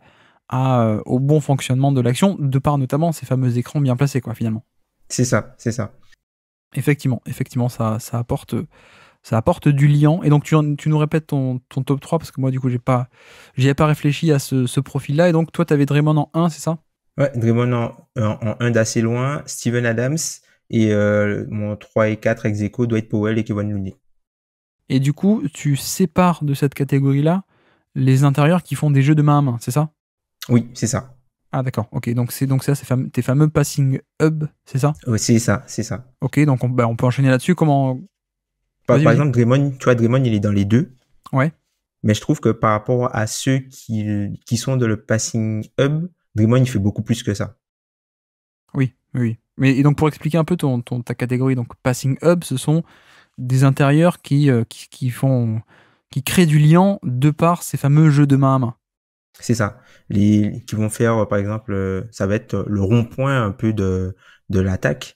euh, au bon fonctionnement de l'action, de par notamment ces fameux écrans bien placés, quoi, finalement. C'est ça, c'est ça. Effectivement, effectivement, ça, ça apporte ça apporte du lien. Et donc, tu, nous répètes ton, ton, top 3 parce que moi, du coup, j'ai pas, j'y ai pas réfléchi à ce, profil-là. Et donc, toi, tu avais Draymond en 1, c'est ça Ouais, Draymond en, en, 1 d'assez loin, Steven Adams et euh, mon 3 et 4 ex doit Dwight Powell et Kevin Looney. Et du coup, tu sépares de cette catégorie-là les intérieurs qui font des jeux de main à main, c'est ça oui, c'est ça. Ah d'accord, ok, donc c'est donc ça, c'est tes fameux passing hub, c'est ça Oui, c'est ça, c'est ça. Ok, donc on, bah, peut enchaîner là-dessus, comment... Par, exemple, Draymond, tu vois, Draymond, il est dans les deux. Ouais. Mais je trouve que par rapport à ceux qui, sont dans le passing hub, Draymond, il fait beaucoup plus que ça. Oui, oui. Mais et donc pour expliquer un peu ton, ta catégorie, donc passing hub, ce sont des intérieurs euh, qui, qui, font qui créent du lien de par ces fameux jeux de main à main. C'est ça. Les, qui vont faire, euh, par exemple, euh, ça va être euh, le rond-point un peu de, de l'attaque.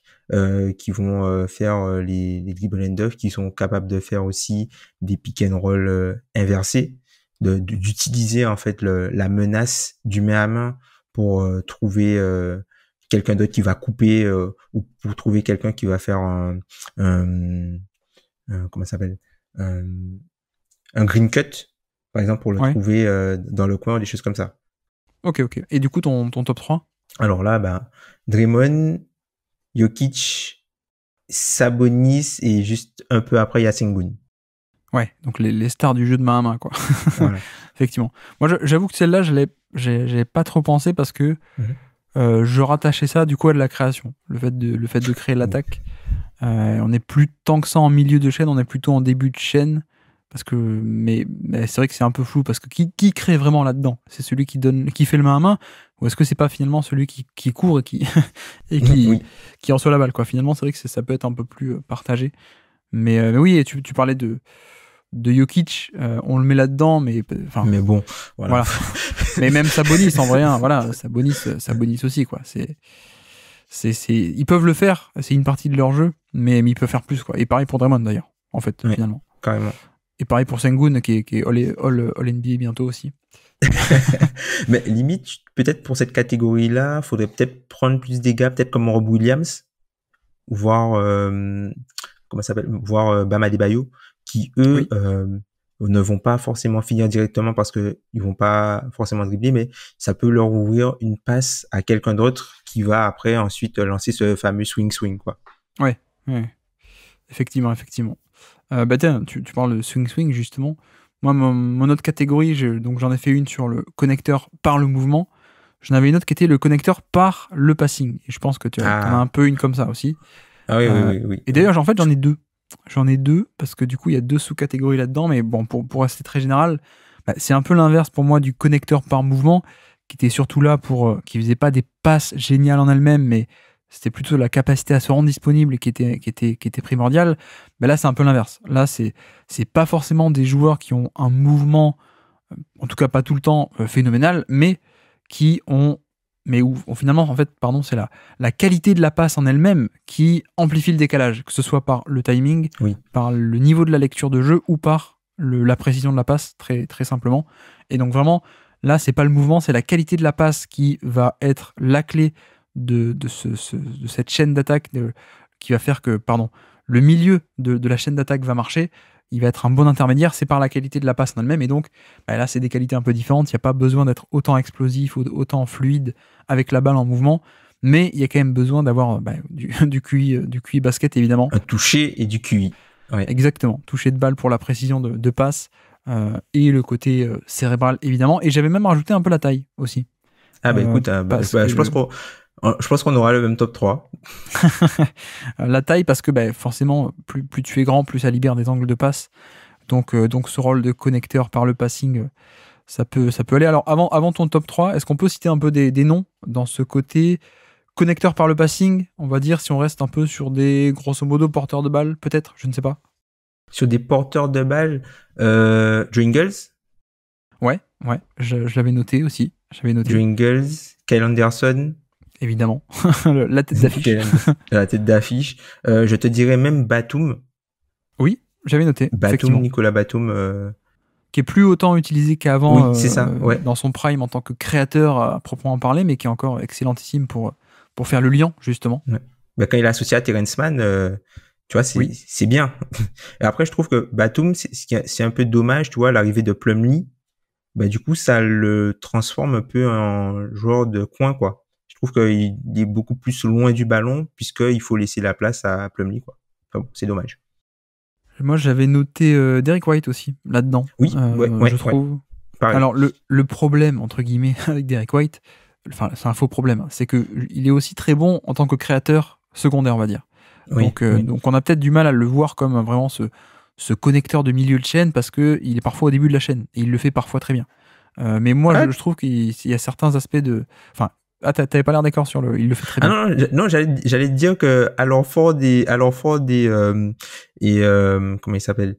qui vont faire les, les end qui sont capables de faire aussi des pick and roll inversés, d'utiliser en fait la menace du main à main pour trouver quelqu'un d'autre qui va couper ou pour trouver quelqu'un qui va faire un, comment s'appelle un green cut par exemple, pour le trouver euh, dans le coin ou des choses comme ça. Ok, ok. Et du coup, ton, top 3 Alors là, bah, Draymond, Jokic, Sabonis et juste un peu après, il Ouais, donc les, stars du jeu de main à main, quoi. Effectivement. Moi, j'avoue que celle-là, je j'ai pas trop pensé parce que mhm. euh, je rattachais ça du coup à de la création, le fait de, le fait de créer l'attaque. Euh, on est plus tant que ça en milieu de chaîne, on est plutôt en début de chaîne. Parce que, mais, c'est vrai que c'est un peu flou, parce que qui, qui crée vraiment là-dedans C'est celui qui donne, qui fait le main à main, ou est-ce que c'est pas finalement celui qui, qui court et qui et qui, qui reçoit la balle quoi Finalement, c'est vrai que ça peut être un peu plus euh, partagé. Euh, mais, oui, et tu, tu parlais de de Jokic, euh, on le met là-dedans, mais enfin. Mais bon, voilà. mais même Sabonis, en vrai, hein, voilà, Sabonis, aussi, quoi. C'est, c'est, ils peuvent le faire, c'est une partie de leur jeu, mais, ils peuvent faire plus, quoi. Et pareil pour Draymond d'ailleurs, en fait, oui, finalement. Carrément. Et pareil pour Sengun, qui est, all, NBA bientôt aussi. Mais limite, peut-être pour cette catégorie-là, faudrait peut-être prendre plus de dégâts, peut-être comme Rob Williams, voire, euh, comment s'appelle, voir euh, Bama qui eux, euh, ne vont pas forcément finir directement parce que ils vont pas forcément dribbler, mais ça peut leur ouvrir une passe à quelqu'un d'autre qui va après ensuite lancer ce fameux swing swing quoi. ouais. effectivement, effectivement. Euh, bah, tiens, tu, parles de swing swing justement. Moi, mon, autre catégorie, donc j'en ai fait une sur le connecteur par le mouvement. J'en avais une autre qui était le connecteur par le passing. Et je pense que tu as, as ah. un peu une comme ça aussi. Ah euh, oui, oui, oui, Et d'ailleurs, en fait, j'en ai deux. J'en ai deux parce que du coup, il y a deux sous-catégories là-dedans. Mais bon, pour, rester très général, bah, c'est un peu l'inverse pour moi du connecteur par mouvement qui était surtout là pour. Euh, qui faisait pas des passes géniales en elle-même, mais c'était plutôt la capacité à se rendre disponible qui était, qui était, qui était primordiale. Mais là, c'est un peu l'inverse. Là, c'est, c'est pas forcément des joueurs qui ont un mouvement, euh, en tout cas pas tout le temps, euh, phénoménal, mais qui ont. Mais où, finalement, en fait, pardon, c'est la, la qualité de la passe en elle-même qui amplifie le décalage, que ce soit par le timing, par le niveau de la lecture de jeu ou par le, la précision de la passe, très, très simplement. Et donc, vraiment, là, c'est pas le mouvement, c'est la qualité de la passe qui va être la clé de, de, ce, de cette chaîne d'attaque qui va faire que pardon, le milieu de, de la chaîne d'attaque va marcher, il va être un bon intermédiaire, c'est par la qualité de la passe dans le même Et donc, bah là, c'est des qualités un peu différentes. Il n'y a pas besoin d'être autant explosif ou autant fluide avec la balle en mouvement. Mais il y a quand même besoin d'avoir bah, du, du, QI, du basket, évidemment. Un toucher et du QI. Exactement. Toucher de balle pour la précision de, de passe euh, et le côté euh, cérébral, évidemment. Et j'avais même rajouté un peu la taille aussi. Ah, bah euh, écoute, bah, je pense euh, je pense qu'on aura le même top 3. la taille, parce que ben, forcément, plus, tu es grand, plus ça libère des angles de passe. Donc, euh, donc ce rôle de connecteur par le passing, euh, ça peut, ça peut aller. Alors, avant, avant ton top 3, est-ce qu'on peut citer un peu des, noms dans ce côté connecteur par le passing On va dire, si on reste un peu sur des, grosso modo, porteurs de balles, peut-être Je ne sais pas. Sur des porteurs de balles, euh, Ouais, ouais, je, l'avais noté aussi. J'avais noté. Kyle Anderson, évidemment. la tête d'affiche. la tête d'affiche. Euh, je te dirais même Batum. Oui, j'avais noté. Batum, Nicolas Batum. Euh, qui est plus autant utilisé qu'avant c'est ça, euh, dans son prime en tant que créateur à proprement parler, mais qui est encore excellentissime pour, pour faire le lien, justement. Bah, quand il est associé à Terence Mann, tu vois, c'est bien. Et après, je trouve que Batum, c'est un peu dommage, tu vois, l'arrivée de Plumlee, bah, du coup, ça le transforme un peu en joueur de coin, quoi qu'il est beaucoup plus loin du ballon puisqu'il faut laisser la place à Plumlee. Quoi. c'est dommage. Moi, j'avais noté euh, Derek White aussi, là-dedans. Oui, euh, je trouve. Alors, le, problème, entre guillemets, avec Derek White, enfin, c'est un faux problème, hein, C'est c'est qu'il est aussi très bon en tant que créateur secondaire, on va dire. donc, euh, donc, on a peut-être du mal à le voir comme vraiment ce, ce connecteur de milieu de chaîne parce qu'il est parfois au début de la chaîne et il le fait parfois très bien. mais moi, je, je, trouve qu'il y a certains aspects de. Enfin, ah, t'avais pas l'air d'accord sur le. Il le fait très ah bien. non, non, te j'allais dire que à l'enfant des, à l'enfant des, euh, et euh, comment il s'appelle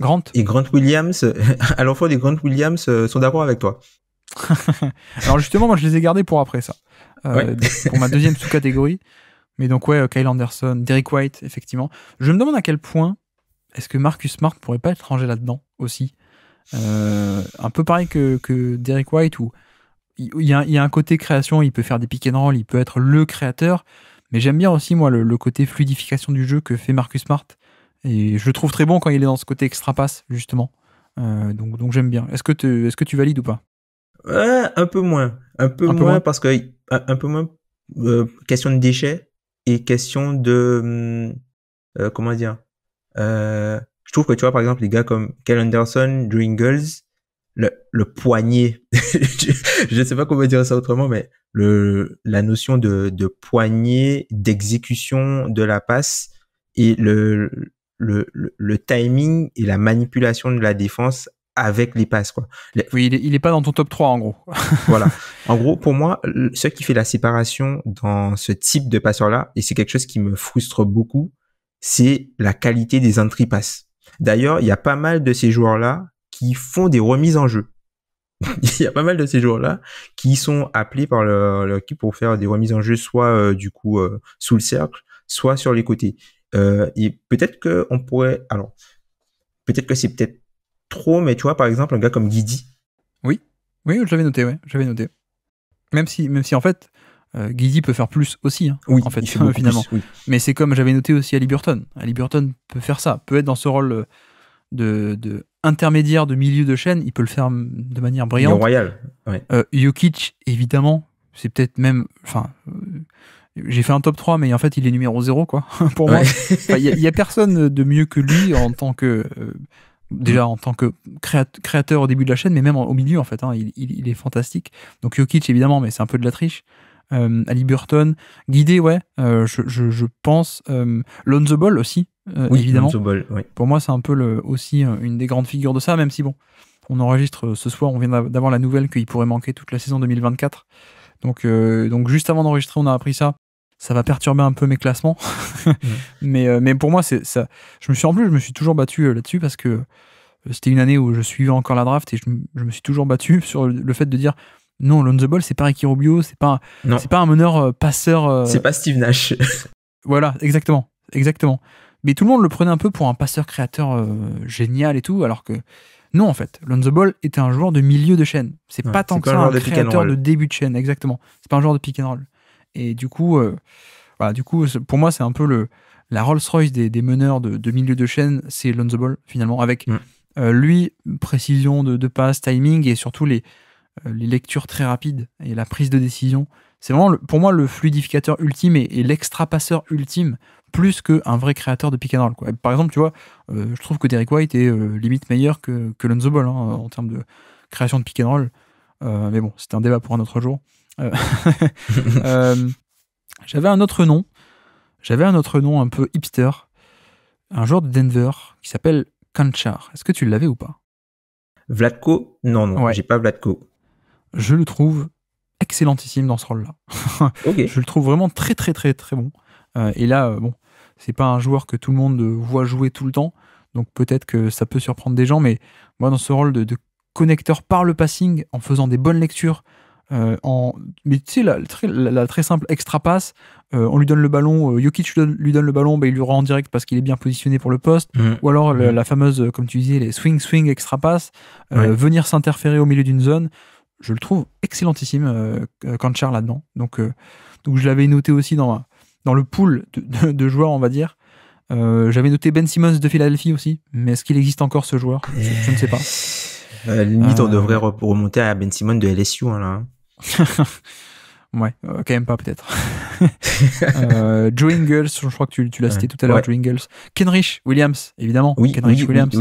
Grant. Et Grant Williams, à l'enfant des Grant Williams euh, sont d'accord avec toi. Alors justement, moi je les ai gardés pour après ça, pour ma deuxième sous catégorie. Mais donc ouais, Kyle Anderson, Derek White, effectivement. Je me demande à quel point est-ce que Marcus Smart pourrait pas être rangé là-dedans aussi, un peu pareil que que Derek White ou il y, a, un côté création, il peut faire des pick and roll, il peut être le créateur, mais j'aime bien aussi moi le, côté fluidification du jeu que fait Marcus Smart et je le trouve très bon quand il est dans ce côté extrapasse justement. Euh, donc donc j'aime bien. Est-ce que tu est que tu valides ou pas Un peu moins, un peu, moins, parce que un, peu moins euh, question de déchets et question de euh, comment dire. je trouve que tu vois par exemple les gars comme Cal Anderson, Dringles le, le poignet, je ne sais pas comment dire ça autrement, mais le, la notion de, de poignet d'exécution de la passe et le, le, le, timing et la manipulation de la défense avec les passes. Quoi. Oui, il est, pas dans ton top 3 en gros. voilà. En gros, pour moi, ce qui fait la séparation dans ce type de passeur-là, et c'est quelque chose qui me frustre beaucoup, c'est la qualité des entry passes. D'ailleurs, il y a pas mal de ces joueurs-là qui font des remises en jeu. il y a pas mal de ces joueurs-là qui sont appelés par leur, pour faire des remises en jeu, soit euh, du coup euh, sous le cercle, soit sur les côtés. Euh, et peut-être que on pourrait, alors peut-être que c'est peut-être trop, mais tu vois par exemple un gars comme Guidi. Oui, oui, j'avais noté, ouais, j'avais noté. Même si, même si en fait, Guidi peut faire plus aussi, hein, oui, en fait, finalement. oui. Mais c'est comme j'avais noté aussi Ali Burton. Ali Burton peut faire ça, peut être dans ce rôle de, de intermédiaire de milieu de chaîne, il peut le faire de manière brillante. Royal. Ouais. Euh, évidemment, c'est peut-être même. Enfin, euh, j'ai fait un top 3, mais en fait, il est numéro 0, quoi, pour moi. Il y a, personne de mieux que lui en tant que. Euh, déjà en tant que créateur au début de la chaîne, mais même au milieu, en fait. Hein. il, est fantastique. Donc, Jokic, évidemment, mais c'est un peu de la triche. Ali Burton, guidé, ouais, je, pense. Euh, Lone the Ball aussi, euh, oui, évidemment. Pour moi, c'est un peu le, aussi euh, une des grandes figures de ça, même si bon, on enregistre euh, ce soir, on vient d'avoir la nouvelle qu'il pourrait manquer toute la saison 2024. Donc, donc juste avant d'enregistrer, on a appris ça. Ça va perturber un peu mes classements, mais, mais pour moi, c'est ça. Je me suis en plus, je me suis toujours battu là-dessus parce que c'était une année où je suivais encore la draft et je, me suis toujours battu sur le fait de dire non, Lonzo Ball, c'est pas Ricky Rubio, c'est pas, c'est pas un meneur passeur. C'est pas Steve Nash. voilà, exactement, exactement. Mais tout le monde le prenait un peu pour un passeur créateur euh, génial et tout, alors que non, en fait, Lonzo Ball était un joueur de milieu de chaîne. C'est pas tant que ça un, créateur de début de chaîne, exactement. C'est pas un joueur de pick and roll. Et du coup, euh, du coup, pour moi, c'est un peu le, la Rolls-Royce des, meneurs de, milieu de chaîne, c'est Lonzo Ball, finalement, avec mm. euh, lui, précision de, passe, timing et surtout les, les lectures très rapides et la prise de décision. C'est vraiment, pour moi, le fluidificateur ultime et, l'extrapasseur l'extra-passeur ultime plus qu'un vrai créateur de pick and roll. Par exemple, tu vois, euh, je trouve que Derek White est euh, limite meilleur que, que Lonzo Ball hein, en termes de création de pick and roll. Euh, mais bon, c'était un débat pour un autre jour. J'avais un autre nom. J'avais un autre nom un peu hipster. Un joueur de Denver qui s'appelle Kanchar. Est-ce que tu l'avais ou pas Vladko Non, non, j'ai pas Vladko. Je le trouve excellentissime dans ce rôle-là. Je le trouve vraiment très, très, très, très bon. et là, bon, c'est pas un joueur que tout le monde voit jouer tout le temps. Donc peut-être que ça peut surprendre des gens, mais moi dans ce rôle de, connecteur par le passing, en faisant des bonnes lectures, euh, mais tu sais, la, très simple extra passe, euh, on lui donne le ballon, euh, Jokic lui donne, le ballon, bah, il lui rend en direct parce qu'il est bien positionné pour le poste, mmh. ou alors mmh. la, fameuse, comme tu disais, les swing, swing, extra passe, venir s'interférer au milieu d'une zone, je le trouve excellentissime, Kanchar là-dedans. Donc, donc je l'avais noté aussi dans dans le pool de, joueurs, on va dire. Euh, j'avais noté Ben Simmons de Philadelphie aussi, mais est-ce qu'il existe encore ce joueur je, ne sais pas. Eh, euh, limite, on euh, devrait remonter à Ben Simmons de LSU, hein, là. Hein. ouais, euh, quand même pas, peut-être. Joe je crois que tu, l'as cité tout à l'heure, Kenrich Williams, évidemment. Oui, Kenrich Williams.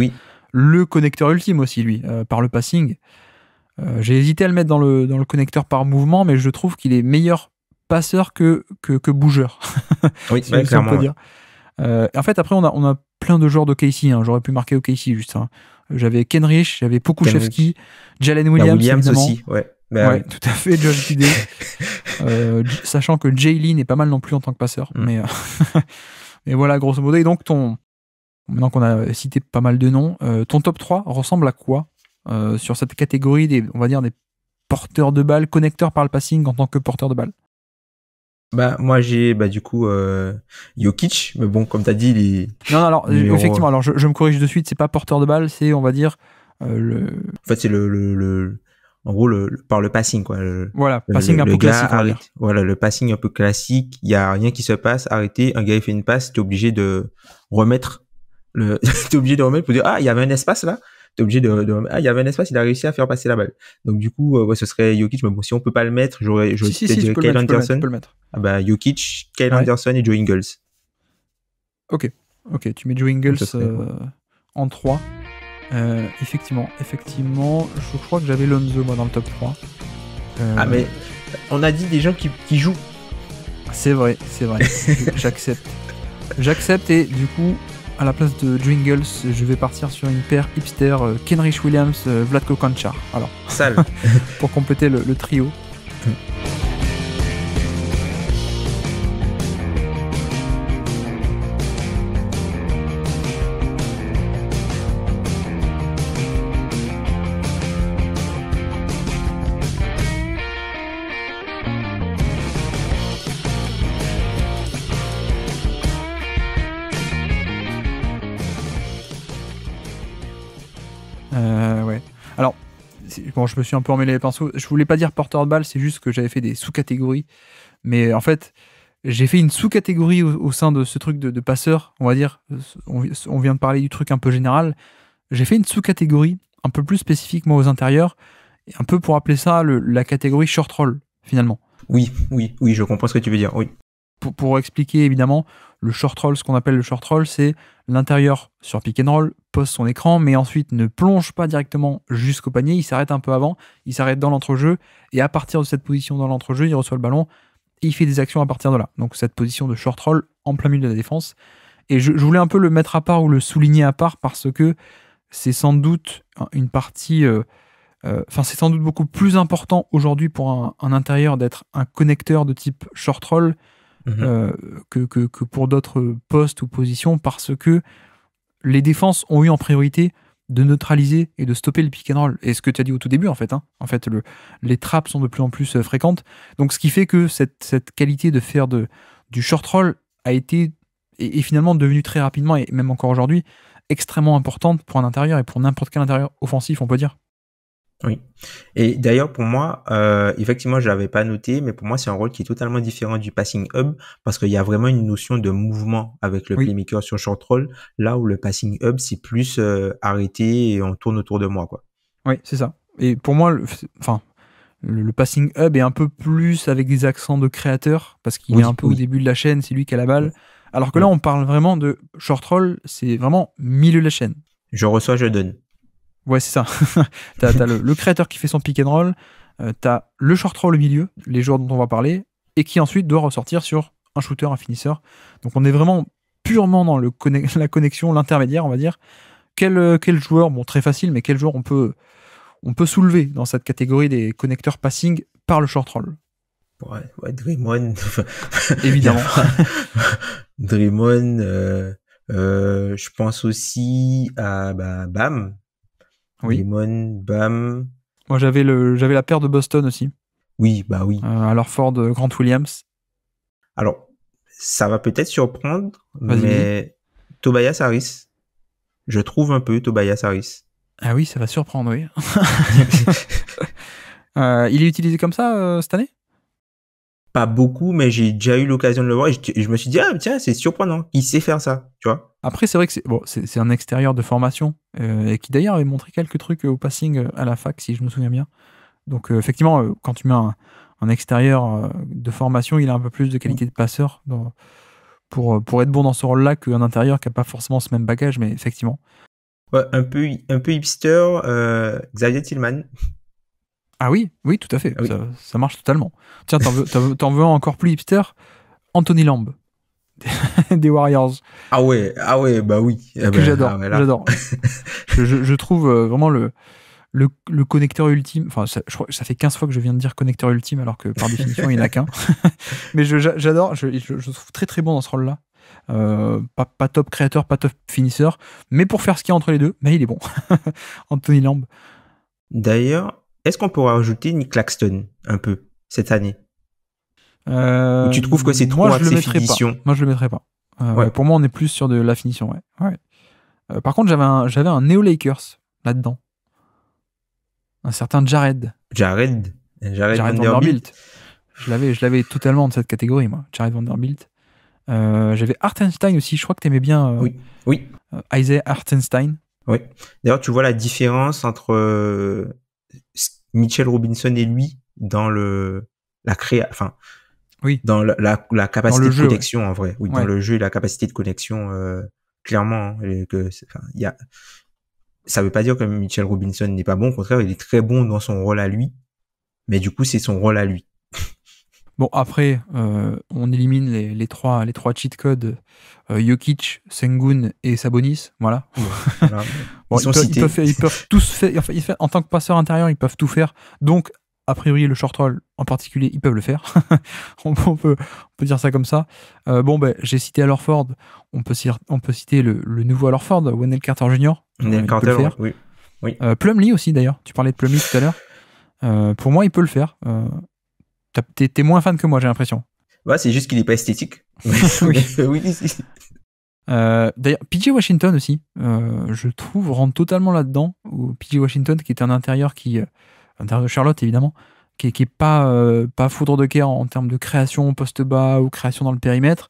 Le connecteur ultime aussi, lui, par le passing. J'ai hésité à le mettre dans le, dans le connecteur par mouvement, mais je trouve qu'il est meilleur passeur que, que, bougeur. Oui, clairement. Euh, en fait, après, on a, on a plein de joueurs de Casey. Hein. J'aurais pu marquer au Casey juste. Hein. J'avais Kenrich, j'avais Pokushevski, Jalen bah, Williams. aussi, bah, ouais. tout à fait, John kidd euh, sachant que Lee n'est pas mal non plus en tant que passeur. Mm. Euh, mais, voilà, grosso modo. donc, ton, maintenant qu'on a cité pas mal de noms, ton top 3 ressemble à quoi sur cette catégorie des, on va dire, des porteurs de balles, connecteurs par le passing en tant que porteur de balles bah moi j'ai bah du coup euh, Jokic mais bon comme t'as dit il non, alors effectivement alors je, me corrige de suite c'est pas porteur de balle c'est on va dire euh, le en fait c'est le, le, en gros le, par le passing quoi le, voilà passing un peu classique voilà le passing un peu classique il y a rien qui se passe Arrêtez un gars il fait une passe t'es obligé de remettre le t'es obligé de remettre pour dire ah il y avait un espace là t'es obligé de, ah il y avait un espace il a réussi à faire passer la balle donc du coup euh, ce serait Jokic mais bon si on peut pas le mettre j'aurais je si, si, si, Kyle Anderson ah bah Jokic Kyle Anderson et Joe Ingles ok ok tu mets Joe Ingles euh, en 3 euh, effectivement effectivement je crois que j'avais Lonzo moi dans le top 3 euh, ah mais on a dit des gens qui, qui jouent c'est vrai c'est vrai j'accepte j'accepte et du coup à la place de Jingles, je vais partir sur une paire hipster euh, Kenrich Williams, euh, Vladko Kanchar. Alors, Sale. pour compléter le trio. Mm. bon, je me suis un peu emmêlé les pinceaux. Je voulais pas dire porteur de balle, c'est juste que j'avais fait des sous-catégories. Mais en fait, j'ai fait une sous-catégorie au, sein de ce truc de, passeur, on va dire. On, vient de parler du truc un peu général. J'ai fait une sous-catégorie un peu plus spécifique moi aux intérieurs, et un peu pour appeler ça la catégorie short roll, finalement. Oui, oui, oui, je comprends ce que tu veux dire, oui. Pour, pour expliquer, évidemment, le short roll, ce qu'on appelle le short roll, c'est l'intérieur sur pick and roll, pose son écran, mais ensuite ne plonge pas directement jusqu'au panier. Il s'arrête un peu avant, il s'arrête dans l'entrejeu, et à partir de cette position dans l'entrejeu, il reçoit le ballon, et il fait des actions à partir de là. Donc cette position de short roll en plein milieu de la défense. Et je, voulais un peu le mettre à part ou le souligner à part parce que c'est sans doute une partie. Euh, euh, enfin, c'est sans doute beaucoup plus important aujourd'hui pour un, un intérieur d'être un connecteur de type short roll Mhm. Euh, que, que, pour d'autres postes ou positions parce que les défenses ont eu en priorité de neutraliser et de stopper le pick and roll. Et ce que tu as dit au tout début, en fait, hein, en fait le, les trappes sont de plus en plus euh, fréquentes. Donc, ce qui fait que cette, cette qualité de faire de, du short roll a été et, et finalement devenue très rapidement, et même encore aujourd'hui, extrêmement importante pour un intérieur et pour n'importe quel intérieur offensif, on peut dire. Oui. Et d'ailleurs, pour moi, euh, effectivement, je l'avais pas noté, mais pour moi, c'est un rôle qui est totalement différent du passing hub parce qu'il y a vraiment une notion de mouvement avec le playmaker sur short roll, là où le passing hub, c'est plus euh, arrêté et on tourne autour de moi, quoi. Oui, c'est ça. Et pour moi, le, enfin, le, passing hub est un peu plus avec des accents de créateur parce qu'il est un peu au début de la chaîne, c'est lui qui a la balle. Alors que là, on parle vraiment de short roll, c'est vraiment milieu de la chaîne. Je reçois, je donne. Ouais, c'est ça. t'as le, créateur qui fait son pick and roll, euh, t'as le short roll au milieu, les joueurs dont on va parler, et qui ensuite doit ressortir sur un shooter, un finisseur. Donc on est vraiment purement dans le la connexion, l'intermédiaire, on va dire. Euh, quel, joueur, bon, très facile, mais quel joueur on peut, on peut soulever dans cette catégorie des connecteurs passing par le short roll Ouais, ouais Évidemment. Dream euh, je pense aussi à bah, Bam, oui. Bam. Moi, j'avais le, j'avais la paire de Boston aussi. Oui, bah oui. Euh, alors Ford, euh, Grant Williams. Alors, ça va peut-être surprendre, mais Tobias Harris, je trouve un peu Tobias Harris. Ah oui, ça va surprendre, oui. Euh, il est utilisé comme ça cette année pas beaucoup, mais j'ai déjà eu l'occasion de le voir et je, me suis dit, ah, tiens, c'est surprenant, il sait faire ça, tu vois. Après, c'est vrai que c'est un extérieur de formation euh, et qui d'ailleurs avait montré quelques trucs au passing euh, à la fac, si je me souviens bien. Donc, euh, effectivement, quand tu mets un, extérieur de formation, il a un peu plus de qualité de passeur pour, pour être bon dans ce rôle-là qu'un intérieur qui n'a pas forcément ce même bagage, mais effectivement. un peu, un peu hipster, Xavier Tillman. Ah oui, oui, tout à fait. Ah ça, marche totalement. Tiens, t'en veux, encore plus hipster Anthony Lamb. des Warriors. Ah ouais, ah ouais, bah oui. Eh ben, j'adore, ah j'adore. je, trouve euh, vraiment le, le, connecteur ultime. Enfin, ça, fait 15 fois que je viens de dire connecteur ultime, alors que par définition, il n'y en a qu'un. Mais j'adore, je, je, trouve très très bon dans ce rôle-là. Euh, pas, top créateur, pas top finisseur, mais pour faire ce qu'il y a entre les deux, mais il est bon. Anthony Lamb. D'ailleurs, est-ce qu'on pourrait rajouter Nick Claxton un peu cette année euh, tu trouves que c'est trop moi, je le pas. Moi, je le mettrais pas. Euh, pour moi, on est plus sur de la finition. Ouais. Euh, par contre, j'avais un, j'avais un Neo Lakers là-dedans. Un certain Jared. Jared. Jared, Vanderbilt. Je l'avais, je l'avais totalement de cette catégorie, moi. Jared Vanderbilt. j'avais Artenstein aussi. Je crois que tu aimais bien. oui. Oui. Isaiah Artenstein. Oui. D'ailleurs, tu vois la différence entre Mitchell Robinson et lui dans le la créa, enfin oui. dans la, la, capacité de connexion en vrai. Oui, dans le jeu la capacité de connexion euh, clairement hein, que il y a ça veut pas dire que Mitchell Robinson n'est pas bon, au contraire, il est très bon dans son rôle à lui. Mais du coup, c'est son rôle à lui. Bon, après, euh, on élimine les, trois, les trois cheat codes euh, Jokic, Sengun et Sabonis. Voilà. ils, peuvent, tous faire. en tant que passeur intérieur, ils peuvent tout faire. Donc, a priori, le short roll en particulier, ils peuvent le faire. on, peut, dire ça comme ça. Euh, bon, ben, j'ai cité alors Ford. On peut, on peut citer le, nouveau alors Ford, Wendell Carter Jr. Wendell Carter, oui. oui. Plumlee aussi, d'ailleurs. Tu parlais de Plumlee tout à l'heure. pour moi, il peut le faire. T'es moins fan que moi, j'ai l'impression. c'est juste qu'il n'est pas esthétique. oui, oui euh, D'ailleurs, PJ Washington aussi, euh, je trouve, rentre totalement là-dedans. PJ Washington, qui est un intérieur qui. Euh, intérieur de Charlotte, évidemment, qui n'est pas, pas foudre de guerre en, termes de création poste bas ou création dans le périmètre.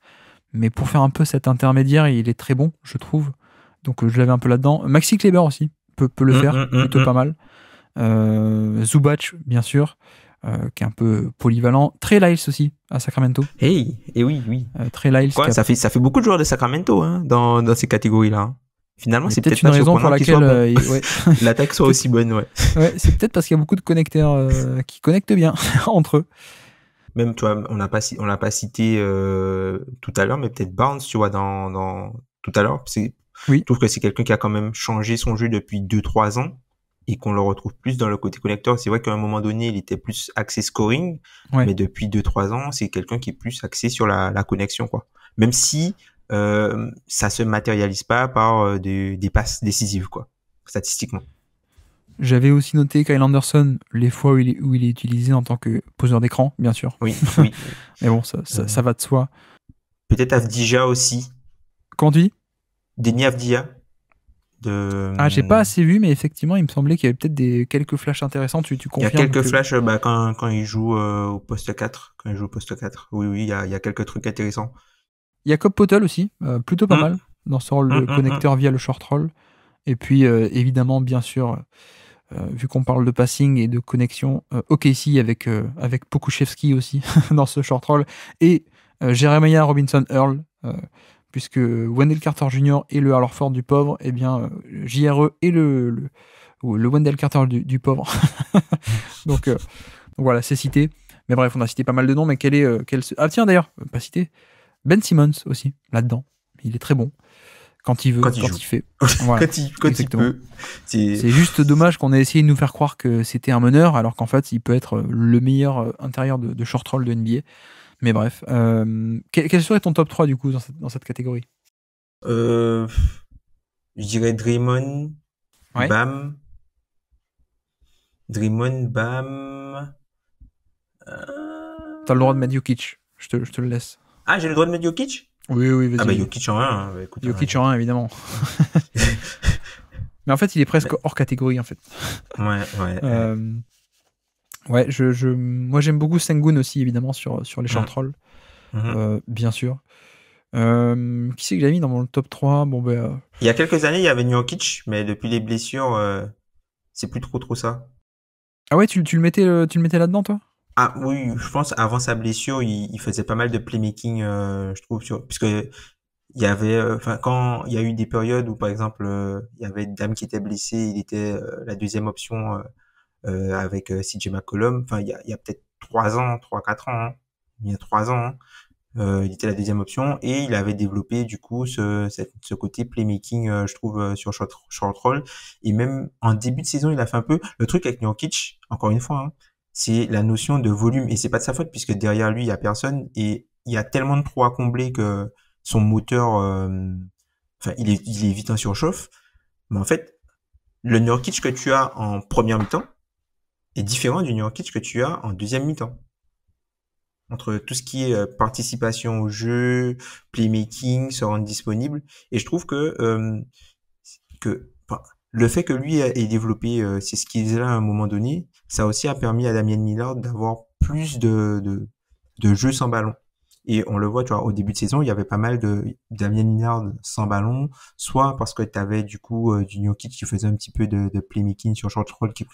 Mais pour faire un peu cet intermédiaire, il est très bon, je trouve. Donc je l'avais un peu là-dedans. Maxi Kleber aussi peut, le mm, faire, mm, mm, plutôt pas mal. Zubac, bien sûr. Euh, qui est un peu polyvalent. très Lyles aussi, à Sacramento. Hey, et eh oui, oui. Euh, très liles. ça, fait, ça fait beaucoup de joueurs de Sacramento hein, dans, dans ces catégories-là. Finalement, c'est peut-être peut une raison pour laquelle euh, l'attaque soit aussi bonne. Ouais. c'est peut-être parce qu'il y a beaucoup de connecteurs qui connectent bien entre eux. Même, toi on n'a pas, on l'a pas cité tout à l'heure, mais peut-être Barnes, tu vois, dans, dans tout à l'heure. Oui. Je trouve que c'est quelqu'un qui a quand même changé son jeu depuis 2-3 ans et qu'on le retrouve plus dans le côté connecteur C'est vrai qu'à un moment donné, il était plus axé scoring, mais depuis 2-3 ans, c'est quelqu'un qui est plus axé sur la, connexion, quoi. Même si euh, ça se matérialise pas par euh, des passes décisives, quoi, statistiquement. J'avais aussi noté Kyle Anderson, les fois où il, est, utilisé en tant que poseur d'écran, bien sûr. Oui, oui. mais bon, euh, ça, va de soi. Peut-être Avdija aussi. Quand Denis Avdija. Ah, j'ai pas assez vu, mais effectivement, il me semblait qu'il y avait peut-être des quelques flashs intéressants. Tu, tu Il y a quelques flashs bah, quand, euh, quand il joue au poste 4. Quand il joue au poste 4. Oui, oui, il y a, il y a quelques trucs intéressants. Jacob Potel aussi, euh, plutôt pas mm. mal dans son rôle de mm, mm, connecteur via le short roll. Et puis, euh, évidemment, bien sûr, vu qu'on parle de passing et de connexion, OKC avec, avec Pokushevski aussi dans ce short roll. Et Jeremiah Robinson Earl puisque Wendell Carter Jr. est le Al du pauvre, eh euh, e et bien, JRE est le, le, Wendell Carter du, pauvre. Euh, donc, voilà, c'est cité. Mais bref, on a cité pas mal de noms, mais quel est. Euh, ah tiens, d'ailleurs, pas cité. Ben Simmons aussi, là-dedans. Il est très bon. Quand il veut, quand il, fait. quand il, peut. C'est juste dommage qu'on ait essayé de nous faire croire que c'était un meneur, alors qu'en fait, il peut être le meilleur intérieur de, de short roll de NBA. Mais bref, euh, quel, serait ton top 3 du coup dans cette, dans cette catégorie euh, Je dirais Dreamon, Bam. Dreamon, Bam. Euh, T'as le droit de mettre Jokic, je te, je te le laisse. Ah, j'ai le droit de mettre Jokic Oui, oui, vas-y. Ah, bah Jokic en 1. Hein. écoute, Jokic hein. en 1, évidemment. Mais en fait, il est presque hors catégorie en fait. Ouais, ouais. Euh, Ouais, je, je... moi j'aime beaucoup Sengun aussi, évidemment, sur, sur les chants mm. mm-hmm. Euh, bien sûr. Euh, qui c'est que j'ai mis dans mon top 3 bon, ben, euh, Il y a quelques années, il y avait Njokic, mais depuis les blessures, euh, c'est plus trop trop ça. Ah ouais, tu, tu le mettais, euh, tu le mettais là-dedans, toi Ah oui, je pense avant sa blessure, il, faisait pas mal de playmaking, je trouve, sur... puisque il y avait enfin quand il y a eu des périodes où par exemple il y avait une dame qui était blessée il était la deuxième option euh, avec euh, CJ McCollum. Enfin, il y a, y a peut-être trois ans, trois quatre ans, hein. il y a trois ans. Euh, il était la deuxième option et il avait développé du coup ce, ce côté playmaking euh, je trouve sur short, short, roll et même en début de saison il a fait un peu le truc avec Nurkic encore une fois hein. c'est la notion de volume et c'est pas de sa faute puisque derrière lui il y a personne et il y a tellement de trous à combler que son moteur enfin il est il est vite en surchauffe mais en fait le Nurkic que tu as en première mi-temps est différent du Jokic que tu as en deuxième mi-temps. Entre tout ce qui est euh, participation au jeu, playmaking, se rendre disponible. Et je trouve que, euh, que le fait que lui ait développé euh, c'est skills-là à un moment donné, ça aussi a permis à Damien Millard d'avoir plus de, de, de jeux sans ballon. Et on le voit, tu vois, au début de saison, il y avait pas mal de Damien Lillard sans ballon, soit parce que tu avais du coup euh, du Jokic qui faisait un petit peu de, playmaking sur short roll qui,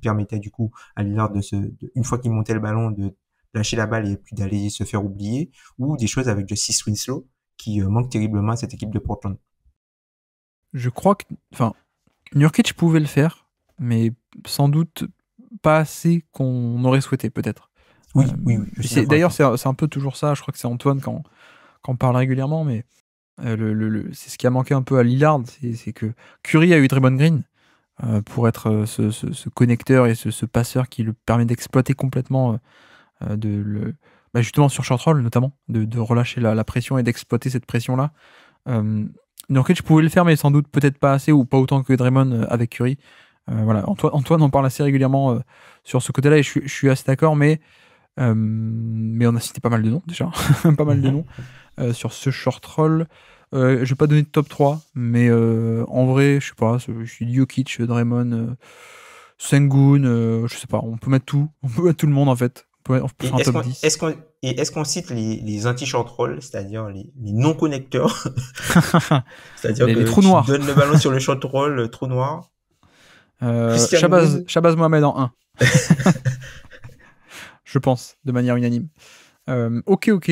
permettait du coup à Lillard de se, une fois qu'il montait le ballon, de lâcher la balle et puis d'aller se faire oublier, ou des choses avec Justice Winslow qui euh, manque terriblement à cette équipe de Portland. Je crois que, enfin, Nurkic pouvait le faire, mais sans doute pas assez qu'on aurait souhaité peut-être. Euh, oui, oui, oui D'ailleurs, c'est un peu toujours ça. Je crois que c'est Antoine quand, quand on parle régulièrement, mais euh, le, c'est ce qui a manqué un peu à Lillard. C'est que Curry a eu Draymond green euh, pour être ce, connecteur et ce, passeur qui lui permet d'exploiter complètement de le, bah, justement sur short notamment, de, relâcher la, pression et d'exploiter cette pression là. donc je pouvais le faire, mais sans doute peut-être pas assez ou pas autant que Draymond avec Curry. voilà, Antoine, en parle assez régulièrement sur ce côté-là et je, je suis assez d'accord, mais euh, mais on a cité pas mal de noms déjà, pas mal de mhm. noms euh, sur ce short roll. Euh, je vais pas donner de top 3, mais en vrai, je sais pas, je suis Jokic, Draymond, Sengun, je sais pas, on peut mettre tout, on peut mettre tout le monde en fait. On peut, Est-ce qu'on, est qu'on cite les, anti-short roll, c'est-à-dire les, non-connecteurs C'est-à-dire les, trous noirs. le ballon sur le short roll, le trou noir Shabazz, Shabazz Mohamed en 1 je pense, de manière unanime. Euh, ok, ok.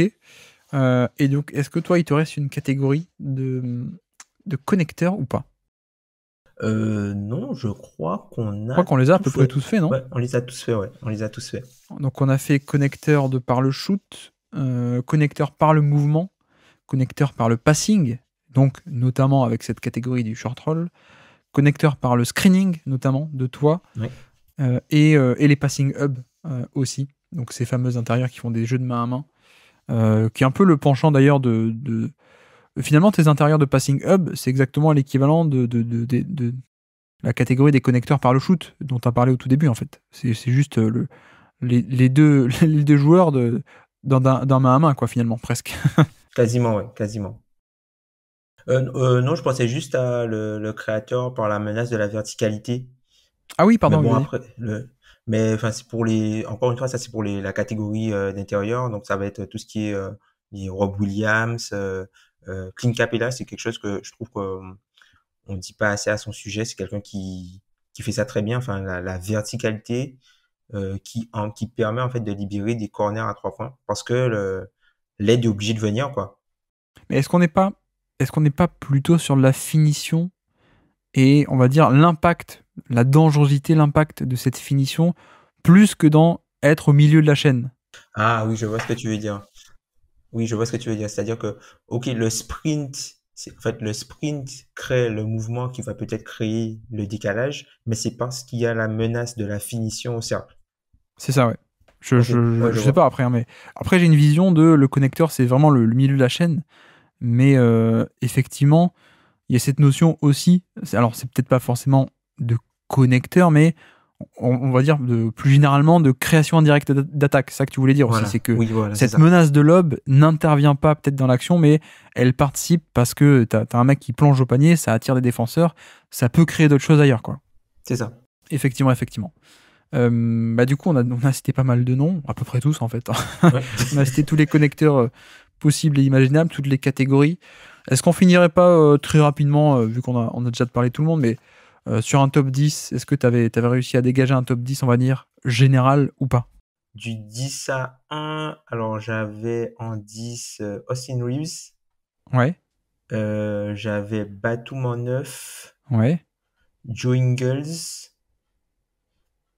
Euh, et donc, est-ce que toi, il te reste une catégorie de, de connecteurs ou pas euh, non, je crois qu'on a. Je crois qu'on les a à peu près tous fait, non On les a tous fait, ouais. On les a tous fait. Donc on a fait connecteur de par le shoot, connecteur par le mouvement, connecteur par le passing, donc notamment avec cette catégorie du short roll, connecteur par le screening, notamment de toi, et, et, les passing hubs aussi donc ces fameux intérieurs qui font des jeux de main à main, euh, qui est un peu le penchant d'ailleurs de, Finalement, tes intérieurs de Passing Hub, c'est exactement l'équivalent de, de, la catégorie des connecteurs par le shoot dont tu as parlé au tout début en fait. C'est juste euh, le, les, deux, joueurs d'un main à main, quoi, finalement, presque. quasiment, oui, quasiment. Euh, non, je pensais juste à le, créateur par la menace de la verticalité. Ah oui, pardon. après, mais enfin, c'est pour les. Encore une fois, ça c'est pour les, la catégorie euh, d'intérieur. Donc ça va être tout ce qui est euh, les Rob Williams, euh, euh Clint Capella. C'est quelque chose que je trouve qu'on euh, on dit pas assez à son sujet. C'est quelqu'un qui qui fait ça très bien. Enfin, la, la verticalité qui qui permet en fait de libérer des corners à trois points parce que l'aide est obligée de venir quoi. Mais est-ce qu'on n'est pas est-ce qu'on n'est pas plutôt sur la finition et on va dire l'impact la dangerosité, l'impact de cette finition, plus que dans être au milieu de la chaîne. Ah oui, je vois ce que tu veux dire. Oui, je vois ce que tu veux dire. C'est-à-dire que, ok, le sprint, en fait, le sprint crée le mouvement qui va peut-être créer le décalage, mais c'est parce qu'il y a la menace de la finition au cercle. C'est ça, ouais. Je, sais pas après, hein, mais après j'ai une vision de le connecteur, c'est vraiment le, milieu de la chaîne, mais euh, effectivement, il y a cette notion aussi. Alors c'est peut-être pas forcément de connecteurs, mais on, va dire de, plus généralement de création indirecte d'attaque. C'est ça que tu voulais dire aussi, c'est que cette menace de lob n'intervient pas peut-être dans l'action, mais elle participe parce que tu as, un mec qui plonge au panier, ça attire des défenseurs, ça peut créer d'autres choses ailleurs. quoi. C'est ça. Effectivement, effectivement. bah, du coup, on a, on a, cité pas mal de noms, à peu près tous en fait. Hein. on a cité tous les connecteurs euh, possibles et imaginables, toutes les catégories. Est-ce qu'on finirait pas euh, très rapidement, euh, vu qu'on a, on a déjà parlé de tout le monde, mais euh, sur un top 10, est-ce que tu avais, avais, réussi à dégager un top 10, on va dire, général ou pas Du 10 à 1, alors j'avais en 10 euh, Austin Reeves. Ouais. Euh, j'avais Batum en 9. Ouais. Joe Ingles.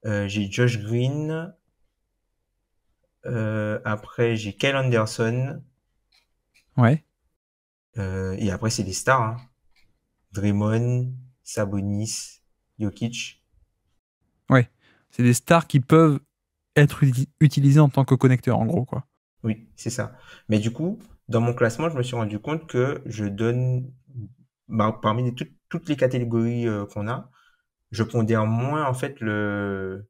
Euh, j'ai Josh Green. Euh, après, j'ai Kyle Anderson. Ouais. et après, c'est des stars. Hein. Draymond, Sabonis, Jokic. Ouais, c'est des stars qui peuvent être utilisées en tant que connecteurs, en gros, quoi. Oui, c'est ça. Mais du coup, dans mon classement, je me suis rendu compte que je donne, bah, parmi toutes les catégories euh, qu'on a, je pondère moins, en fait, le,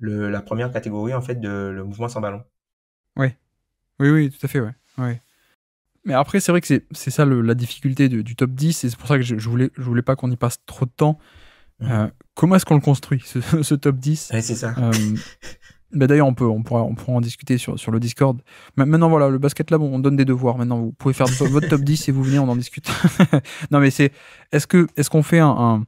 la première catégorie, en fait, de le mouvement sans ballon. Oui, oui, oui, tout à fait, ouais. ouais. Mais après, c'est vrai que c'est ça la difficulté du top 10, et c'est pour ça que je, je, voulais, je voulais pas qu'on y passe trop de temps. Mmh. Euh, comment est-ce qu'on le construit, ce, top 10 c'est ça. Euh, bah, D'ailleurs, on, peut, on, pourra, on pourra en discuter sur, sur le Discord. maintenant, voilà, le Basket Lab, on donne des devoirs. Maintenant, vous pouvez faire votre top 10 et vous venez, on en discute. non, mais c'est. Est-ce qu'on est qu'on fait un, un,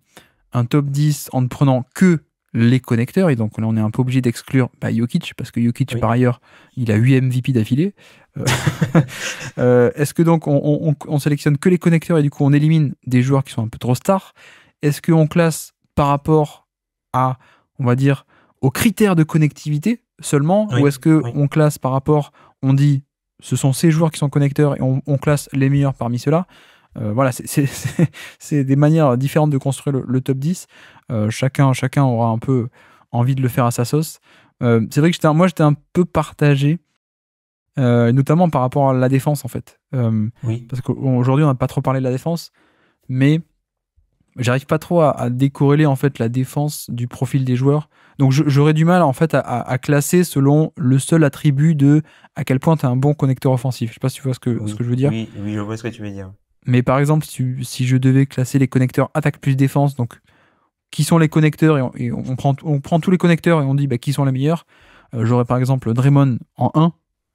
un, top 10 en ne prenant que les connecteurs. Et donc là, on est un peu obligé d'exclure bah, Jokic, parce que Jokic, par ailleurs, il a 8 MVP d'affilée. Euh, euh, est-ce que donc on, sélectionne que les connecteurs et du coup on élimine des joueurs qui sont un peu trop stars Est-ce qu'on classe par rapport à, on va dire, aux critères de connectivité seulement Ou est-ce que classe par rapport, on dit ce sont ces joueurs qui sont connecteurs et on classe les meilleurs parmi ceux-là euh, voilà, c'est des manières différentes de construire le, top 10. Euh, chacun, chacun aura un peu envie de le faire à sa sauce. Euh, c'est vrai que moi, j'étais un peu partagé, notamment par rapport à la défense, en fait. Parce qu'aujourd'hui, on n'a pas trop parlé de la défense, mais j'arrive pas trop à, décorréler, en fait, la défense du profil des joueurs. Donc, j'aurais du mal, en fait, à, classer selon le seul attribut de à quel point tu as un bon connecteur offensif. Je sais pas si tu vois ce que, ce que je veux dire. oui, je vois ce que tu veux dire. Mais par exemple, si, je devais classer les connecteurs attaque plus défense, donc qui sont les connecteurs, et on, prend, on prend tous les connecteurs et on dit bah, qui sont les meilleurs, euh, j'aurais par exemple Draymond en 1.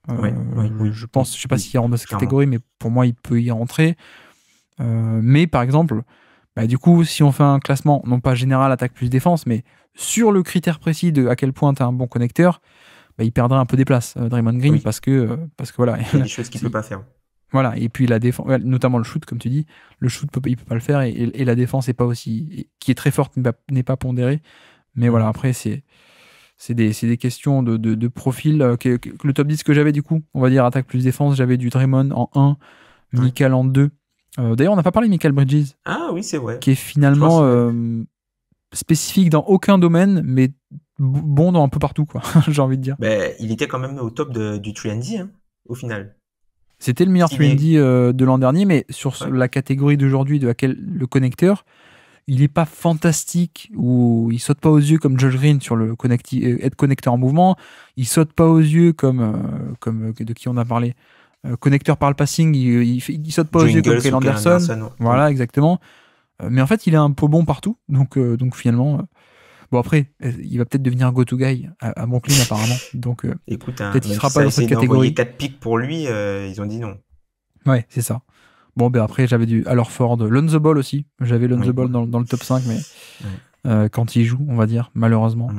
Euh, je pense, je sais pas s'il y rentre dans cette catégorie, mais pour moi, il peut y rentrer. Euh, mais par exemple, bah, du coup, si on fait un classement, non pas général attaque plus défense, mais sur le critère précis de à quel point tu as un bon connecteur, bah, il perdrait un peu des places, Draymond Green, parce que, parce que voilà. Il y a des choses qu'il ne peut pas faire et puis la défense, notamment le shoot, comme tu dis, le shoot, il peut pas le faire, et, la défense n'est pas aussi, qui est très forte, n'est pas pondérée. Mais voilà, après, c'est c'est des, questions de, profil. Euh, le top 10 que j'avais, du coup, on va dire attaque plus défense, j'avais du Draymond en 1, Michael en 2. Euh, d'ailleurs, on n'a pas parlé de Michael Bridges. Ah oui, c'est vrai. Qui est finalement euh, spécifique dans aucun domaine, mais bon dans un peu partout, quoi, j'ai envie de dire. Ben, il était quand même au top du 3 hein, au final. C'était le meilleur Twindy eh ben. euh, de l'an dernier, mais sur la catégorie d'aujourd'hui de laquelle le connecteur, il n'est pas fantastique ou il saute pas aux yeux comme Josh Green sur le euh, être connecteur en mouvement. Il saute pas aux yeux comme, euh, comme de qui on a parlé. connecteur par le passing, il, il, saute pas aux yeux comme Kyle Anderson. Voilà, exactement. Mais en fait, il est un peu bon partout. Donc, donc finalement, Bon, après, euh, il va peut-être devenir un go-to guy à, à apparemment. Donc, euh, Écoute, hein, peut-être il sera pas dans cette catégorie. 4 pics pour lui, euh, ils ont dit non. Ouais, c'est ça. Bon, ben après, j'avais du Alors Ford, Lonzo Ball aussi. J'avais Lonzo Ball dans, le top 5, mais quand il joue, on va dire, malheureusement.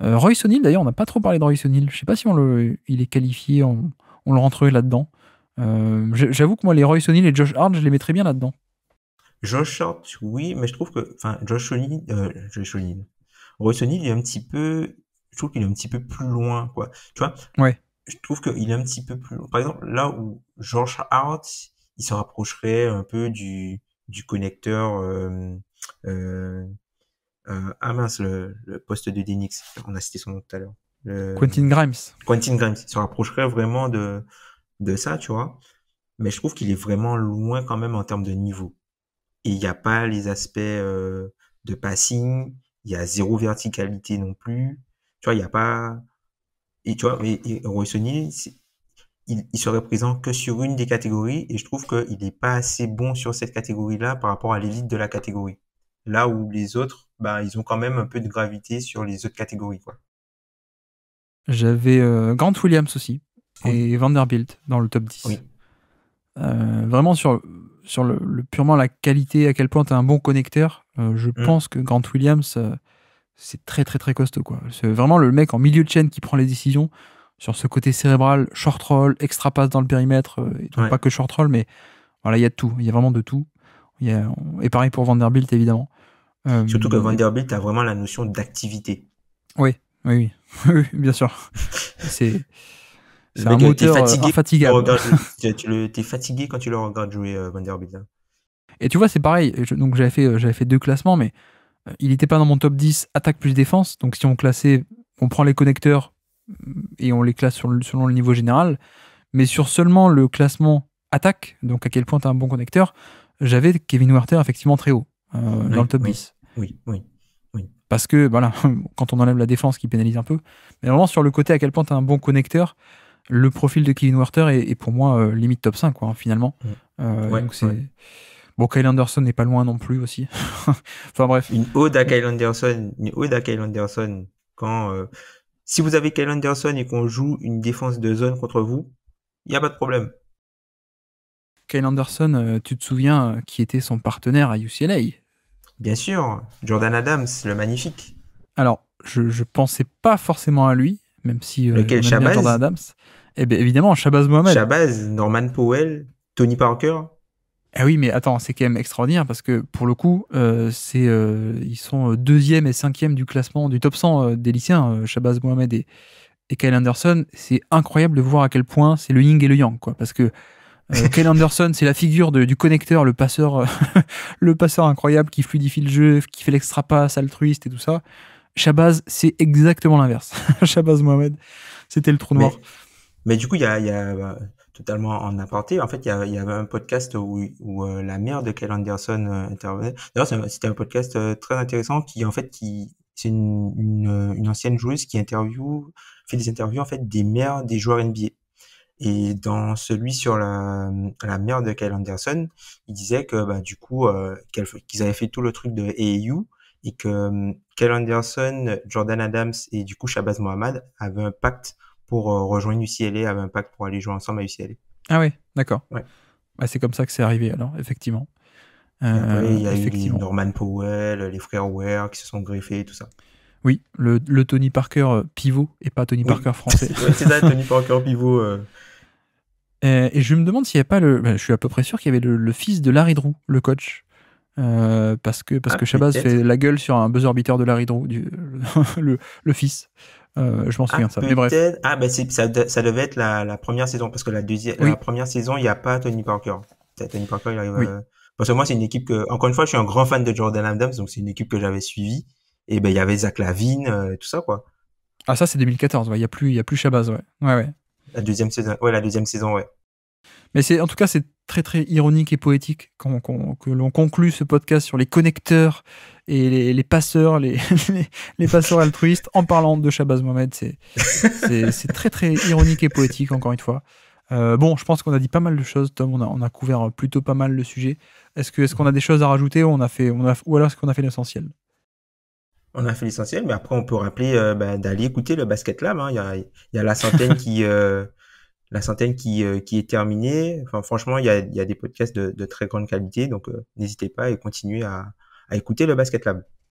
Roy Royce d'ailleurs, on n'a pas trop parlé de Roy O'Neill. Je sais pas si on le, il est qualifié, on, le rentrerait là-dedans. J'avoue que moi, les Roy O'Neill et Josh Hart, je les mettrais bien là-dedans. Josh Hart, oui, mais je trouve que. Enfin, Josh O'Neill. Josh O'Neill. Rossoni, il est un petit peu, je trouve qu'il est un petit peu plus loin, quoi. Tu vois Ouais. Je trouve qu'il est un petit peu plus loin. Par exemple, là où George Hart, il se rapprocherait un peu du, du connecteur, euh, euh, euh, ah mince, le, le poste de Denix. On a cité son nom tout à l'heure. Le... Quentin Grimes. Quentin Grimes. Il se rapprocherait vraiment de, de ça, tu vois. Mais je trouve qu'il est vraiment loin quand même en termes de niveau. il n'y a pas les aspects euh, de passing, il y a zéro verticalité non plus. Tu vois, il n'y a pas. Et tu vois, mais il, serait présent que sur une des catégories et je trouve qu'il n'est pas assez bon sur cette catégorie-là par rapport à l'élite de la catégorie. Là où les autres, bah, ils ont quand même un peu de gravité sur les autres catégories. Quoi. J'avais grand euh, Grant Williams aussi et Vanderbilt dans le top 10. Euh, vraiment sur sur le, purement la qualité, à quel point tu as un bon connecteur, euh, je mm. pense que Grant Williams, euh, c'est très très très costaud. quoi. C'est vraiment le mec en milieu de chaîne qui prend les décisions sur ce côté cérébral, short roll, extra passe dans le périmètre, euh, et donc pas que short roll, mais voilà, il y a de tout, il y a vraiment de tout. et pareil pour Vanderbilt, évidemment. Surtout que Vanderbilt a vraiment la notion d'activité. Oui, oui, oui, bien sûr. c'est c'est un moteur euh, infatigable. T'es fatigué quand tu le regardes jouer euh, Vanderbilt. Hein. Et tu vois, c'est pareil. donc j'avais fait, euh, j'avais fait deux classements, mais il n'était pas dans mon top 10 attaque plus défense. Donc si on classait, on prend les connecteurs mm, et on les classe selon le niveau général, mais sur seulement le classement attaque, donc à quel point tu as un bon connecteur, j'avais Kevin Werther effectivement très haut dans le top 10. Oui, oui, Parce que voilà, quand on enlève la défense qui pénalise un peu, mais vraiment sur le côté à quel point tu as un bon connecteur, le profil de Kevin Werther est, pour moi euh, limite top 5, quoi, hein, finalement. Mm. Euh, bon, Kyle Anderson n'est pas loin non plus aussi. enfin bref. Une ode à Kyle Anderson, une Anderson. Quand, euh, si vous avez Kyle Anderson et qu'on joue une défense de zone contre vous, il n'y a pas de problème. Kyle Anderson, tu te souviens qui était son partenaire à UCLA Bien sûr, Jordan Adams, le magnifique. Alors, je ne pensais pas forcément à lui, même si Jordan Adams. Eh bien, évidemment, Shabazz Mohamed. Shabazz, Norman Powell, Tony Parker. Ah oui, mais attends, c'est quand même extraordinaire parce que pour le coup, euh, euh, ils sont euh, deuxième et cinquième du classement du top 100 des lycéens, Shabazz Mohamed et, Kyle Anderson. C'est incroyable de voir à quel point c'est le Ying et le yang, quoi. Parce que Kyle Anderson, c'est la figure du connecteur, le passeur, le passeur incroyable qui fluidifie le jeu, qui fait l'extra passe altruiste et tout ça. Shabazz, c'est exactement l'inverse. Shabazz Mohamed, c'était le trou noir. Mais du coup, il y a, y a euh, totalement en apporté. En fait, il y, a, y avait un podcast où, où euh, la mère de Kyle Anderson euh, intervenait. D'ailleurs, c'était un podcast très intéressant qui, en fait, qui c'est une, une, une, ancienne joueuse qui interview, fait des interviews en fait des mères des joueurs NBA. Et dans celui sur la, la mère de Kyle Anderson, il disait que bah, du coup qu'ils avaient fait tout le truc de AAU et que um, Kyle Anderson, Jordan Adams et du coup Shabazz Mohamed avaient un pacte pour euh, rejoindre UCLA à Impact pour aller jouer ensemble à UCLA. Ah oui, d'accord. Ouais. Bah, c'est comme ça que c'est arrivé alors, effectivement. Euh, il y a Norman Powell, les frères Ware qui se sont greffés, tout ça. Oui, le, Tony Parker euh, pivot et pas Tony Parker français. c'est ça, Tony Parker pivot. Et, je me demande s'il n'y a pas le. Bah, je suis à peu près sûr qu'il y avait le, fils de Larry Drew, le coach. parce que parce ah, que Shabazz fait la gueule sur un buzz orbiteur de Larry Drew, le, le, fils. Euh, je m'en souviens ça. Mais bref. Ah ben ça, ça, devait être la, la, première saison parce que la deuxième, la première saison, il n'y a pas Tony Parker. Tony Parker, il arrive. Euh, parce que moi, c'est une équipe que, encore une fois, je suis un grand fan de Jordan Adams, donc c'est une équipe que j'avais suivie. Et ben il y avait Zach Lavine, euh, tout ça quoi. Ah ça c'est 2014, il n'y a plus, il y a plus Shabazz, ouais. ouais, ouais. La deuxième saison, ouais, la deuxième saison, ouais. Mais c'est, en tout cas, c'est très très ironique et poétique que l'on conclut ce podcast sur les connecteurs et les, passeurs, les, les, passeurs altruistes en parlant de Shabazz Mohamed. C'est très très ironique et poétique encore une fois. Euh, bon, je pense qu'on a dit pas mal de choses, Tom. On a, on a couvert plutôt pas mal le sujet. Est-ce qu'on est qu'on a des choses à rajouter ou, on a fait, on a, ou alors est-ce qu'on a fait l'essentiel on a fait l'essentiel, mais après on peut rappeler euh, bah, d'aller écouter le basket lab. Hein. Il y, a, y, a, la centaine qui, euh, la centaine qui, euh, qui est terminée. Enfin, franchement, il y a, y a des podcasts de, de, très grande qualité, donc euh, n'hésitez pas et continuez à, à écouter le Basket Lab.